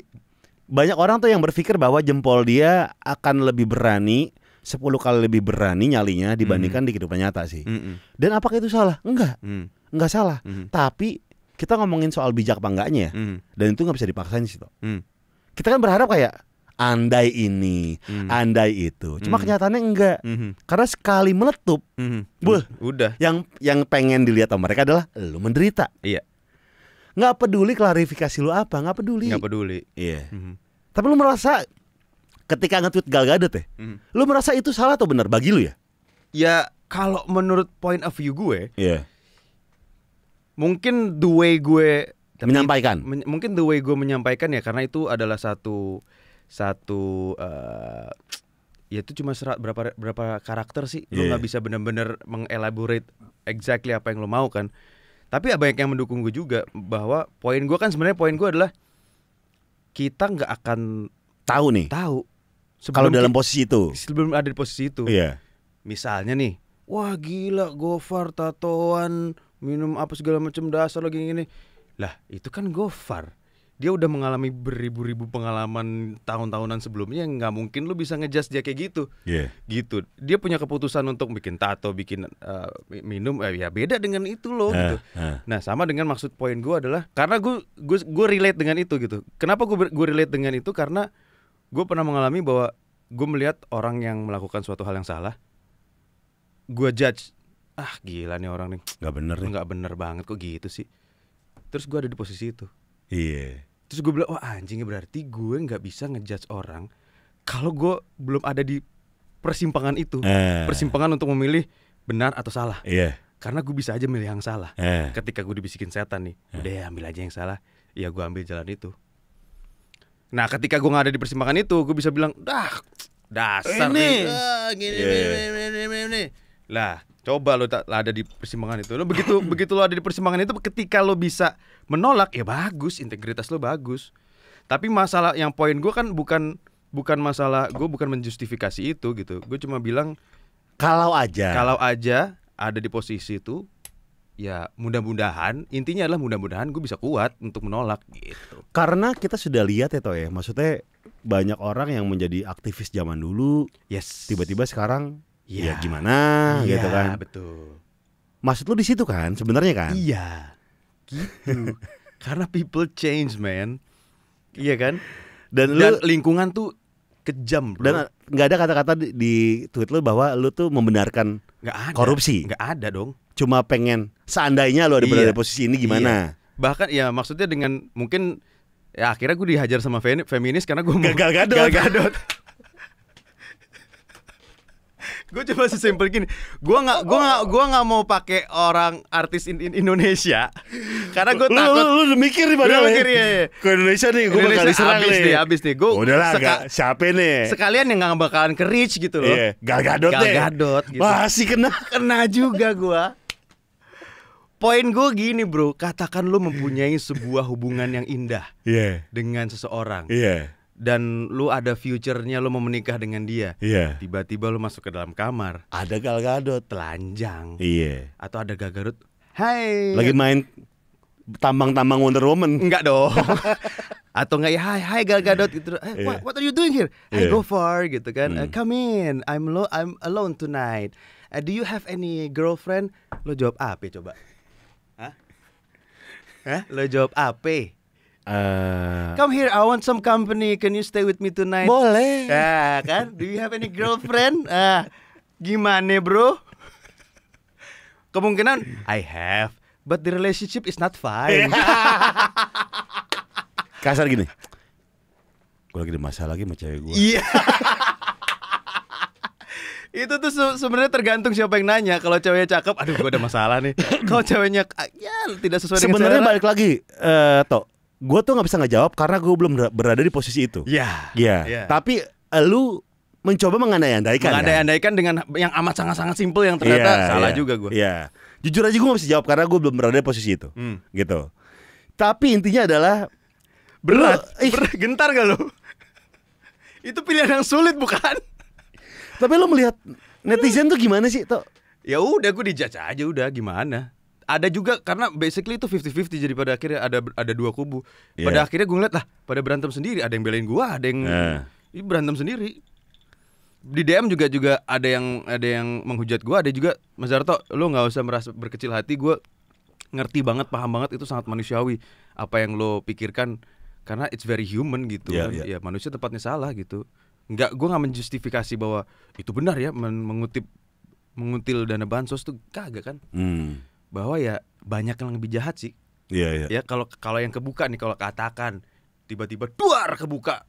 banyak orang tuh yang berpikir bahwa jempol dia akan lebih berani sepuluh kali lebih berani nyalinya dibandingkan mm. di kehidupan nyata sih. Mm -mm. Dan apakah itu salah? Enggak. Mm. Enggak salah. Mm. Tapi kita ngomongin soal bijak apa enggaknya Mm. Dan itu nggak bisa dipaksain sih toh. Hmm. Kita kan berharap kayak andai ini, hmm. andai itu. Cuma hmm. kenyataannya enggak. Hmm. Karena sekali meletup, hmm. Buh, udah. Yang yang pengen dilihat sama mereka adalah lu menderita. Iya. Nggak peduli klarifikasi lu apa, nggak peduli. Nggak peduli. Iya. Hmm. Tapi lu merasa ketika nge-tweet Gal Gadot ya, hmm. lu merasa itu salah atau benar bagi lu ya? Ya, kalau menurut point of view gue, yeah. mungkin the way gue menyampaikan. mungkin the way gue menyampaikan ya karena itu adalah satu satu uh, ya itu cuma serat berapa berapa karakter sih yeah. lo nggak bisa benar-benar mengelaborate exactly apa yang lo mau kan tapi ya banyak yang mendukung gue juga bahwa poin gue kan sebenarnya poin gue adalah kita nggak akan tahu nih tahu kalau dalam posisi itu sebelum ada di posisi itu yeah. misalnya nih wah gila Gofar tatoan minum apa segala macam dasar lagi gini lah itu kan Gofar dia udah mengalami beribu-ribu pengalaman tahun-tahunan sebelumnya yang nggak mungkin lu bisa ngejudge dia kayak gitu yeah. gitu dia punya keputusan untuk bikin tato bikin uh, minum eh, ya beda dengan itu loh uh, gitu uh. nah sama dengan maksud poin gue adalah karena gue gue gue relate dengan itu gitu kenapa gue gue relate dengan itu karena gue pernah mengalami bahwa gue melihat orang yang melakukan suatu hal yang salah gue judge ah gila nih orang nih Gak bener Gak nggak bener banget kok gitu sih terus gue ada di posisi itu Iya. Terus gue bilang, wah oh, anjingnya berarti gue nggak bisa ngejudge orang kalau gue belum ada di persimpangan itu, eh. persimpangan untuk memilih benar atau salah. Iya. Karena gue bisa aja milih yang salah. Eh. Ketika gue dibisikin setan nih, eh. udah ya ambil aja yang salah. Ya gue ambil jalan itu. Nah, ketika gue nggak ada di persimpangan itu, gue bisa bilang, dah dasar ini. nih. Ah, gini, yeah. gini, gini, gini, Lah, Coba lo ada di persimpangan itu. Lo begitu begitu lo ada di persimpangan itu ketika lo bisa menolak ya bagus, integritas lo bagus. Tapi masalah yang poin gue kan bukan bukan masalah gue bukan menjustifikasi itu gitu. Gue cuma bilang kalau aja kalau aja ada di posisi itu ya mudah-mudahan intinya adalah mudah-mudahan gue bisa kuat untuk menolak gitu karena kita sudah lihat ya toh ya maksudnya banyak orang yang menjadi aktivis zaman dulu yes tiba-tiba sekarang ya, ya gimana ya, gitu kan. betul. Maksud lu di situ kan sebenarnya kan? Iya. Gitu. Karena people change, man. Iya kan? Dan, Dan lu lingkungan tuh kejam, bro. Dan eh, nggak ada kata-kata di, di tweet lu bahwa lu tuh membenarkan gak ada, korupsi. Nggak ada dong. Cuma pengen seandainya lu ada iya. berada posisi ini gimana? Iya. Bahkan ya maksudnya dengan mungkin ya akhirnya gue dihajar sama feminis karena gue gagal gadot. Gagal gadot. gue cuma sesimpel gini gue nggak gue nggak gue nggak mau pakai orang artis in, in Indonesia karena gue takut lu, lu, lu mikir nih padahal ya. mikir ya, ya. ke Indonesia nih gue bakal diserang abis nih abis nih gue udah lah gak siapa nih sekalian yang nggak bakalan ke reach gitu loh yeah, gak gadot gak gadot gitu. masih kena kena juga gue Poin gue gini bro, katakan lu mempunyai sebuah hubungan yang indah yeah. dengan seseorang. Yeah dan lu ada future-nya lu mau menikah dengan dia. Iya. Yeah. Tiba-tiba lu masuk ke dalam kamar. Ada Gal Gadot telanjang. Iya. Yeah. Atau ada Gal Gadot. Hai. Lagi main tambang-tambang Wonder Woman. Enggak dong. Atau enggak ya hai hai Gal Gadot gitu. Hey, yeah. Iya. what, what are you doing here? Yeah. go far gitu kan. Mm. Uh, come in. I'm lo I'm alone tonight. Uh, do you have any girlfriend? Lo jawab apa coba? Hah? Hah? Lo jawab apa? Uh, Come here, I want some company. Can you stay with me tonight? Boleh. Ya, kan? Do you have any girlfriend? Ah, gimana, bro? Kemungkinan I have, but the relationship is not fine. Kasar gini. Gue lagi ada masalah lagi sama cewek gue. Iya. Yeah. itu tuh sebenarnya tergantung siapa yang nanya kalau ceweknya cakep aduh gue ada masalah nih kalau ceweknya ah, ya tidak sesuai sebenarnya balik lagi uh, eh, toh gue tuh nggak bisa nggak jawab karena gue belum berada di posisi itu. Iya. Yeah. Iya. Yeah. Yeah. Tapi eh, lu mencoba mengandai-andaikan. Kan? Mengandai-andaikan kan? dengan yang amat sangat-sangat simpel yang ternyata yeah, salah yeah. juga gue. Iya. Yeah. Jujur aja gue gak bisa jawab karena gue belum berada di posisi itu. Hmm. Gitu. Tapi intinya adalah berat. Lu, ber gentar gak lo? itu pilihan yang sulit bukan? Tapi lo melihat netizen tuh gimana sih? Tuh? Ya udah gue dijajah aja udah gimana ada juga karena basically itu 50-50 jadi pada akhirnya ada ada dua kubu. Yeah. Pada akhirnya gue ngeliat lah pada berantem sendiri, ada yang belain gue, ada yang nah. ini berantem sendiri. Di DM juga juga ada yang ada yang menghujat gue, ada juga Mas Darto, lo nggak usah merasa berkecil hati, gue ngerti banget, paham banget itu sangat manusiawi apa yang lo pikirkan karena it's very human gitu yeah, kan. Yeah. Ya manusia tepatnya salah gitu. nggak gue nggak menjustifikasi bahwa itu benar ya men mengutip mengutil dana bansos tuh kagak kan. Hmm bahwa ya banyak yang lebih jahat sih. Iya, yeah, Ya kalau kalau yang kebuka nih kalau katakan tiba-tiba duar kebuka.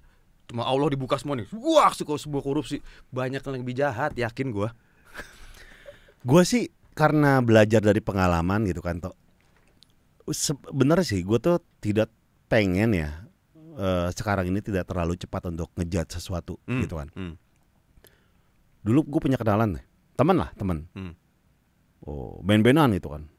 Cuma Allah dibuka semua nih. Wah, sebuah korupsi banyak yang lebih jahat, yakin gua. gua sih karena belajar dari pengalaman gitu kan toh. Bener sih, gue tuh tidak pengen ya uh, sekarang ini tidak terlalu cepat untuk ngejat sesuatu mm, gitu kan. Mm. Dulu gue punya kenalan, teman lah teman. Mm. Oh, ben-benan gitu kan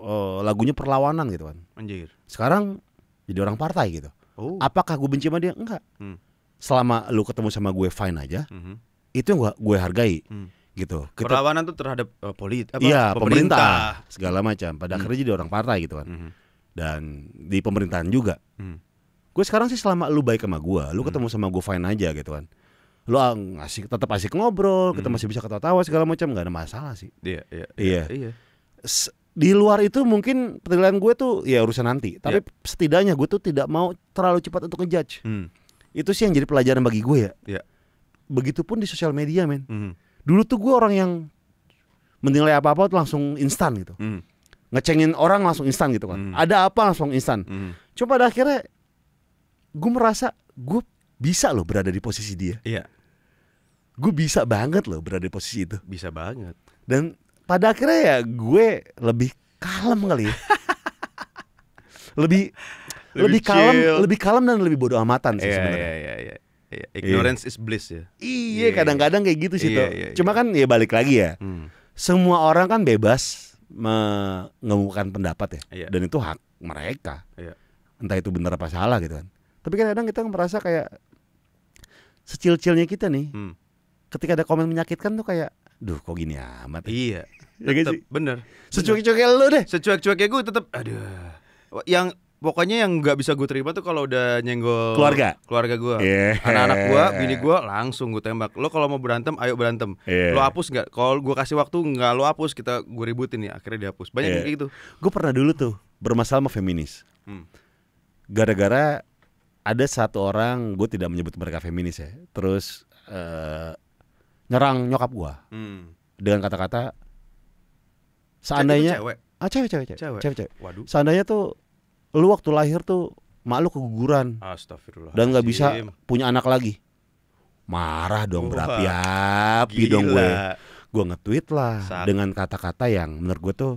uh, lagunya perlawanan gitu kan. Anjir. Sekarang jadi orang partai gitu. Oh. Apakah gue benci sama dia? Enggak. Hmm. Selama lu ketemu sama gue fine aja. Hmm. Itu yang gue gue hargai. Hmm. Gitu. Kita, perlawanan tuh terhadap uh, eh, politik Iya, pemerintah, pemerintah segala macam. Pada hmm. akhirnya jadi orang partai gitu kan. Hmm. Dan di pemerintahan juga. Hmm. Gue sekarang sih selama lu baik sama gue, lu hmm. ketemu sama gue fine aja gitu kan lu asik tetap asik ngobrol, hmm. kita masih bisa ketawa-tawa segala macam gak ada masalah sih. Iya, iya. Iya. iya di luar itu mungkin penilaian gue tuh ya urusan nanti tapi yeah. setidaknya gue tuh tidak mau terlalu cepat untuk ngejudge hmm. itu sih yang jadi pelajaran bagi gue ya yeah. begitupun di sosial media men mm. dulu tuh gue orang yang menilai apa apa tuh langsung instan gitu mm. ngecengin orang langsung instan gitu kan mm. ada apa langsung instan mm. cuma akhirnya gue merasa gue bisa loh berada di posisi dia yeah. gue bisa banget loh berada di posisi itu bisa banget dan pada akhirnya ya gue lebih kalem kali ya. lebih lebih, kalem lebih kalem dan lebih bodoh amatan sih yeah, sebenarnya yeah, yeah, yeah. Iya, ignorance yeah. is bliss ya iya kadang iya, iya, kadang-kadang kayak gitu sih yeah, tuh yeah, cuma yeah. kan ya balik lagi ya hmm. semua orang kan bebas mengemukakan pendapat ya yeah. dan itu hak mereka yeah. entah itu benar apa salah gitu kan tapi kadang-kadang kita merasa kayak secil-cilnya kita nih hmm. ketika ada komen menyakitkan tuh kayak Duh kok gini amat ya? Iya tetap ya tetep, Bener Secuek-cueknya lo deh Secuek-cueknya gue tetep Aduh Yang pokoknya yang nggak bisa gue terima tuh kalau udah nyenggol keluarga keluarga gue yeah. anak-anak gue bini gue langsung gue tembak lo kalau mau berantem ayo berantem yeah. lo hapus nggak kalau gue kasih waktu nggak lo hapus kita gue ributin nih akhirnya dihapus banyak yeah. gitu gue pernah dulu tuh bermasalah sama feminis hmm. gara-gara ada satu orang gue tidak menyebut mereka feminis ya terus uh, nyerang nyokap gua hmm. dengan kata-kata seandainya cewek. ah cewek cewek cewek cewek, cewek. cewek. Waduh. seandainya tuh lu waktu lahir tuh mak lu keguguran dan nggak bisa punya anak lagi marah dong berapi-api dong gue gue nge-tweet lah Sat. dengan kata-kata yang menurut gue tuh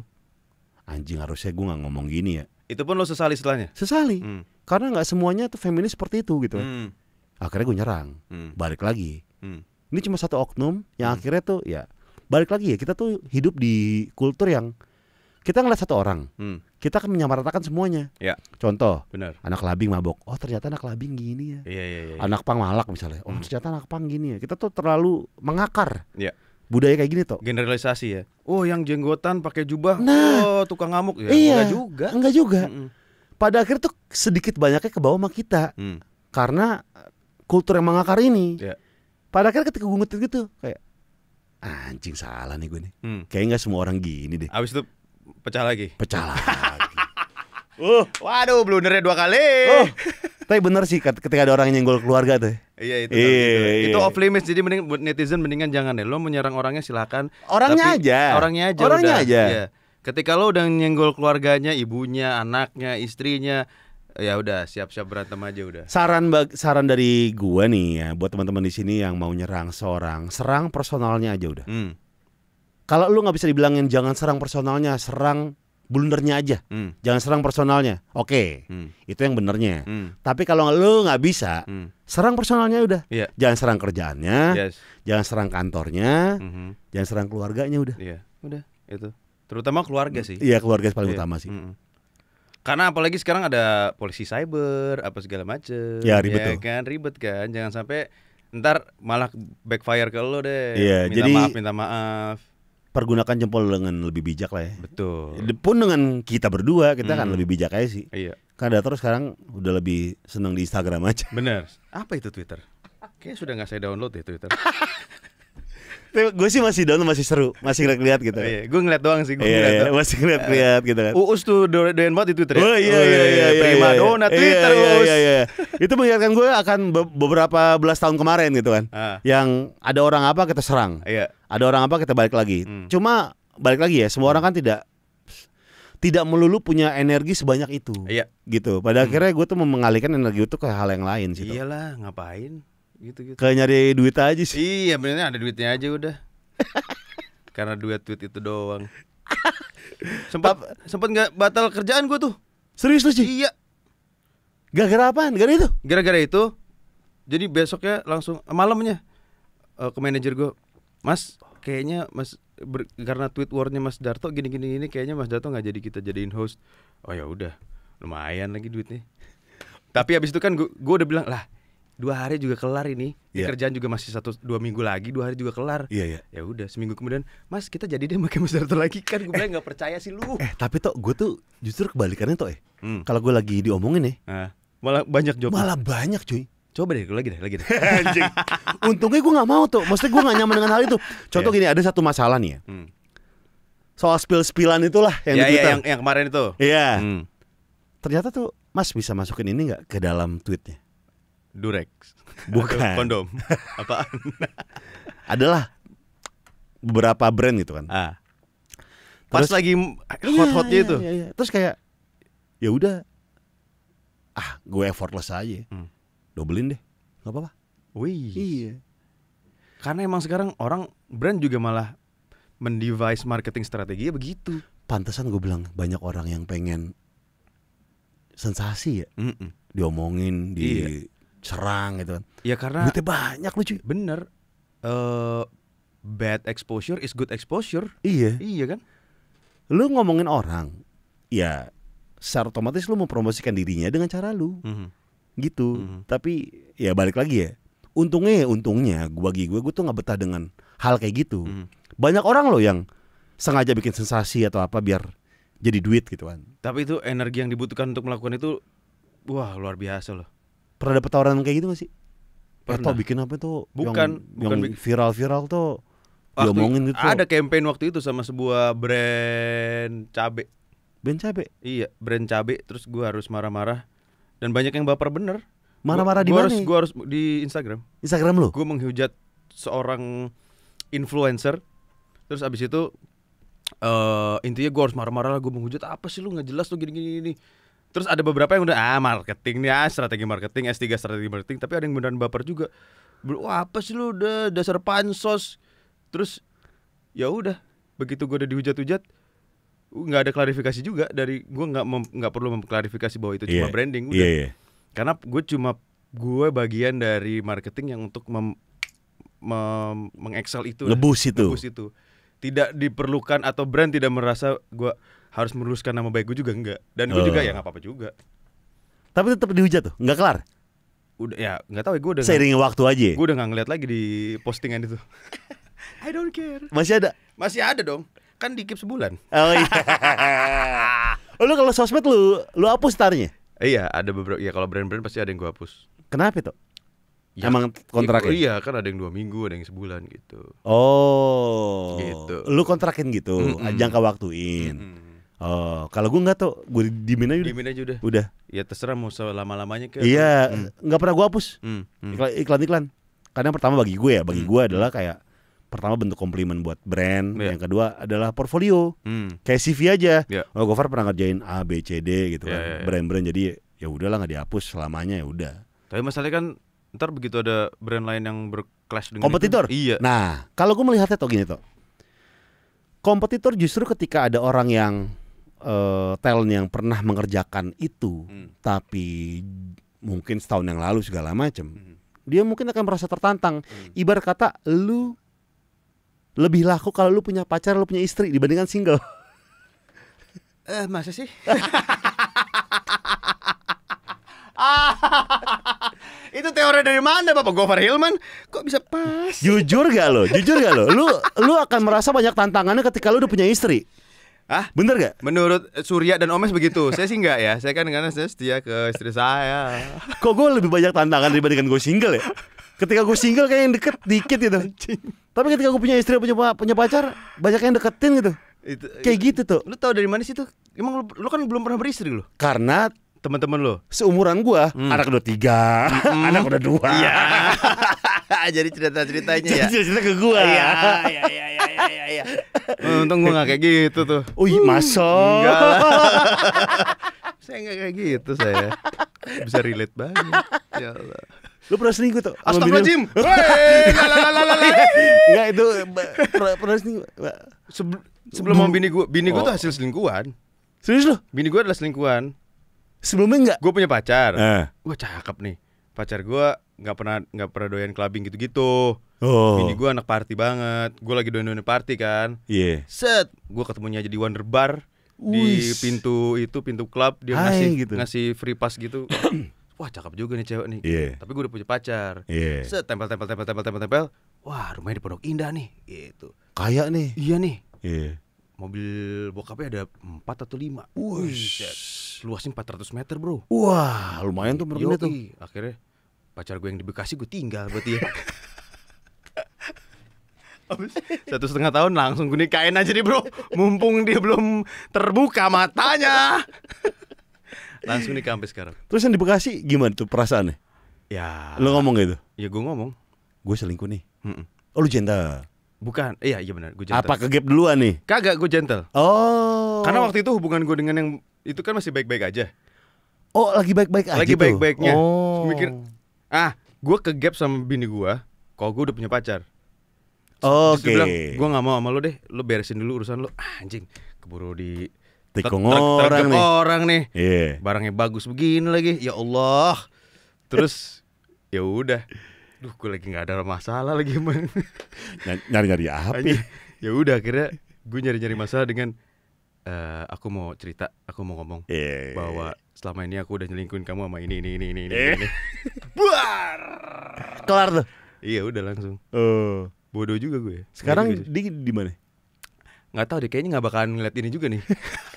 anjing harusnya gue nggak ngomong gini ya itu pun lo sesali setelahnya sesali hmm. karena nggak semuanya tuh feminis seperti itu gitu hmm. akhirnya gue nyerang hmm. balik lagi hmm ini cuma satu oknum yang hmm. akhirnya tuh ya balik lagi ya kita tuh hidup di kultur yang kita ngeliat satu orang hmm. kita akan menyamaratakan semuanya ya. contoh Bener. anak labing mabok oh ternyata anak labing gini ya, ya, ya, ya, ya. anak pang malak misalnya oh hmm. ternyata anak pang gini ya kita tuh terlalu mengakar ya. budaya kayak gini tuh. generalisasi ya oh yang jenggotan pakai jubah nah, oh tukang ngamuk ya iya, enggak juga enggak juga mm -mm. pada akhirnya tuh sedikit banyaknya ke bawah sama kita hmm. karena kultur yang mengakar ini ya pada kan ketika gue ngetit gitu kayak anjing salah nih gue nih hmm. Kayaknya nggak semua orang gini deh abis itu pecah lagi pecah lagi uh waduh blundernya dua kali uh. tapi bener sih ketika ada orang yang nyenggol keluarga tuh iya itu iya, gitu. iya. itu off limits jadi mending netizen mendingan jangan deh lo menyerang orangnya silahkan orangnya tapi aja orangnya aja orangnya udah, aja iya. ketika lo udah nyenggol keluarganya ibunya anaknya istrinya ya udah siap-siap berantem aja udah. Saran bag, saran dari gua nih ya buat teman-teman di sini yang mau nyerang seorang, serang personalnya aja udah. Hmm. Kalau lu nggak bisa dibilangin jangan serang personalnya, serang blundernya aja. Hmm. Jangan serang personalnya. Oke. Hmm. Itu yang benernya. Hmm. Tapi kalau lu nggak bisa, hmm. serang personalnya udah. Yeah. Jangan serang kerjaannya. Yes. Jangan serang kantornya. Mm -hmm. Jangan serang keluarganya udah. Iya. Yeah. Udah, itu. Terutama keluarga sih. Iya, keluarga paling yeah. utama sih. Mm -hmm. Karena apalagi sekarang ada polisi cyber apa segala macem. Ya ribet ya, kan ribet kan. Jangan sampai ntar malah backfire ke lo deh. Iya. Minta jadi maaf minta maaf. Pergunakan jempol dengan lebih bijak lah ya. Betul. Pun dengan kita berdua kita hmm. kan lebih bijak aja sih. Iya. Karena data terus sekarang udah lebih seneng di Instagram aja. Bener. Apa itu Twitter? Kayaknya sudah nggak saya download ya Twitter. gue sih masih down masih seru, masih ngeliat-ngeliat gitu. Oh, iya, gue ngeliat doang sih, gue yeah, ngeliat. Iya, masih ngeliat-ngeliat gitu kan. Uh, Uus tuh doyan banget di Twitter. Ya? Oh, iya, oh iya, iya iya iya. Prima iya, dona Twitter iya, Iya, iya, iya. Itu mengingatkan gue akan beberapa belas tahun kemarin gitu kan. Ah. Yang ada orang apa kita serang. Iya. Ada orang apa kita balik lagi. Hmm. Cuma balik lagi ya, semua orang kan tidak tidak melulu punya energi sebanyak itu. Iya. Gitu. Pada hmm. akhirnya gue tuh mengalihkan energi itu ke hal yang lain sih. Iyalah, ngapain? gitu gitu kayak nyari duit aja sih iya benernya ada duitnya aja udah karena duit duit itu doang sempat sempat nggak batal kerjaan gue tuh serius lu sih iya gara-gara apaan gara itu gara-gara itu jadi besoknya langsung malamnya uh, ke manajer gue mas kayaknya mas ber, karena tweet warnya mas Darto gini gini ini kayaknya mas Darto nggak jadi kita jadiin host oh ya udah lumayan lagi duitnya tapi habis itu kan gue udah bilang lah dua hari juga kelar ini yeah. kerjaan juga masih satu dua minggu lagi dua hari juga kelar yeah, yeah. ya udah seminggu kemudian mas kita jadi deh pakai itu lagi kan gue eh, bilang nggak percaya sih lu eh tapi toh gue tuh justru kebalikannya toh eh hmm. kalau gue lagi diomongin nih eh, malah banyak job malah banyak cuy Coba deh, lagi deh, lagi deh. Untungnya gue nggak mau tuh. Maksudnya gue gak nyaman dengan hal itu. Contoh yeah. gini, ada satu masalah nih ya. Hmm. Soal spill spilan itulah yang yeah, iya, iya, Yeah, yang, yang kemarin itu. Iya. Yeah. Hmm. Ternyata tuh Mas bisa masukin ini nggak ke dalam tweetnya? Durex. Bukan. Kondom. Apaan? Adalah beberapa brand gitu kan. Ah. Pas Terus, lagi iya, hot-hotnya iya, itu. Iya, iya, iya. Terus kayak ya udah ah gue effortless aja. Hmm. Dobelin deh. Gak apa-apa. Wih. Iya. Karena emang sekarang orang brand juga malah mendevise marketing strateginya begitu. Pantesan gue bilang banyak orang yang pengen sensasi ya. Mm -mm. Diomongin di iya serang gitu kan. Iya karena duitnya banyak lu cuy. Bener. Uh, bad exposure is good exposure. Iya. Iya kan? Lu ngomongin orang, ya secara otomatis lu mempromosikan dirinya dengan cara lu. Mm -hmm. Gitu. Mm -hmm. Tapi ya balik lagi ya. Untungnya ya, untungnya gua bagi gue gue tuh nggak betah dengan hal kayak gitu. Mm -hmm. Banyak orang loh yang sengaja bikin sensasi atau apa biar jadi duit gitu kan. Tapi itu energi yang dibutuhkan untuk melakukan itu wah luar biasa loh pernah dapat tawaran kayak gitu gak sih? Eh, pernah. Atau bikin apa tuh? Bukan, yang, bukan yang viral-viral tuh waktu diomongin gitu. Ada campaign waktu itu sama sebuah brand cabe. Brand cabe? Iya, brand cabe terus gua harus marah-marah dan banyak yang baper bener. Marah-marah di mana? Harus, harus di Instagram. Instagram lo? Gua menghujat seorang influencer. Terus abis itu uh, intinya gue harus marah-marah lah gue menghujat apa sih lu nggak jelas tuh gini-gini Terus ada beberapa yang udah ah marketing nih ah strategi marketing S3 strategi marketing tapi ada yang beneran baper juga. Wah apa sih lu udah dasar pansos. Terus ya udah begitu gua udah dihujat-hujat nggak ada klarifikasi juga dari gue nggak nggak perlu memklarifikasi bahwa itu yeah. cuma iya. branding iya, udah. Yeah, yeah. Karena gue cuma gue bagian dari marketing yang untuk mem, mem, mengeksel itu. Lebus itu. Lebus itu. Tidak diperlukan atau brand tidak merasa gua harus meluruskan nama baik gue juga enggak dan gue uh. Oh. juga ya nggak apa-apa juga tapi tetap dihujat tuh nggak kelar udah ya nggak tahu ya gue udah seiring waktu aja gue udah nggak ngeliat lagi di postingan itu I don't care masih ada masih ada dong kan dikip sebulan oh iya oh, lu kalau sosmed lu lu hapus tarinya iya ada beberapa ya kalau brand-brand pasti ada yang gue hapus kenapa itu Ya, Emang kontraknya? Iya kan ada yang dua minggu, ada yang sebulan gitu. Oh, gitu. Lu kontrakin gitu, mm -mm. jangka waktuin. -mm Oh, kalau gue nggak tau, gue dimin aja udah. Dimin aja udah. Udah. Ya terserah mau selama-lamanya ke. Iya, nggak hmm. pernah gue hapus. Hmm. hmm. Iklan-iklan. Karena pertama bagi gue ya, bagi hmm. gue adalah kayak pertama bentuk komplimen buat brand, yeah. yang kedua adalah portfolio. Hmm. Kayak CV aja. Yeah. Oh, Gofar pernah ngerjain A, B, C, D gitu yeah, kan. Yeah, yeah. Brand-brand jadi ya udah lah nggak dihapus selamanya ya udah. Tapi masalahnya kan ntar begitu ada brand lain yang berclash dengan kompetitor. Itu, iya. Nah, kalau gue melihatnya tuh gini tuh. Kompetitor justru ketika ada orang yang uh, talent yang pernah mengerjakan itu hmm. tapi mungkin setahun yang lalu segala macam hmm. dia mungkin akan merasa tertantang hmm. ibarat kata lu lebih laku kalau lu punya pacar lu punya istri dibandingkan single eh uh, masa sih itu teori dari mana Bapak Gofar Hillman Kok bisa pas? Jujur gak lo? Jujur gak lo? Lu lu akan merasa banyak tantangannya ketika lu udah punya istri. Ah, bener gak? Menurut Surya dan Omes begitu. saya sih enggak ya. Saya kan karena saya setia ke istri saya. Kok gue lebih banyak tantangan dibandingkan gue single ya? Ketika gue single kayak yang deket dikit gitu. Tapi ketika gue punya istri punya punya pacar, banyak yang deketin gitu. Itu, kayak gitu tuh. Lu tau dari mana sih tuh? Emang lu, lu kan belum pernah beristri lu. Karena teman-teman lo seumuran gue hmm. anak udah tiga hmm. anak udah dua iya. ya. jadi cerita ceritanya ya cerita, cerita ke gue ya, ya, ya, ya iya. Eh, untung gue gak kayak gitu tuh. Wih, masa? Enggak saya gak kayak gitu saya. Bisa relate banget. Ya Allah. Lu pernah selingkuh tuh? Astagfirullahaladzim Enggak itu Pernah selingkuh Sebelum mau bini gue Bini gue tuh oh. hasil selingkuhan Serius lu? Bini gue adalah selingkuhan Sebelumnya enggak? Gue punya pacar Gue eh. cakep nih Pacar gue nggak pernah nggak pernah doyan clubbing gitu-gitu. Oh. Bini gue anak party banget. Gue lagi doyan-doyan party kan. Iya. Yeah. Set, gue ketemunya jadi Wonder Bar Uish. di pintu itu pintu klub dia Hai, ngasih gitu. ngasih free pass gitu. Wah cakep juga nih cewek nih. Yeah. Tapi gue udah punya pacar. Yeah. Set tempel tempel tempel tempel tempel tempel. Wah rumahnya di Pondok Indah nih. Gitu. Kayak nih. Iya nih. Iya. Yeah. Mobil bokapnya ada empat atau lima. Wih. Luasnya empat ratus meter bro. Wah lumayan tuh menurut tuh. Akhirnya pacar gue yang di Bekasi gue tinggal berarti ya satu setengah tahun langsung gue nikahin aja nih bro mumpung dia belum terbuka matanya langsung nikah sampai sekarang terus yang di Bekasi gimana tuh perasaannya ya lo ngomong gitu ya gue ngomong gue selingkuh nih Mm-mm. oh lu gentle? bukan iya iya benar gue gentle apa kegap duluan nih kagak gue gentle oh karena waktu itu hubungan gue dengan yang itu kan masih baik-baik aja Oh lagi baik-baik aja Lagi baik-baiknya oh. Mikir ah gue ke gap sama bini gue kalau gue udah punya pacar Oke. Okay. Gue gak mau sama lo deh, lo beresin dulu urusan lo. Ah, anjing, keburu di tikung orang nih. Orang nih. Yeah. Barangnya bagus begini lagi. Ya Allah. Terus ya udah. Duh, gue lagi nggak ada masalah lagi emang. Nyari-nyari apa? Ya udah akhirnya gue nyari-nyari masalah dengan uh, aku mau cerita, aku mau ngomong yeah. bahwa selama ini aku udah nyelingkuin kamu sama ini ini ini ini ini, eh. ini. buar kelar tuh iya udah langsung Uh. bodoh juga gue sekarang juga. di di mana nggak tahu deh kayaknya nggak bakalan ngeliat ini juga nih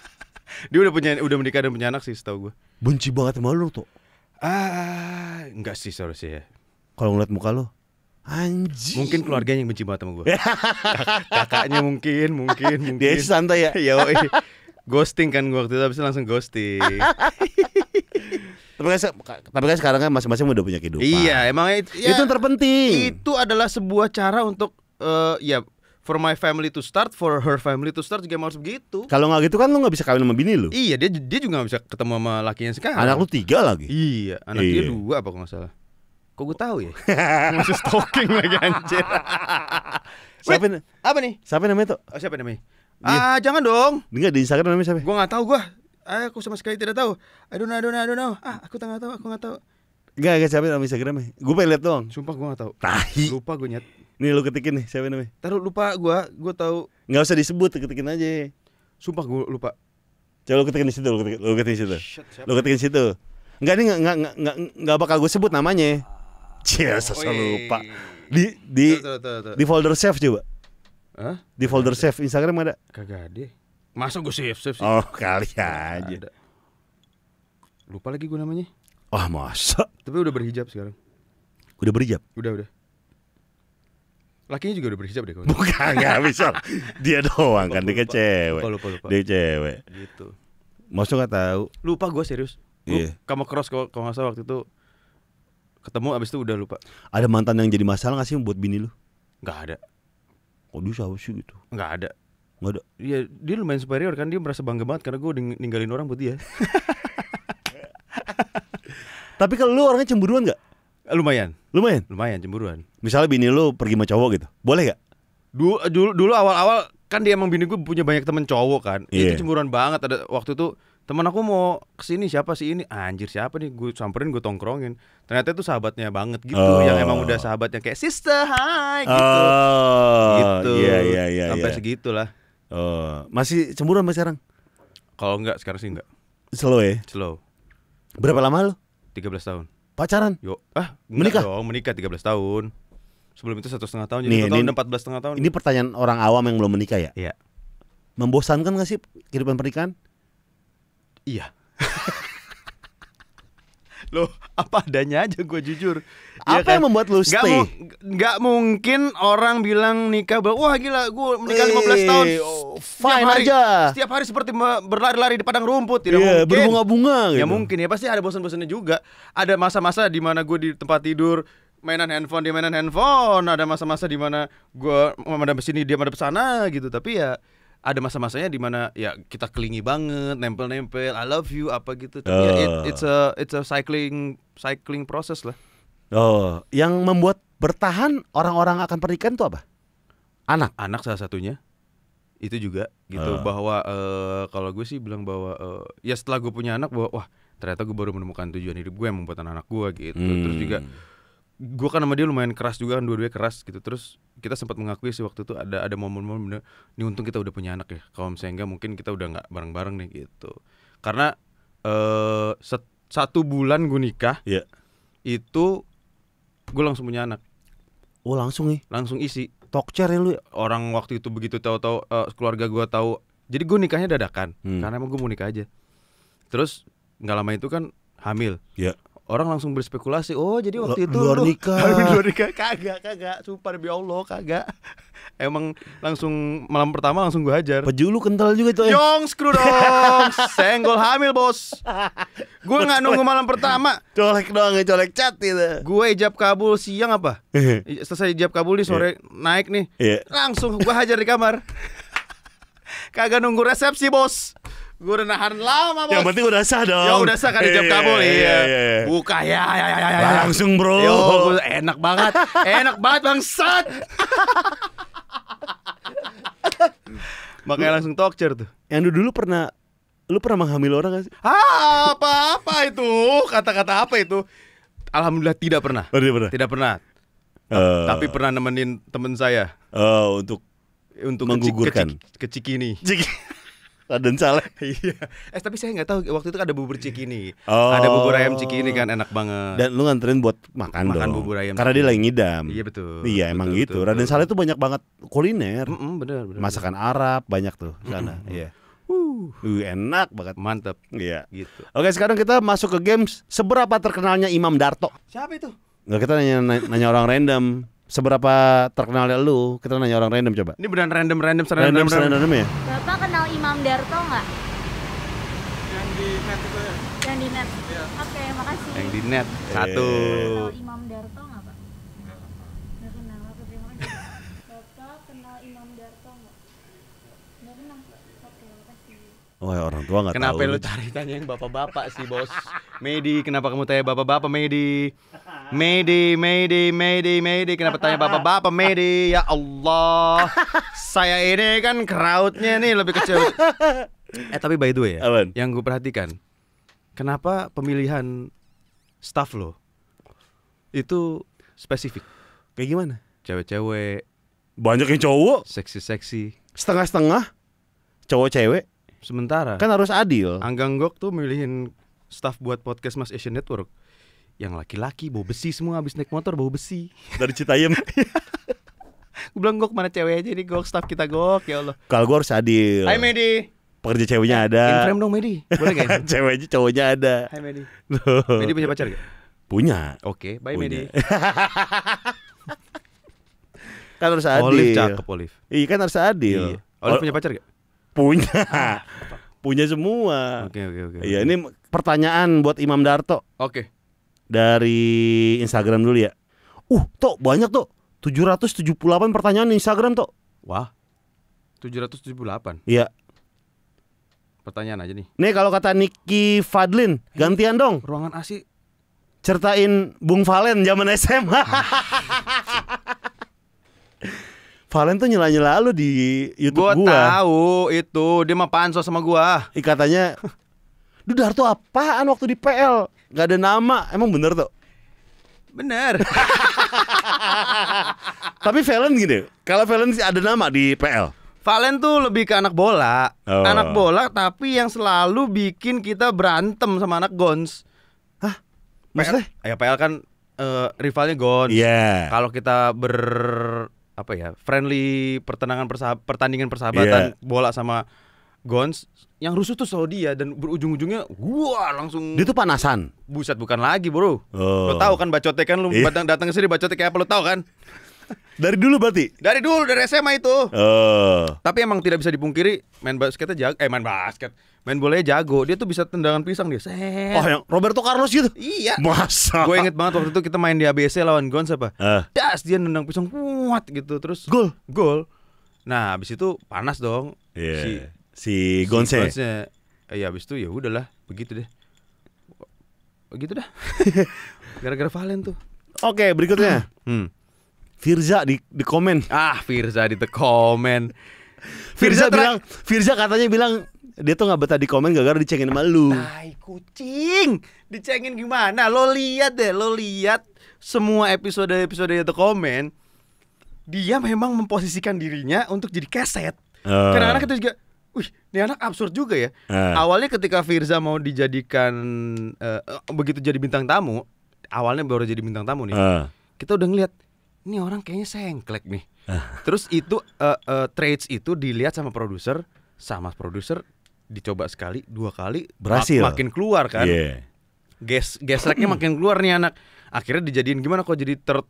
dia udah punya udah menikah dan punya anak sih setahu gue benci banget sama lo tuh ah nggak sih seharusnya ya kalau ngeliat muka lo Anjing. Mungkin keluarganya yang benci banget sama gue. Kakaknya mungkin, mungkin, mungkin. Dia santai ya. Iya, ghosting kan gua waktu itu habis itu langsung ghosting tapi kan tapi kan sekarang kan masing-masing udah punya kehidupan iya emang itu ya, itu yang terpenting itu adalah sebuah cara untuk uh, ya for my family to start, for her family to start juga harus begitu. Kalau nggak gitu kan lu nggak bisa kawin sama bini lu. Iya, dia dia juga nggak bisa ketemu sama lakinya sekarang. Anak lu tiga lagi. Iya, anak iya. dia dua apa kalau nggak salah. Kok gue tahu ya? Masih stalking lagi anjir. siapa Wait, apa nih? Siapa namanya tuh? Oh, siapa namanya? Ah, jangan dong. Enggak di Instagram namanya siapa? Gua nggak tahu gua. Ah, aku sama sekali tidak tahu. I don't know, I don't know, I don't know. Ah, aku tak tahu, aku nggak tahu. Enggak, enggak siapa namanya Instagram Gue pengen lihat doang Sumpah gue enggak tahu. Tahi Lupa gue nyet Nih lu ketikin nih siapa namanya Taruh lupa gue Gue tahu Enggak usah disebut ketikin aja Sumpah gue lupa Coba lu ketikin di situ, lu ketikin, lu ketikin di situ. Shit, lu ketikin di situ. Enggak ini enggak enggak enggak enggak bakal gue sebut namanya. Ah. Cih, oh, lupa. Di di tuh, tuh, tuh, di folder save coba. Hah? Di folder Gak save ada. Instagram ada? Kagak ada. Masa gue save save sih? Oh kali aja. Ada. Lupa lagi gue namanya. Wah oh, masa? Tapi udah berhijab sekarang. Udah berhijab? Udah udah. Lakinya juga udah berhijab deh kalau gitu. Bukan nggak bisa. Dia doang kan dia cewek. Lupa, lupa, lupa. Dia cewek. Gitu. Masa nggak tahu? Lupa gue serius. Iya. Yeah. Kamu cross kalau nggak salah waktu itu ketemu abis itu udah lupa. Ada mantan yang jadi masalah nggak sih buat bini lu? Gak ada kok oh, dia siapa sih gitu nggak ada nggak ada ya dia lumayan superior kan dia merasa bangga banget karena gue ninggalin orang buat ya tapi kalau lu orangnya cemburuan nggak lumayan lumayan lumayan cemburuan misalnya bini lu pergi sama cowok gitu boleh gak dulu dulu dulu awal-awal kan dia emang bini gue punya banyak temen cowok kan yeah. itu iya. cemburuan banget ada waktu itu teman aku mau kesini siapa sih ini ah, anjir siapa nih gue samperin gue tongkrongin ternyata itu sahabatnya banget gitu oh. yang emang udah sahabatnya kayak sister hi gitu oh. gitu yeah, yeah, yeah, sampai yeah. segitulah oh. masih cemburu sama sekarang kalau enggak sekarang sih enggak slow ya slow berapa lama lo tiga belas tahun pacaran yo ah menikah dong menikah belas tahun sebelum itu satu setengah tahun jadi nih, total ini, empat 14 setengah tahun ini pertanyaan orang awam yang belum menikah ya iya membosankan gak sih kehidupan pernikahan Iya. Loh, apa adanya aja gue jujur. Iya apa ya kan? yang membuat lu stay? Gak, mu mungkin orang bilang nikah, bahwa wah gila gue menikah 15 tahun. Fine hari, aja. Setiap hari seperti berlari-lari di padang rumput, tidak yeah, mungkin. berbunga-bunga ya gitu. Ya mungkin ya, pasti ada bosan-bosannya juga. Ada masa-masa di mana gue di tempat tidur, mainan handphone di mainan handphone ada masa-masa di mana gue madep sini dia ada sana gitu tapi ya ada masa-masanya di mana ya kita kelingi banget, nempel-nempel, I love you apa gitu. Tapi uh. ya it, oh. it's a it's a cycling cycling process lah. Oh, yang membuat bertahan orang-orang akan pernikahan itu apa? Anak. Anak salah satunya. Itu juga gitu uh. bahwa uh, kalau gue sih bilang bahwa uh, ya setelah gue punya anak bahwa wah ternyata gue baru menemukan tujuan hidup gue yang membuat anak, -anak gue gitu. Hmm. Terus juga hmm gue kan sama dia lumayan keras juga kan dua-duanya keras gitu terus kita sempat mengakui sih waktu itu ada ada momen-momen bener ini untung kita udah punya anak ya kalau misalnya enggak mungkin kita udah nggak bareng-bareng nih gitu karena eh uh, satu bulan gue nikah yeah. itu gue langsung punya anak oh langsung nih langsung isi talk chair ya lu ya? orang waktu itu begitu tahu-tahu uh, keluarga gue tahu jadi gue nikahnya dadakan hmm. karena emang gue mau nikah aja terus nggak lama itu kan hamil yeah orang langsung berspekulasi oh jadi waktu itu luar nikah luar nikah kagak kagak sumpah demi allah kagak emang langsung malam pertama langsung gue hajar pejulu kental juga itu eh. yong screw dong senggol hamil bos gue nggak nunggu malam pertama colek doang ya colek cat gitu gue ijab kabul siang apa selesai ijab kabul di sore iya. naik nih iya. langsung gue hajar di kamar kagak nunggu resepsi bos Gue udah nahan lama bos. Yang penting udah sah dong. Ya udah sah kan di jam yeah, kamu yeah, iya. Buka ya, ya, ya, ya, ya. Langsung bro. Yo, enak banget, enak banget bangsat. Makanya langsung tokcer tuh. Yang dulu, dulu pernah lu pernah menghamil orang gak sih? apa-apa itu? Kata-kata apa itu? Alhamdulillah tidak pernah. Oh, tidak pernah. Tidak pernah. Uh, Tapi pernah nemenin temen saya. Uh, untuk untuk menggugurkan kecik, kecik, ini. Cik. Raden Saleh. Iya. eh tapi saya nggak tahu waktu itu ada bubur cikini. Oh. Ada bubur ayam cikini kan enak banget. Dan lu nganterin buat makan, makan dong. bubur ayam. Karena cikini. dia lagi ngidam. Iya betul. Iya betul, emang betul, gitu. Betul, Raden Saleh itu banyak banget kuliner. Mm -mm, bener, bener, Masakan bener. Arab banyak tuh sana. Mm -mm. Iya. Uh, enak banget. Mantep. Iya. Gitu. Oke sekarang kita masuk ke games. Seberapa terkenalnya Imam Darto? Siapa itu? Nggak kita nanya, nanya orang random seberapa terkenalnya lu kita nanya orang random coba ini benar random random random random, random, random, random, random ya Imam Darto nggak? Yang di net itu ya. Yang di net. Iya. Oke, okay, makasih. Yang di net. Satu. Imam Darto Oh ya orang tua nggak tahu. Kenapa lu cari tanya yang bapak-bapak sih bos? Medi, kenapa kamu tanya bapak-bapak Medi? Medi, Medi, Medi, Medi, kenapa tanya bapak-bapak Medi? Ya Allah, saya ini kan crowdnya nih lebih kecil. Eh tapi by the way ya, yang gue perhatikan, kenapa pemilihan staff lo itu spesifik? Kayak gimana? Cewek-cewek. Banyak yang cowok. Seksi-seksi. Setengah-setengah. Cowok-cewek sementara kan harus adil Anggang Gok tuh milihin staff buat podcast Mas Asian Network yang laki-laki bau besi semua habis naik motor bau besi dari Citayam gue bilang Gok mana cewek aja ini Gok staff kita Gok ya Allah kalau gue harus adil Hai Medi pekerja ceweknya eh, ada. In frame dong Medi. Boleh gak? Ya? ceweknya cowoknya ada. Hai Medi. Medi punya pacar gak? Punya. Oke, okay, bye Medi. kan harus adil. Olive cakep Olive. Iya, kan harus adil. Iya. Olive punya pacar gak? Punya. Ah. Punya semua. Oke, oke, oke. Okay, ya, ini pertanyaan buat Imam Darto. Oke. Dari Instagram dulu ya. Uh, tuh banyak tuh. 778 pertanyaan di Instagram tuh. Wah. 778. Iya. Pertanyaan aja nih. Nih kalau kata Niki Fadlin, eh, gantian dong. Ruangan asik. ceritain Bung Valen zaman SMA. Ah, Valen tuh nyela-nyela lu di YouTube gua. Gua tahu itu, dia mah pansos sama gua. Ih katanya Duh Darto apaan waktu di PL? Gak ada nama. Emang bener tuh? Bener. Tapi Valen gini, kalau Valen sih ada nama di PL. Valen tuh lebih ke anak bola, oh. anak bola tapi yang selalu bikin kita berantem sama anak Gons. Hah? Maksudnya? PL, ya PL kan uh, rivalnya Gons. Iya. Yeah. Kalau kita ber apa ya friendly pertenangan persahab pertandingan persahabatan yeah. bola sama Gons yang rusuh tuh Saudi ya dan berujung-ujungnya gua langsung dia tuh panasan buset bukan lagi bro oh. lo tahu kan bacotek kan lu yeah. datang ke sini bacotek kayak apa lo tahu kan dari dulu berarti? Dari dulu dari SMA itu. Oh. Tapi emang tidak bisa dipungkiri main basketnya jago. Eh main basket, main bolanya jago. Dia tuh bisa tendangan pisang dia. Set. Oh yang Roberto Carlos gitu? Iya. Masa? Gue inget banget waktu itu kita main di ABC lawan Gons apa? Uh. Das dia nendang pisang kuat gitu terus. Gol. Gol. Nah abis itu panas dong. Yeah. Si si Gonse. Si Gonse. Ya abis itu ya udahlah begitu deh. Begitu dah. Gara-gara Valen tuh. Oke, okay, berikutnya. hmm. Firza di di komen. Ah, Firza di komen. Firza, Firza bilang, Firza katanya bilang dia tuh nggak betah di komen gara-gara dicengin sama lu. Tai nah, kucing, dicengin gimana? Lo lihat deh, lo lihat semua episode-episode itu komen. Dia memang memposisikan dirinya untuk jadi keset. Uh. Karena anak itu juga Wih, ini anak absurd juga ya. Uh. Awalnya ketika Firza mau dijadikan uh, begitu jadi bintang tamu, awalnya baru jadi bintang tamu nih. Uh. Kita udah ngeliat ini orang kayaknya sengklek nih. Ah. Terus itu uh, eh, uh, eh, trades itu dilihat sama produser, sama produser dicoba sekali, dua kali, berhasil. Mak makin keluar kan. Yeah. Ges gesreknya makin keluar nih anak. Akhirnya dijadiin gimana kok jadi third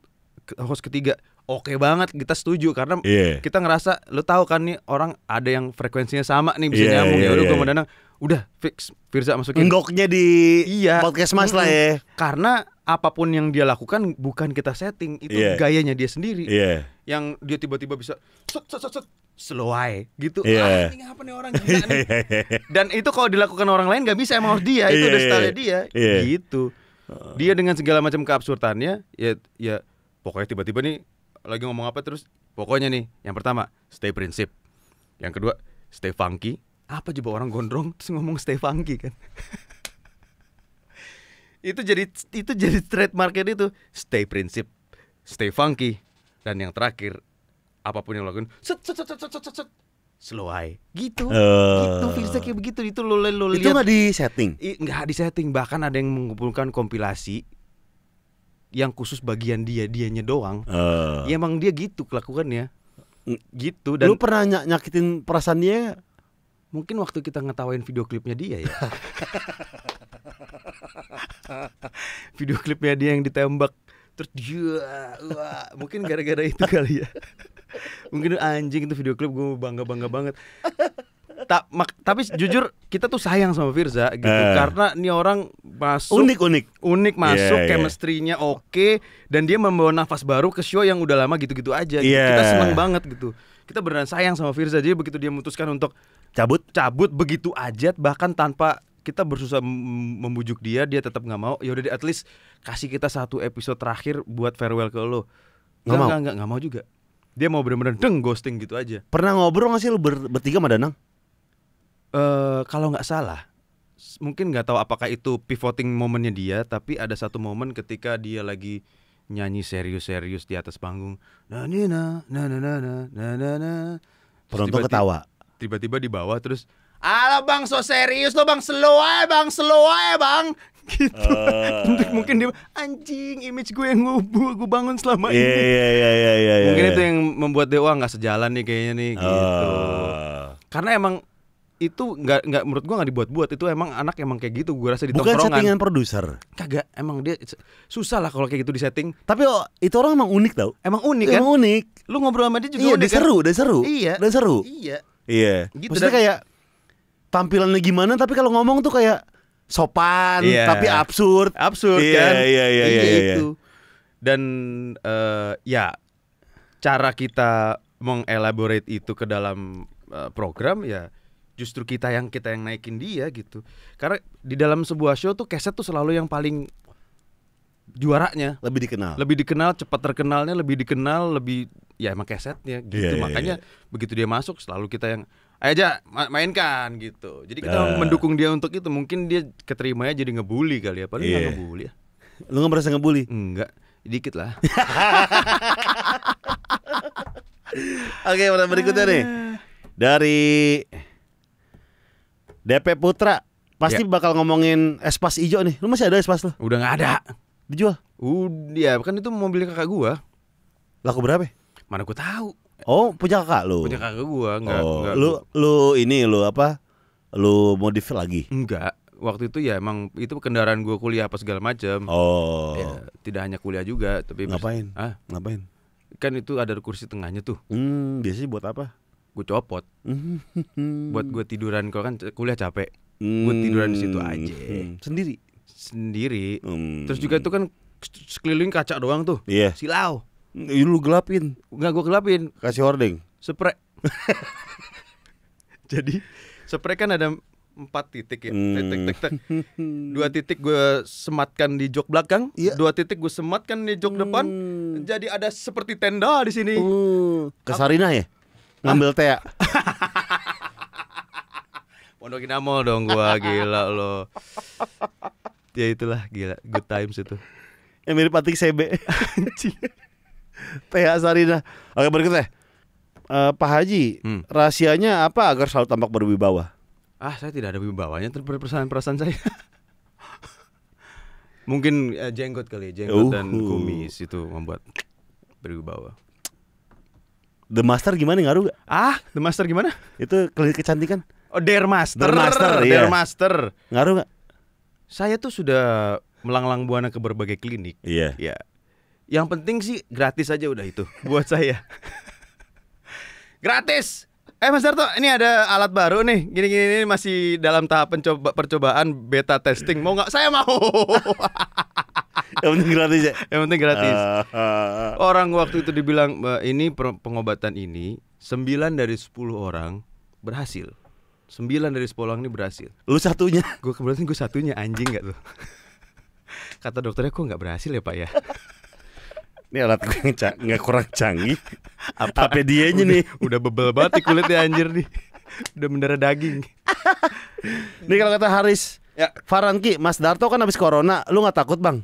host ketiga? oke okay banget kita setuju karena yeah. kita ngerasa lu tahu kan nih orang ada yang frekuensinya sama nih bisa yeah, nyambung yeah, ya udah yeah. gue mau iya. danang udah fix Firza masukin ngoknya di iya, podcast Mas lah ya karena apapun yang dia lakukan bukan kita setting itu yeah. gayanya dia sendiri yeah. yang dia tiba-tiba bisa sut, sut, sut, slow seloai gitu yeah. ah, ini apa nih orang gila nih iya, iya, dan itu kalau dilakukan orang lain gak bisa emang harus dia itu yeah, udah style dia yeah. gitu dia dengan segala macam keabsurdannya ya ya pokoknya tiba-tiba nih lagi ngomong apa terus pokoknya nih yang pertama stay prinsip yang kedua stay funky apa coba orang gondrong terus ngomong stay funky kan itu jadi itu jadi trademarknya itu stay prinsip stay funky dan yang terakhir apapun yang lo lakuin set set set set set set, set slow high gitu uh, gitu kayak begitu itu lo lo, lihat itu nggak di setting nggak di setting bahkan ada yang mengumpulkan kompilasi yang khusus bagian dia dianya doang uh. ya emang dia gitu kelakuannya gitu dan lu pernah ny nyakitin perasaan dia mungkin waktu kita ngetawain video klipnya dia ya video klipnya dia yang ditembak terus dia wah, mungkin gara-gara itu kali ya mungkin anjing itu video klip gue bangga bangga banget Ta mak tapi jujur kita tuh sayang sama Firza gitu uh, karena ini orang masuk unik unik unik iya, masuk yeah, chemistry-nya yeah. oke dan dia membawa nafas baru ke show yang udah lama gitu-gitu aja. Gitu. Yeah. Kita seneng banget gitu. Kita beneran sayang sama Firza jadi begitu dia memutuskan untuk cabut cabut begitu aja bahkan tanpa kita bersusah membujuk dia dia tetap nggak mau ya udah at least kasih kita satu episode terakhir buat farewell ke lo nggak mau nggak nggak mau juga dia mau bener-bener deng ghosting gitu aja pernah ngobrol nggak sih lu ber bertiga sama Danang uh, kalau nggak salah mungkin nggak tahu apakah itu pivoting momennya dia tapi ada satu momen ketika dia lagi nyanyi serius-serius di atas panggung Nah, nah, na na na na na na na na penonton ketawa tiba-tiba di bawah terus ala bang so serius lo bang slow aja bang slow aja bang gitu uh. mungkin dia anjing image gue yang ngubu gue bangun selama iya, ini yeah, yeah, yeah, yeah, mungkin yeah, yeah. itu yang membuat dia wah nggak sejalan nih kayaknya nih gitu uh. karena emang itu nggak nggak menurut gua nggak dibuat-buat itu emang anak emang kayak gitu gua rasa di bukan settingan produser kagak emang dia susah lah kalau kayak gitu di setting tapi oh, itu orang emang unik tau emang unik kan emang unik lu ngobrol sama dia juga iya, unik, dia kan? seru kan? dia seru iya dia seru iya iya gitu, maksudnya dan... kayak tampilannya gimana tapi kalau ngomong tuh kayak sopan iya. tapi absurd absurd iya, kan iya iya iya, iya, iya. itu dan uh, ya cara kita mengelaborate itu ke dalam uh, program ya justru kita yang kita yang naikin dia gitu karena di dalam sebuah show tuh keset tuh selalu yang paling juaranya lebih dikenal lebih dikenal cepat terkenalnya lebih dikenal lebih ya emang kesetnya gitu yeah, iya, iya. makanya yeah, yeah. begitu dia masuk selalu kita yang ayo aja mainkan gitu jadi kita uh. mendukung dia untuk itu mungkin dia keterimanya jadi ngebully kali ya paling yeah. ngebully ya lu nggak merasa ngebully enggak dikit lah oke okay, berikutnya nih dari DP Putra pasti ya. bakal ngomongin espas ijo nih. Lu masih ada espas lu? Udah nggak ada. Dijual? Udah, Ya, kan itu mobil kakak gua. Laku berapa? Mana gua tahu. Oh, punya kakak lu. Punya kakak gua, enggak, oh, enggak. Lu lu ini lu apa? Lu modif lagi? Enggak. Waktu itu ya emang itu kendaraan gua kuliah apa segala macam. Oh. Ya, tidak hanya kuliah juga, tapi ngapain? Ah, ngapain? Kan itu ada kursi tengahnya tuh. Hmm, biasanya buat apa? gue copot hmm. buat gue tiduran kalau kan kuliah capek hmm. gue tiduran di situ aja sendiri sendiri hmm. terus juga itu kan sekeliling kaca doang tuh yeah. silau lu gelapin nggak gue gelapin kasih hording spray jadi spray kan ada empat titik ya hmm. tek, tek, tek. dua titik gue sematkan di jok belakang yeah. dua titik gue sematkan di jok hmm. depan jadi ada seperti tenda di sini uh, oh. kesarina ya ngambil teh. Ya? Pondok Inamo dong gua gila lo. Ya itulah gila, good times itu. Yang mirip Patik CB. Teh Sarina. Oke, berikutnya. Uh, eh, Pak Haji, hmm. rahasianya apa agar selalu tampak berwibawa? Ah, saya tidak ada wibawanya perasaan-perasaan saya. Mungkin uh, jenggot kali, ya, jenggot uhuh. dan kumis itu membuat berwibawa. The Master gimana ngaruh gak? Ah, The Master gimana? Itu klinik kecantikan. Oh, Master. Dermaster. Iya. Dermaster, yeah. Master. Ngaruh gak? Saya tuh sudah melanglang buana ke berbagai klinik. Iya. Yeah. Ya. Yang penting sih gratis aja udah itu buat saya. gratis. Eh Mas Darto, ini ada alat baru nih. Gini-gini ini masih dalam tahap percobaan beta testing. Mau nggak? Saya mau. yang penting gratis ya. Yang penting gratis. Ah. Orang waktu itu dibilang ini pengobatan ini sembilan dari sepuluh orang berhasil. sembilan dari sepuluh orang ini berhasil. Lu satunya. Gue kebetulan gue satunya anjing gak tuh. Kata dokternya kok nggak berhasil ya, Pak ya? Ini alat gue nggak kurang canggih. Apa, Apa nih? Udah bebel banget di kulitnya anjir nih. Udah mendarah daging. Ini kalau kata Haris, ya. Faranki, Mas Darto kan habis corona, lu nggak takut bang?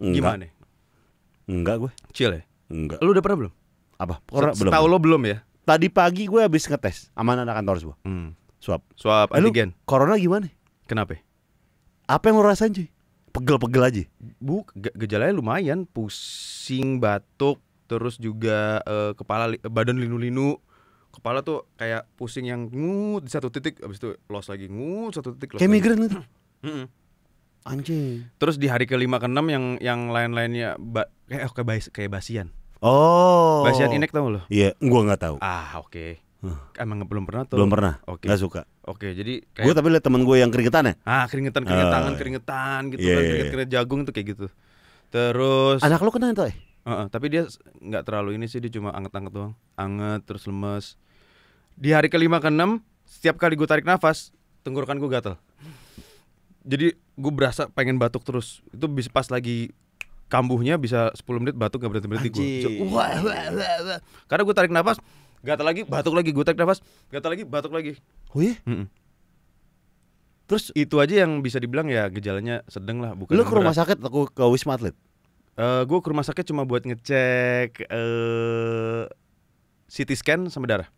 Gimana? Enggak gue. Chill ya? Enggak. Lu udah pernah belum? Apa? Pernah, belum. Tahu lo belum ya? Tadi pagi gue habis ngetes sama anak kantor gue. Hmm. Swab. Swab eh, antigen. Corona gimana? Kenapa? Apa yang lo rasain cuy? Pegel-pegel aja. Bu, ge gejalanya lumayan, pusing, batuk, terus juga uh, kepala li badan linu-linu kepala tuh kayak pusing yang ngut di satu titik habis itu los lagi ngut satu titik los kayak migrain gitu Anjing. Terus di hari kelima keenam yang yang lain-lainnya ba kayak oh, kayak bas kayak basian. Oh. Basian inek tau loh. Iya, gua nggak tahu. Ah, oke. Okay. Huh. Emang belum pernah tuh? Belum pernah. Oke. Okay. Gak suka. Oke, okay, jadi kayak... gue tapi liat temen gue yang keringetan ya. Ah, keringetan, keringetan, ah. keringetan gitu yeah, kan, iya, iya. keringet, keringet jagung tuh kayak gitu. Terus. Anak lo kena itu? Eh? Uh, uh, tapi dia nggak terlalu ini sih, dia cuma anget-anget doang, anget terus lemes. Di hari kelima keenam, setiap kali gue tarik nafas, tenggorokan gue gatel jadi gue berasa pengen batuk terus itu bisa pas lagi kambuhnya bisa 10 menit batuk gak berhenti berhenti gue karena gue tarik nafas gatal lagi batuk lagi gue tarik nafas gatal lagi batuk lagi oh iya? Mm -mm. terus itu aja yang bisa dibilang ya gejalanya sedeng lah bukan lu ke rumah sakit aku ke wisma atlet uh, eh, gue ke rumah sakit cuma buat ngecek uh, eh, CT scan sama darah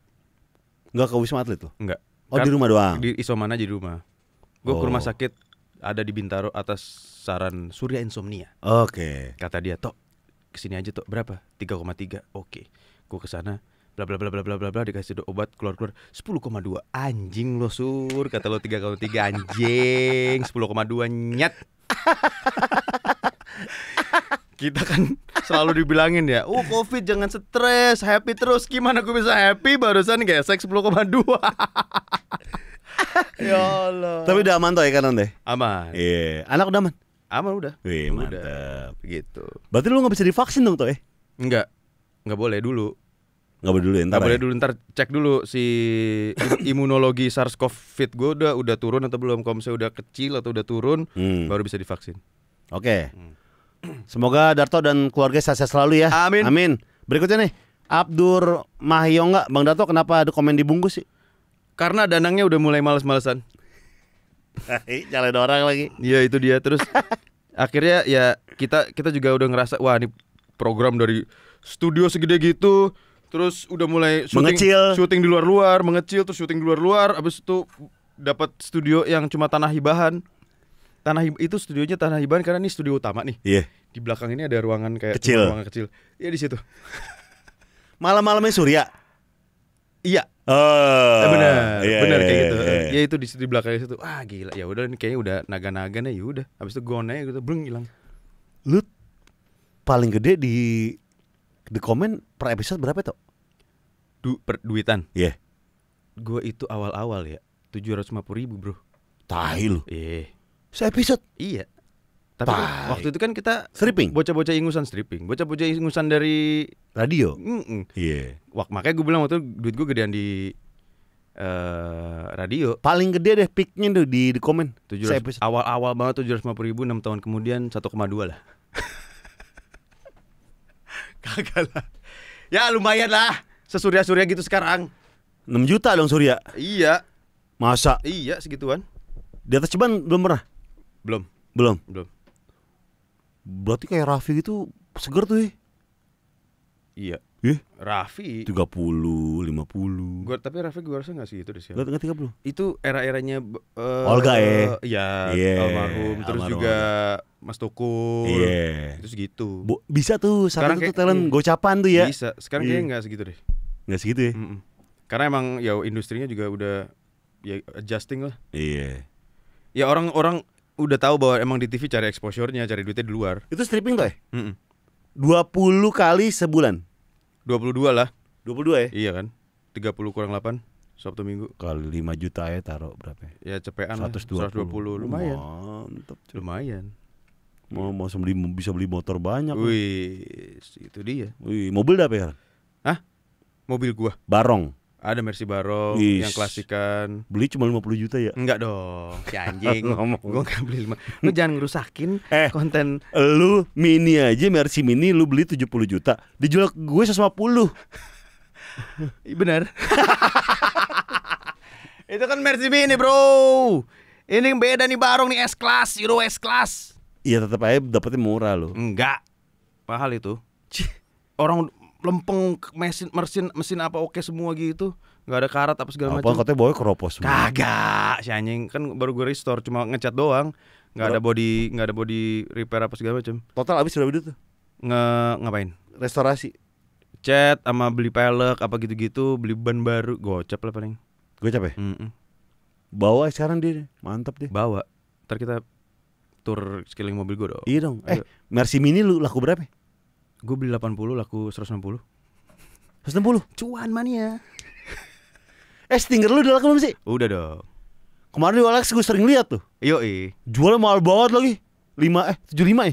Enggak ke wisma atlet tuh? Enggak oh kan di rumah doang di isoman aja di rumah gue oh. ke rumah oh. sakit ada di Bintaro atas saran Surya Insomnia. Oke. Okay. Kata dia, "Tok, kesini aja, Tok. Berapa? 3,3." Oke. Okay. Gue ke sana bla bla bla bla bla bla bla dikasih obat keluar keluar 10,2 anjing lo sur kata lo 3,3 anjing 10,2 nyet kita kan selalu dibilangin ya, oh covid jangan stres, happy terus. Gimana gue bisa happy barusan gesek 10,2 ya Allah. Tapi udah aman toh ya kanan deh. Aman. Iya. Yeah. Anak udah aman. Aman udah. Wih, mantap. Gitu. Berarti lu nggak bisa divaksin dong toh ya? Eh? Enggak. Enggak boleh dulu. Enggak boleh dulu ya, ntar. Enggak boleh ya? dulu ntar cek dulu si imunologi SARS-CoV-2 gue udah udah turun atau belum. Kalau misalnya udah kecil atau udah turun hmm. baru bisa divaksin. Oke. Okay. Hmm. Semoga Darto dan keluarga sehat-sehat selalu ya. Amin. Amin. Berikutnya nih, Abdur Mahyong Mahyongga, Bang Darto kenapa ada komen dibungkus sih? Karena danangnya udah mulai males-malesan. Nyalain orang lagi. Iya itu dia terus akhirnya ya kita kita juga udah ngerasa wah ini program dari studio segede gitu terus udah mulai syuting, mengecil. syuting di luar-luar, mengecil terus syuting di luar-luar Abis itu dapat studio yang cuma tanah hibahan. Tanah itu studionya tanah hibahan karena ini studio utama nih. Iya. Yeah. Di belakang ini ada ruangan kayak kecil. ruangan kecil. Iya di situ. Malam-malamnya Surya. Iya. Oh, eh, benar, yeah, iya, benar yeah, kayak iya, gitu. Iya, yeah. Ya itu di di belakang situ. Ah gila, ya udah ini kayaknya udah naga-naga nih, ya udah. Habis itu gone aja gitu, breng hilang. Lu paling gede di di komen per episode berapa tuh? Du, per duitan. Iya. Yeah. Gua itu awal-awal ya, 750 ribu bro. Tahil. Iya. Se episode? Iya. Tapi Baik. waktu itu kan kita stripping. Bocah-bocah ingusan stripping. Bocah-bocah ingusan dari radio. Iya. Mm yeah. makanya gue bilang waktu itu duit gue gedean di uh, radio. Paling gede deh piknya tuh di, di komen. 700, awal-awal banget tujuh ratus lima puluh ribu, enam tahun kemudian 1,2 lah. Kagak lah. Ya lumayan lah. Sesurya-surya gitu sekarang. 6 juta dong Surya. Iya. Masa? Iya segituan. Di atas ceban belum pernah? Belum. Belum. Belum. Berarti kayak Raffi gitu seger tuh ya? Iya. Eh? Raffi. 30, 50. Gua tapi Raffi gua rasa gak sih itu deh Gak tiga 30. Itu era-eranya uh, Olga ya. Iya, yeah. almarhum terus almarhum. juga Mas Tukul. Yeah. Terus gitu. Bo bisa tuh sekarang itu talent mm, gocapan tuh ya. Bisa. Sekarang yeah. kayaknya gak segitu deh. nggak segitu ya. Mm -mm. Karena emang ya industrinya juga udah ya adjusting lah. Iya. Yeah. Ya orang-orang udah tahu bahwa emang di TV cari exposure-nya, cari duitnya di luar. Itu stripping tuh? ya? Mm -mm. 20 kali sebulan. 22 lah. 22 ya? Iya kan. 30 kurang 8 Sabtu Minggu. Kali 5 juta ya taruh berapa ya? Ya cepean 120. Lah, 120 lumayan. Mantap. Lumayan. Mau mau beli bisa beli motor banyak. Wih, kan? itu dia. Wih, mobil dah ya? Hah? Mobil gua. Barong. Ada Mercy Barong yang yang klasikan. Beli cuma 50 juta ya? Enggak dong. Si anjing. Ngomong. Gue gak beli lima. Lu jangan ngerusakin eh, konten. Lu mini aja Mercy mini lu beli 70 juta. Dijual gue 150. Benar. Itu kan Mercy mini, Bro. Ini beda nih Barong nih S class, Euro S class. Iya tetap aja dapetnya murah loh. Enggak. Mahal itu. orang lempeng mesin mesin mesin apa oke semua gitu nggak ada karat apa segala macam. Apa katanya bawa keropos? Kagak, si anjing kan baru gue restore cuma ngecat doang, nggak ada body nggak ada body repair apa segala macam. Total habis berapa duit tuh? Nge ngapain? Restorasi. Cat sama beli pelek apa gitu-gitu, beli ban baru, gocap lah paling. Gue capek. Ya? Mm -mm. Bawa sekarang dia, mantap deh. Bawa. Ntar kita tur skilling mobil gue dong. Iya dong. Eh, Mercy Mini lu laku berapa? Gue beli 80 laku 160. 160. Cuan mania. eh stinger lu udah laku belum sih? Udah dong. Kemarin di Alex gue sering lihat tuh. Iya, Jualnya mahal banget lagi. 5 eh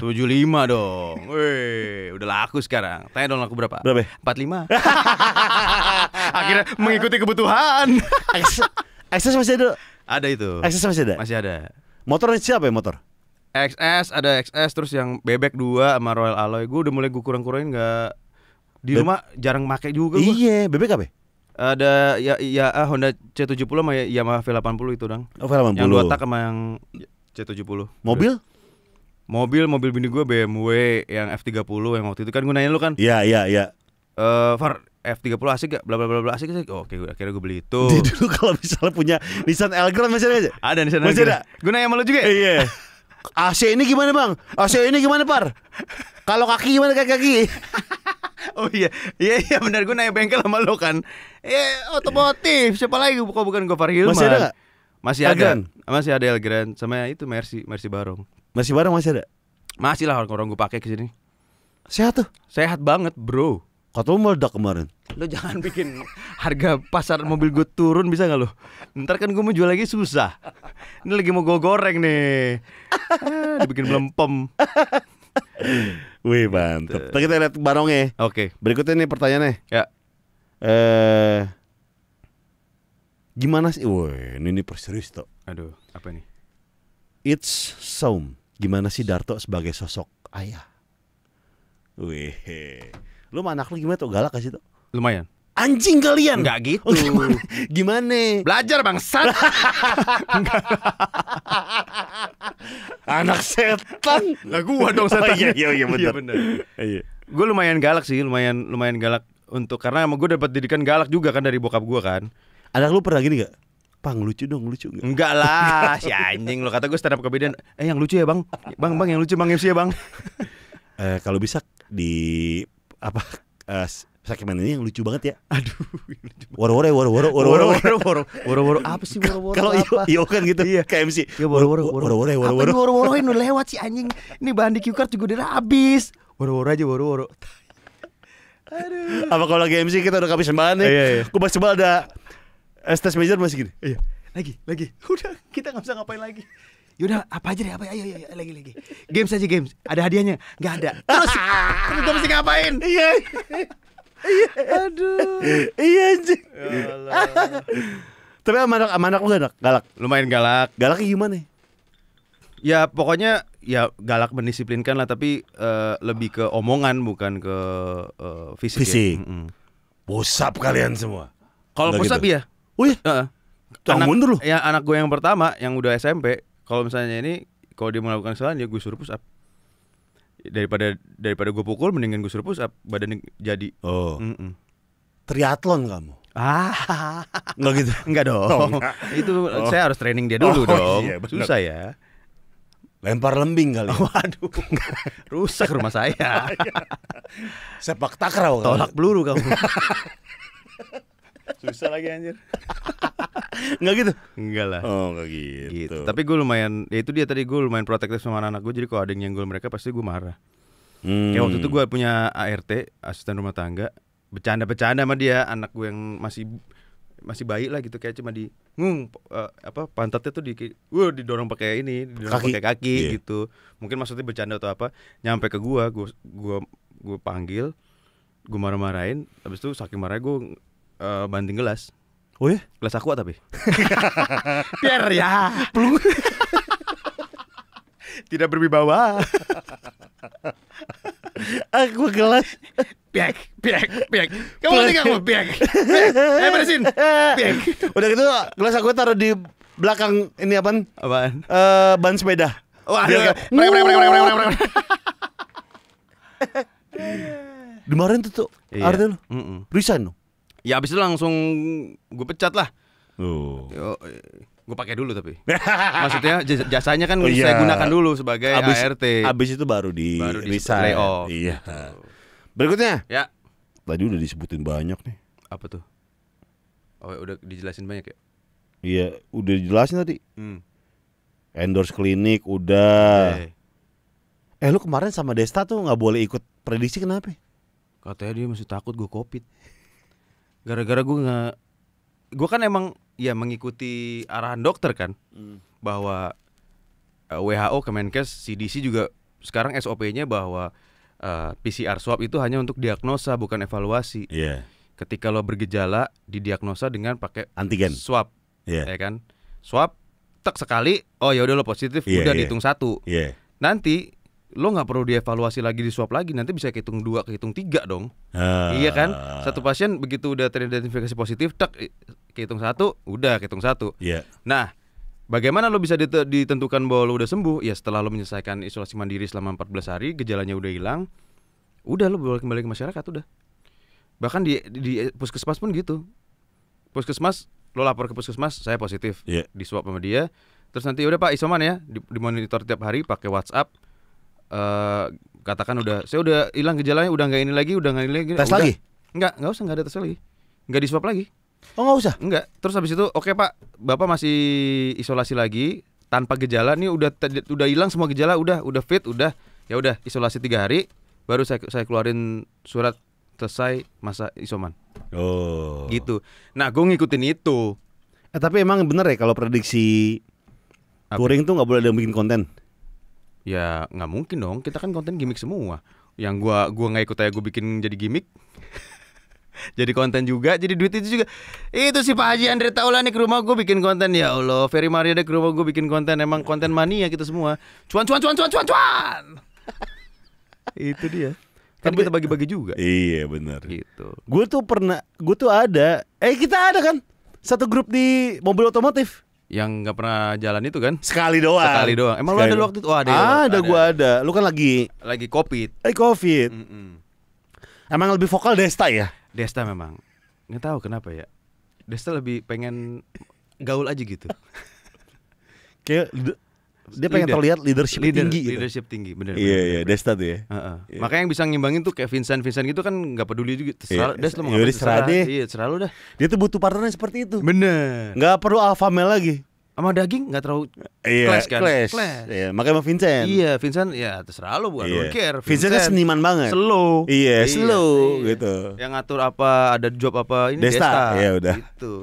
75 ya? 75 dong. woi udah laku sekarang. Tanya dong laku berapa? Berapa? 45. Ya? Akhirnya mengikuti kebutuhan. Akses masih ada. Ada itu. Akses masih ada. Masih ada. Motornya siapa ya motor? XS ada XS terus yang bebek dua sama Royal Alloy Gue udah mulai gue kurang-kurangin nggak di Be rumah jarang make juga. Iya, bebek apa? Ya? Ada ya ya ah, Honda C70 sama Yamaha V80 itu, dong Oh, Yang dua tak sama yang C70. Mobil? Mobil mobil bini gue BMW yang F30 yang waktu itu kan gue nanya lu kan. Iya, iya, iya. Eh, uh, Far F30 asik gak? Bla bla bla bla asik sih. Oh, Oke, okay, akhirnya gue beli itu. di dulu kalau misalnya punya Nissan Elgrand masih ada? Ada Nissan Elgrand. Masih ada. Gue nanya sama lu juga. Iya. AC ini gimana bang? AC ini gimana par? Kalau kaki gimana kaki kaki? oh iya, iya iya benar gue naik bengkel sama lo kan. Eh otomotif, siapa lagi kok bukan gue Hilman? Masih ada Masih ada. Elgren. Masih ada Elgren sama ya itu Mercy, Mercy Barong. Mercy Barong masih ada? Masih lah orang-orang gue pakai kesini. Sehat tuh. Sehat banget, Bro lu meledak kemarin. Lo jangan bikin harga pasar mobil gue turun bisa gak lo? Ntar kan gue mau jual lagi susah. Ini lagi mau gue goreng nih. Ah, dibikin melempem. Wih mantep. Tapi Kita lihat barongnya. Oke. Okay. Berikutnya nih pertanyaannya. Ya. Eh, gimana sih? Woi, ini, ini perserius tuh. Aduh, apa ini? It's Saum. Gimana sih Darto sebagai sosok ayah? Wih. Lu sama anak lu gimana tuh galak kasih tuh? Lumayan. Anjing kalian. Enggak gitu. Oh, gimana? gimana? Belajar bangsat. anak setan. Lah gua dong setan. Oh, iya iya iya benar. Iya benar. Iya. Gue lumayan galak sih, lumayan lumayan galak untuk karena emang gua dapat didikan galak juga kan dari bokap gua kan. Anak lu pernah gini gak? Pang lucu dong lucu gak? Enggak lah si anjing lo kata gue stand up comedian Eh yang lucu ya bang Bang bang yang lucu bang MC ya bang eh, Kalau bisa di apa uh, segmen ini yang lucu banget ya. Aduh, Woro woro woro woro woro woro woro woro woro woro apa sih woro woro? Kalau iyo, iyo kan gitu iya. kayak MC. Iya woro woro woro woro woro woro. Ya, woro woro ini lewat sih anjing. Ini bahan di Q juga udah habis. Woro woro aja woro woro. Aduh. Apa kalau lagi MC kita udah kehabisan bahan nih. Ya. Iya, iya. Gue pas coba ada estes major masih gini. Iya. Lagi, lagi. Udah, kita nggak bisa ngapain lagi. Yaudah apa aja deh apa ayo ayo, ayo lagi lagi. Games aja games. Ada hadiahnya? nggak ada. Terus terus gue mesti ngapain? Iya. iya. Aduh. Iya anjing. Ya tapi anak anak lu galak, galak. Lumayan galak. galak gimana? Ya pokoknya ya galak mendisiplinkan lah tapi uh, lebih ke omongan bukan ke fisik. Eh, fisik. Ya. kalian semua. Kalau bosap gitu? ya. wih iya. Uh, anak, Ya anak gue yang pertama yang udah SMP kalau misalnya ini kalau dia melakukan kesalahan ya gue suruh push up daripada daripada gue pukul mendingan gue suruh push up badan jadi oh mm -mm. triathlon kamu Ah, nggak gitu? Nggak dong. Oh, Itu oh. saya harus training dia dulu oh, dong. Iya, Susah ya. Lempar lembing kali. Ya? waduh, rusak rumah saya. Sepak takraw. Tolak peluru kamu. Susah lagi anjir. Enggak gitu? Enggak lah. Oh, enggak gitu. gitu. Tapi gue lumayan, ya itu dia tadi gue lumayan protektif sama anak-anak gue. Jadi kalau ada yang nyenggol mereka pasti gue marah. Hmm. Kayak waktu itu hmm. gue punya ART, asisten rumah tangga. Bercanda-bercanda sama dia, anak gue yang masih masih baik lah gitu kayak cuma di ngung uh, eh, apa pantatnya tuh di uh, didorong pakai ini didorong kaki. pakai kaki yeah. gitu mungkin maksudnya bercanda atau apa nyampe ke gua gua gua gua panggil gue marah-marahin habis itu saking marah gue uh, banting gelas. Oh ya? Gelas aku tapi. Biar ya. Pelung. Tidak berwibawa. aku gelas. Biak, biak, biak. Kamu nggak mau biak. Eh beresin, Biak. Udah gitu gelas aku taruh di belakang ini apaan? Apaan? Uh, ban sepeda. Wah, mereka, mereka, mereka, Kemarin tuh tuh, iya. Artinya lo? mm -mm. resign Ya abis itu langsung gue pecat lah. gue pakai dulu tapi maksudnya jasanya kan oh, iya. saya gunakan dulu sebagai abis, ART abis itu baru di baru di resign Iya. iya berikutnya ya tadi udah disebutin banyak nih apa tuh oh ya udah dijelasin banyak ya iya udah dijelasin tadi hmm. endorse klinik udah Okay. Eh. eh lu kemarin sama Desta tuh nggak boleh ikut prediksi kenapa katanya dia masih takut gue covid gara-gara gue nggak gue kan emang ya mengikuti arahan dokter kan hmm. bahwa uh, eh, WHO Kemenkes CDC juga sekarang SOP-nya bahwa uh, eh, PCR swab itu hanya untuk diagnosa bukan evaluasi. Yeah. Ketika lo bergejala didiagnosa dengan pakai antigen swab, yeah. ya kan? Swab tek sekali, oh ya udah lo positif, yeah, udah yeah. dihitung satu. Yeah. Nanti lo nggak perlu dievaluasi lagi di swab lagi nanti bisa kehitung dua kehitung tiga dong ah. iya kan satu pasien begitu udah teridentifikasi positif tak kehitung satu udah kehitung satu yeah. nah Bagaimana lo bisa ditentukan bahwa lo udah sembuh? Ya setelah lo menyelesaikan isolasi mandiri selama 14 hari, gejalanya udah hilang, udah lo boleh kembali ke masyarakat udah. Bahkan di, di puskesmas pun gitu. Puskesmas lo lapor ke puskesmas, saya positif, yeah. di swab sama dia. Terus nanti ya udah Pak isoman ya, dimonitor tiap hari pakai WhatsApp uh, katakan udah saya udah hilang gejalanya udah nggak ini lagi udah nggak ini lagi tes udah. lagi nggak nggak usah nggak ada tes lagi nggak di swab lagi oh nggak usah nggak terus habis itu oke okay, pak bapak masih isolasi lagi tanpa gejala nih udah udah hilang semua gejala udah udah fit udah ya udah isolasi tiga hari baru saya saya keluarin surat selesai masa isoman oh gitu nah gue ngikutin itu eh, tapi emang bener ya kalau prediksi Apa? touring tuh nggak boleh ada yang bikin konten ya nggak mungkin dong kita kan konten gimmick semua yang gua gua nggak ikut aja gua bikin jadi gimmick jadi konten juga jadi duit itu juga itu sih Pak Haji Andre Taulan nih ke rumah gue bikin konten ya Allah Ferry Maria deh ke rumah gue bikin konten emang konten mania kita semua cuan cuan cuan cuan cuan cuan itu dia kan Tapi, kita bagi-bagi juga iya benar gitu gue tuh pernah gue tuh ada eh kita ada kan satu grup di mobil otomotif yang nggak pernah jalan itu kan? Sekali doang. Sekali doang. Emang Sekali lu ada waktu itu? Oh, ada. Ada, ada gua ada. Lu kan lagi lagi Covid. Lagi Covid. Mm -mm. Emang lebih vokal Desta ya? Desta memang. Nggak tahu kenapa ya. Desta lebih pengen gaul aja gitu. Kayak dia pengen leader. terlihat leadership leader, tinggi gitu. leadership tinggi bener iya iya Desta tuh ya uh -uh. Yeah. makanya yang bisa ngimbangin tuh kayak Vincent Vincent gitu kan nggak peduli juga iya, terserah yeah. Des lo mau iya, ngapain terserah deh iya terserah lo dah dia tuh butuh partner seperti itu bener nggak perlu alpha male lagi sama daging nggak terlalu iya, clash kan clash, clash. Iya, makanya sama Vincent iya Vincent ya terserah lu bukan iya. Don't care Vincent, kan Vincent kan seniman banget slow iya, yeah, slow yeah. gitu yang ngatur apa ada job apa ini Desta, Desta. ya udah gitu.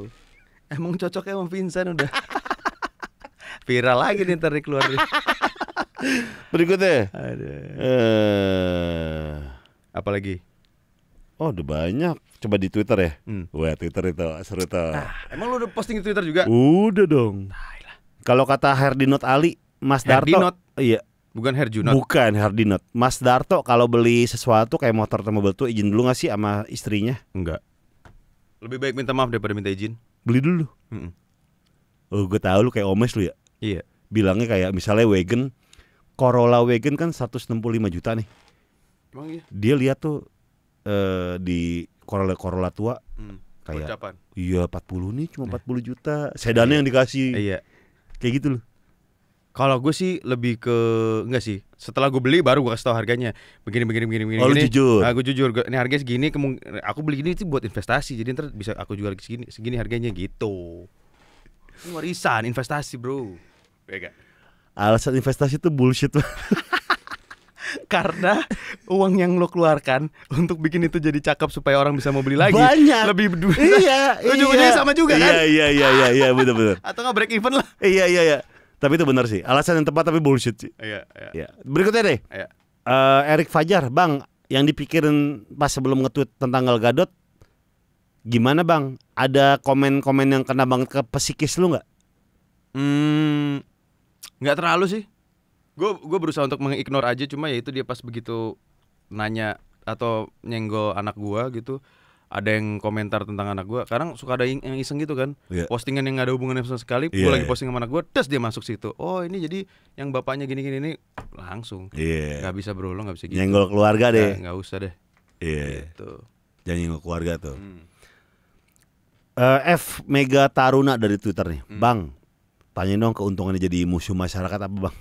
emang cocoknya sama Vincent udah viral lagi nih tarik keluar. Berikutnya. Ada. Eh. Apa Apalagi? Oh, udah banyak. Coba di Twitter ya. Hmm. Wah, Twitter itu seru tuh. Nah, emang lu udah posting di Twitter juga? Udah dong. Nah, kalau kata Herdinot Ali, Mas Herdinot. Darto. Iya, Bukan Herjunot. Bukan Herdinot. Mas Darto kalau beli sesuatu kayak motor atau mobil tuh izin dulu gak sih sama istrinya? Enggak. Lebih baik minta maaf daripada minta izin. Beli dulu. Mm -mm. Oh, gue tahu lu kayak omes lu ya. Iya. Bilangnya kayak misalnya Wagon Corolla Wagon kan 165 juta nih. Emang iya? Dia lihat tuh uh, di Corolla Corolla tua hmm. kayak Ucapan. iya 40 nih cuma 40 iya. juta. Sedannya iya. yang dikasih. Iya. Kayak gitu loh. Kalau gue sih lebih ke enggak sih. Setelah gue beli baru gue kasih tahu harganya. Begini begini begini begini. Oh, gini. jujur. Nah, gue jujur. Gua, ini harganya segini. aku beli ini itu buat investasi. Jadi ntar bisa aku jual segini segini harganya gitu. Ini warisan investasi bro. Vega. Alasan investasi itu bullshit. Karena uang yang lo keluarkan untuk bikin itu jadi cakep supaya orang bisa mau beli lagi banyak lebih berdua iya ujung-ujungnya iya. sama juga kan iya iya iya iya, iya betul betul atau gak break even lah iya iya iya tapi itu benar sih alasan yang tepat tapi bullshit sih iya iya, ya. berikutnya deh iya. Uh, eh, Erik Fajar bang yang dipikirin pas sebelum nge-tweet tentang Gal Gadot gimana bang ada komen-komen yang kena banget ke psikis lu gak? hmm nggak terlalu sih gue gue berusaha untuk mengignore aja cuma ya itu dia pas begitu nanya atau nyenggol anak gue gitu ada yang komentar tentang anak gue kadang suka ada yang iseng gitu kan yeah. postingan yang gak ada hubungannya sama sekali yeah, gue iya, lagi iya. posting sama anak gue Terus dia masuk situ oh ini jadi yang bapaknya gini gini ini langsung yeah. Gak bisa bro lo gak bisa gitu nyenggol keluarga deh Gak usah deh iya yeah. gitu. jangan nyenggol keluarga tuh hmm. uh, F Mega Taruna dari Twitter nih hmm. bang Tanya dong keuntungannya jadi musuh masyarakat apa bang?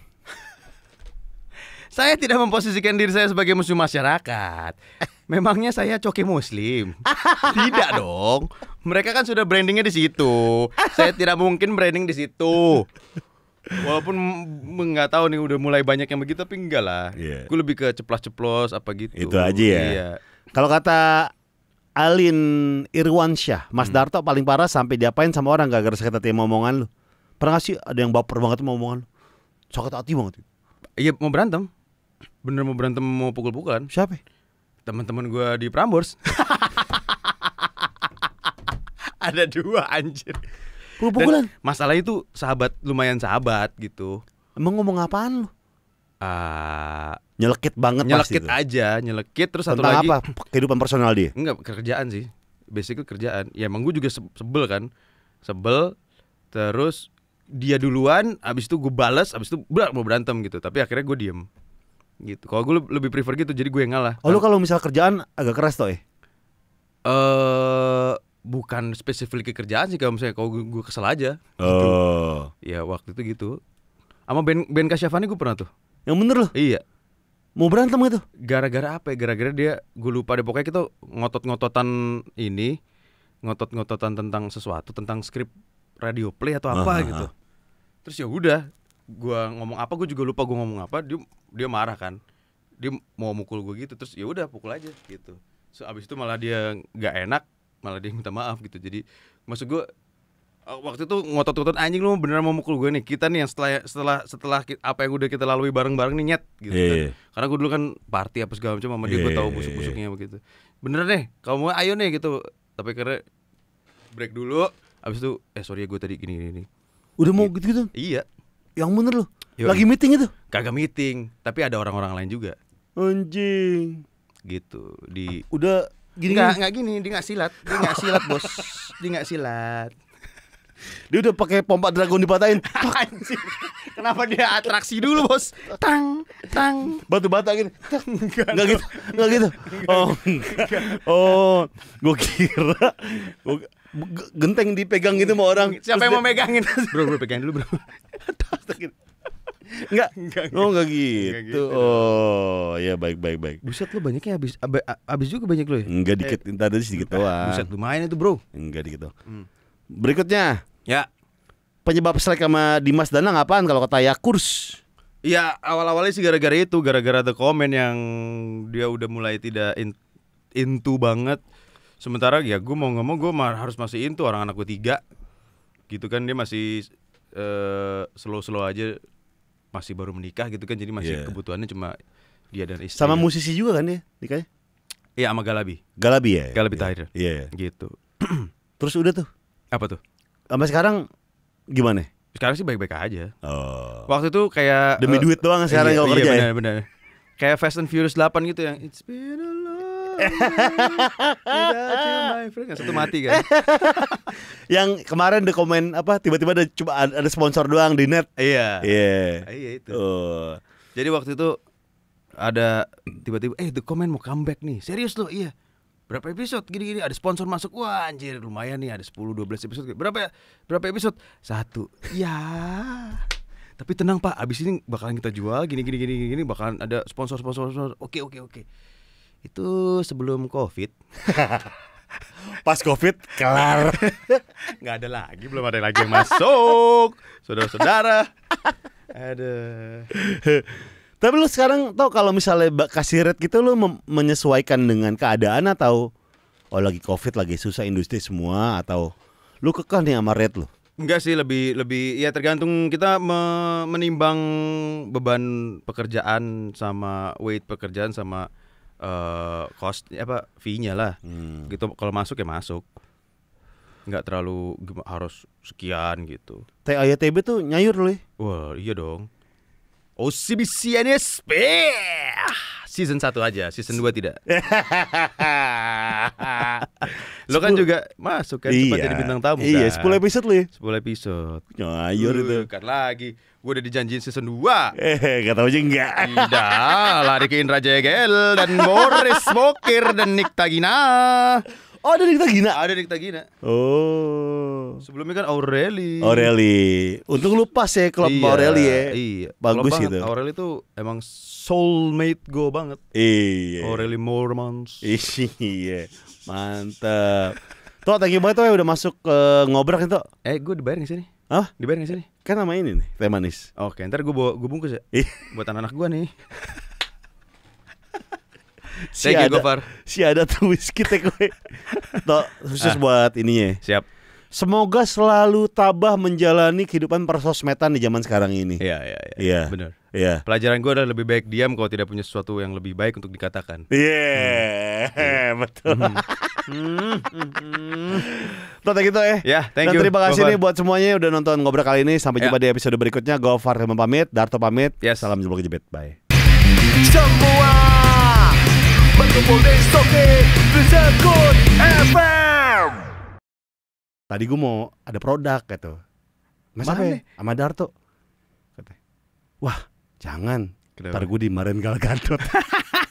saya tidak memposisikan diri saya sebagai musuh masyarakat. Memangnya saya coki muslim? tidak dong. Mereka kan sudah brandingnya di situ. Saya tidak mungkin branding di situ. Walaupun nggak tahu nih udah mulai banyak yang begitu tapi enggak lah. Yeah. Gue lebih ke ceplos-ceplos apa gitu. Itu aja ya. Iya. Kalau kata Alin Irwansyah, Mas hmm. Darto paling parah sampai diapain sama orang gak gara-gara kata omongan lu. Pernah gak sih ada yang baper banget mau omongan? Sakit hati banget. Iya mau berantem. Bener mau berantem mau pukul-pukulan. Siapa? Teman-teman gue di Prambors. ada dua anjir. Pukul-pukulan. Masalah itu sahabat lumayan sahabat gitu. Emang ngomong apaan lu? Uh, nyelekit banget nyelekit aja, nyelekit terus satu Tentang apa? Kehidupan personal dia? Enggak, kerjaan sih. Basically kerjaan. Ya emang gue juga sebel kan. Sebel terus dia duluan abis itu gue balas abis itu berat mau berantem gitu tapi akhirnya gue diem gitu kalau gue lebih prefer gitu jadi gue yang ngalah oh lu kalau misal kerjaan agak keras toh ya eh bukan spesifik ke kerjaan sih kalau misalnya kalau gue, kesel aja gitu. oh. gitu. ya waktu itu gitu sama Ben Ben Kasyafani gue pernah tuh yang bener loh iya mau berantem gitu gara-gara apa ya gara-gara dia gue lupa deh pokoknya kita ngotot-ngototan ini ngotot-ngototan tentang sesuatu tentang skrip radio play atau apa uh, gitu uh terus ya udah gue ngomong apa gue juga lupa gue ngomong apa dia dia marah kan dia mau mukul gue gitu terus ya udah pukul aja gitu so abis itu malah dia nggak enak malah dia minta maaf gitu jadi maksud gue eh, waktu itu ngotot-ngotot anjing lu beneran mau mukul gue nih kita nih yang setelah setelah setelah apa yang udah kita lalui bareng-bareng nih nyet gitu yeah. kan. Iya. karena gue dulu kan party apa segala macam sama dia yeah. gue tahu iya, iya, busuk-busuknya begitu bener deh kamu ayo nih gitu tapi karena break dulu abis itu eh sorry ya gue tadi gini gini, gini Udah mau gitu-gitu? Iya. Yang bener loh. Yo, Lagi meeting itu? Kagak meeting, tapi ada orang-orang lain juga. Anjing. Gitu. Di Udah gini nggak nggak gini dia nggak silat dia nggak silat bos dia nggak silat dia udah pakai pompa dragon dipatahin Anjing. kenapa dia atraksi dulu bos tang tang batu bata gini nggak gitu nggak gitu oh oh gue kira gua genteng dipegang gitu mau orang. Siapa yang mau megangin? bro, bro pegangin dulu, Bro. Enggak, enggak, oh enggak gitu. Gitu. gitu. Oh, ya baik baik baik. Buset lu banyaknya habis habis juga banyak lu ya? Enggak eh, dikit, eh, tadi sedikit doang. Buset lumayan itu, Bro. Enggak dikit doang. Hmm. Berikutnya. Ya. Penyebab strike sama Dimas Danang apaan kalau kata ya kurs? Ya, awal-awalnya sih gara-gara itu, gara-gara the comment yang dia udah mulai tidak in, into banget sementara ya gue mau ngomong mau gue harus masihin tuh orang anak gue tiga gitu kan dia masih eh, slow slow slow aja masih baru menikah gitu kan jadi masih yeah. kebutuhannya cuma dia dan istri sama musisi juga kan ya nikahnya iya sama Galabi Galabi ya Galabi yeah. Tahir iya yeah. gitu terus udah tuh apa tuh sampai sekarang gimana sekarang sih baik-baik aja oh. waktu itu kayak demi uh, duit doang sekarang iya, gak iya, kerja bener, ya? bener. kayak Fast and Furious 8 gitu yang it's been a friend. Yang satu mati kan. yang kemarin di komen apa tiba-tiba ada cuma ada sponsor doang di net. Iya. Iya. Ah, iya itu. Jadi waktu itu ada tiba-tiba eh The Comment mau comeback nih. Serius loh, iya. Berapa episode gini-gini ada sponsor masuk. Wah, anjir lumayan nih ada 10 12 episode. Berapa berapa episode? Satu. Ya. Tapi tenang Pak, abis ini bakalan kita jual gini gini gini gini bakalan ada sponsor sponsor sponsor. Oke, oke, oke. Itu sebelum Covid. Pas Covid kelar. nggak ada lagi, belum ada lagi yang masuk. Saudara-saudara. ada. Tapi lu sekarang tau kalau misalnya kasih rate gitu lu menyesuaikan dengan keadaan atau oh lagi Covid lagi susah industri semua atau lu kekeh nih sama rate lu? Enggak sih lebih lebih ya tergantung kita me menimbang beban pekerjaan sama weight pekerjaan sama uh, cost eh, apa fee-nya lah. Hmm. Gitu kalau masuk ya masuk. Nggak terlalu harus sekian gitu. TAYTB T B tuh nyayur loh. Wah, iya dong. OCBC oh, NSP season 1 aja, season 2 tidak. lo kan juga masuk kan iya, cepat jadi bintang tamu Iya, kan. 10 episode lo ya. 10 episode. Nyayur itu. Kan lagi. Gue udah dijanjiin season 2 Eh, gak tau aja enggak Tidak, lari ke Indra Jegel Dan Boris Bokir Dan Nick Tagina Oh ada Dikta Gina? Ada Dikta Gina Oh Sebelumnya kan Aureli Aureli Untung lu pas ya klub iya, Aureli ya Iya Bagus gitu Aureli tuh emang soulmate gue banget Iya Aureli Mormons Iya Mantap Tuh thank you banget tuh ya udah masuk ke uh, ngobrak itu Eh gue dibayar di sih nih? Hah? Dibayar di sih nih? Kan nama ini nih, teh manis Oke ntar gue gue bungkus ya iya. Buat anak-anak gue nih Thank you Gofar. Si ada tuh whisky teh Tuh, khusus ah. buat ininya. Siap. Semoga selalu tabah menjalani kehidupan persosmetan di zaman sekarang ini. Iya, iya, iya. Iya. Benar. Iya. Pelajaran gue adalah lebih baik diam kalau tidak punya sesuatu yang lebih baik untuk dikatakan. Iya, yeah. hmm. Iya. betul. Hmm. Tante you, eh. Ya, yeah, thank you. terima kasih nih buat semuanya yang udah nonton ngobrol kali ini. Sampai ya. jumpa yeah. di episode berikutnya. Gofar pamit, Darto pamit. Yes. Salam jumpa kejepit. Bye. Semua Tadi gue mau ada produk gitu Mas apa ya? Sama Darto Wah jangan Kenapa? Ntar gue dimarin Gal Gadot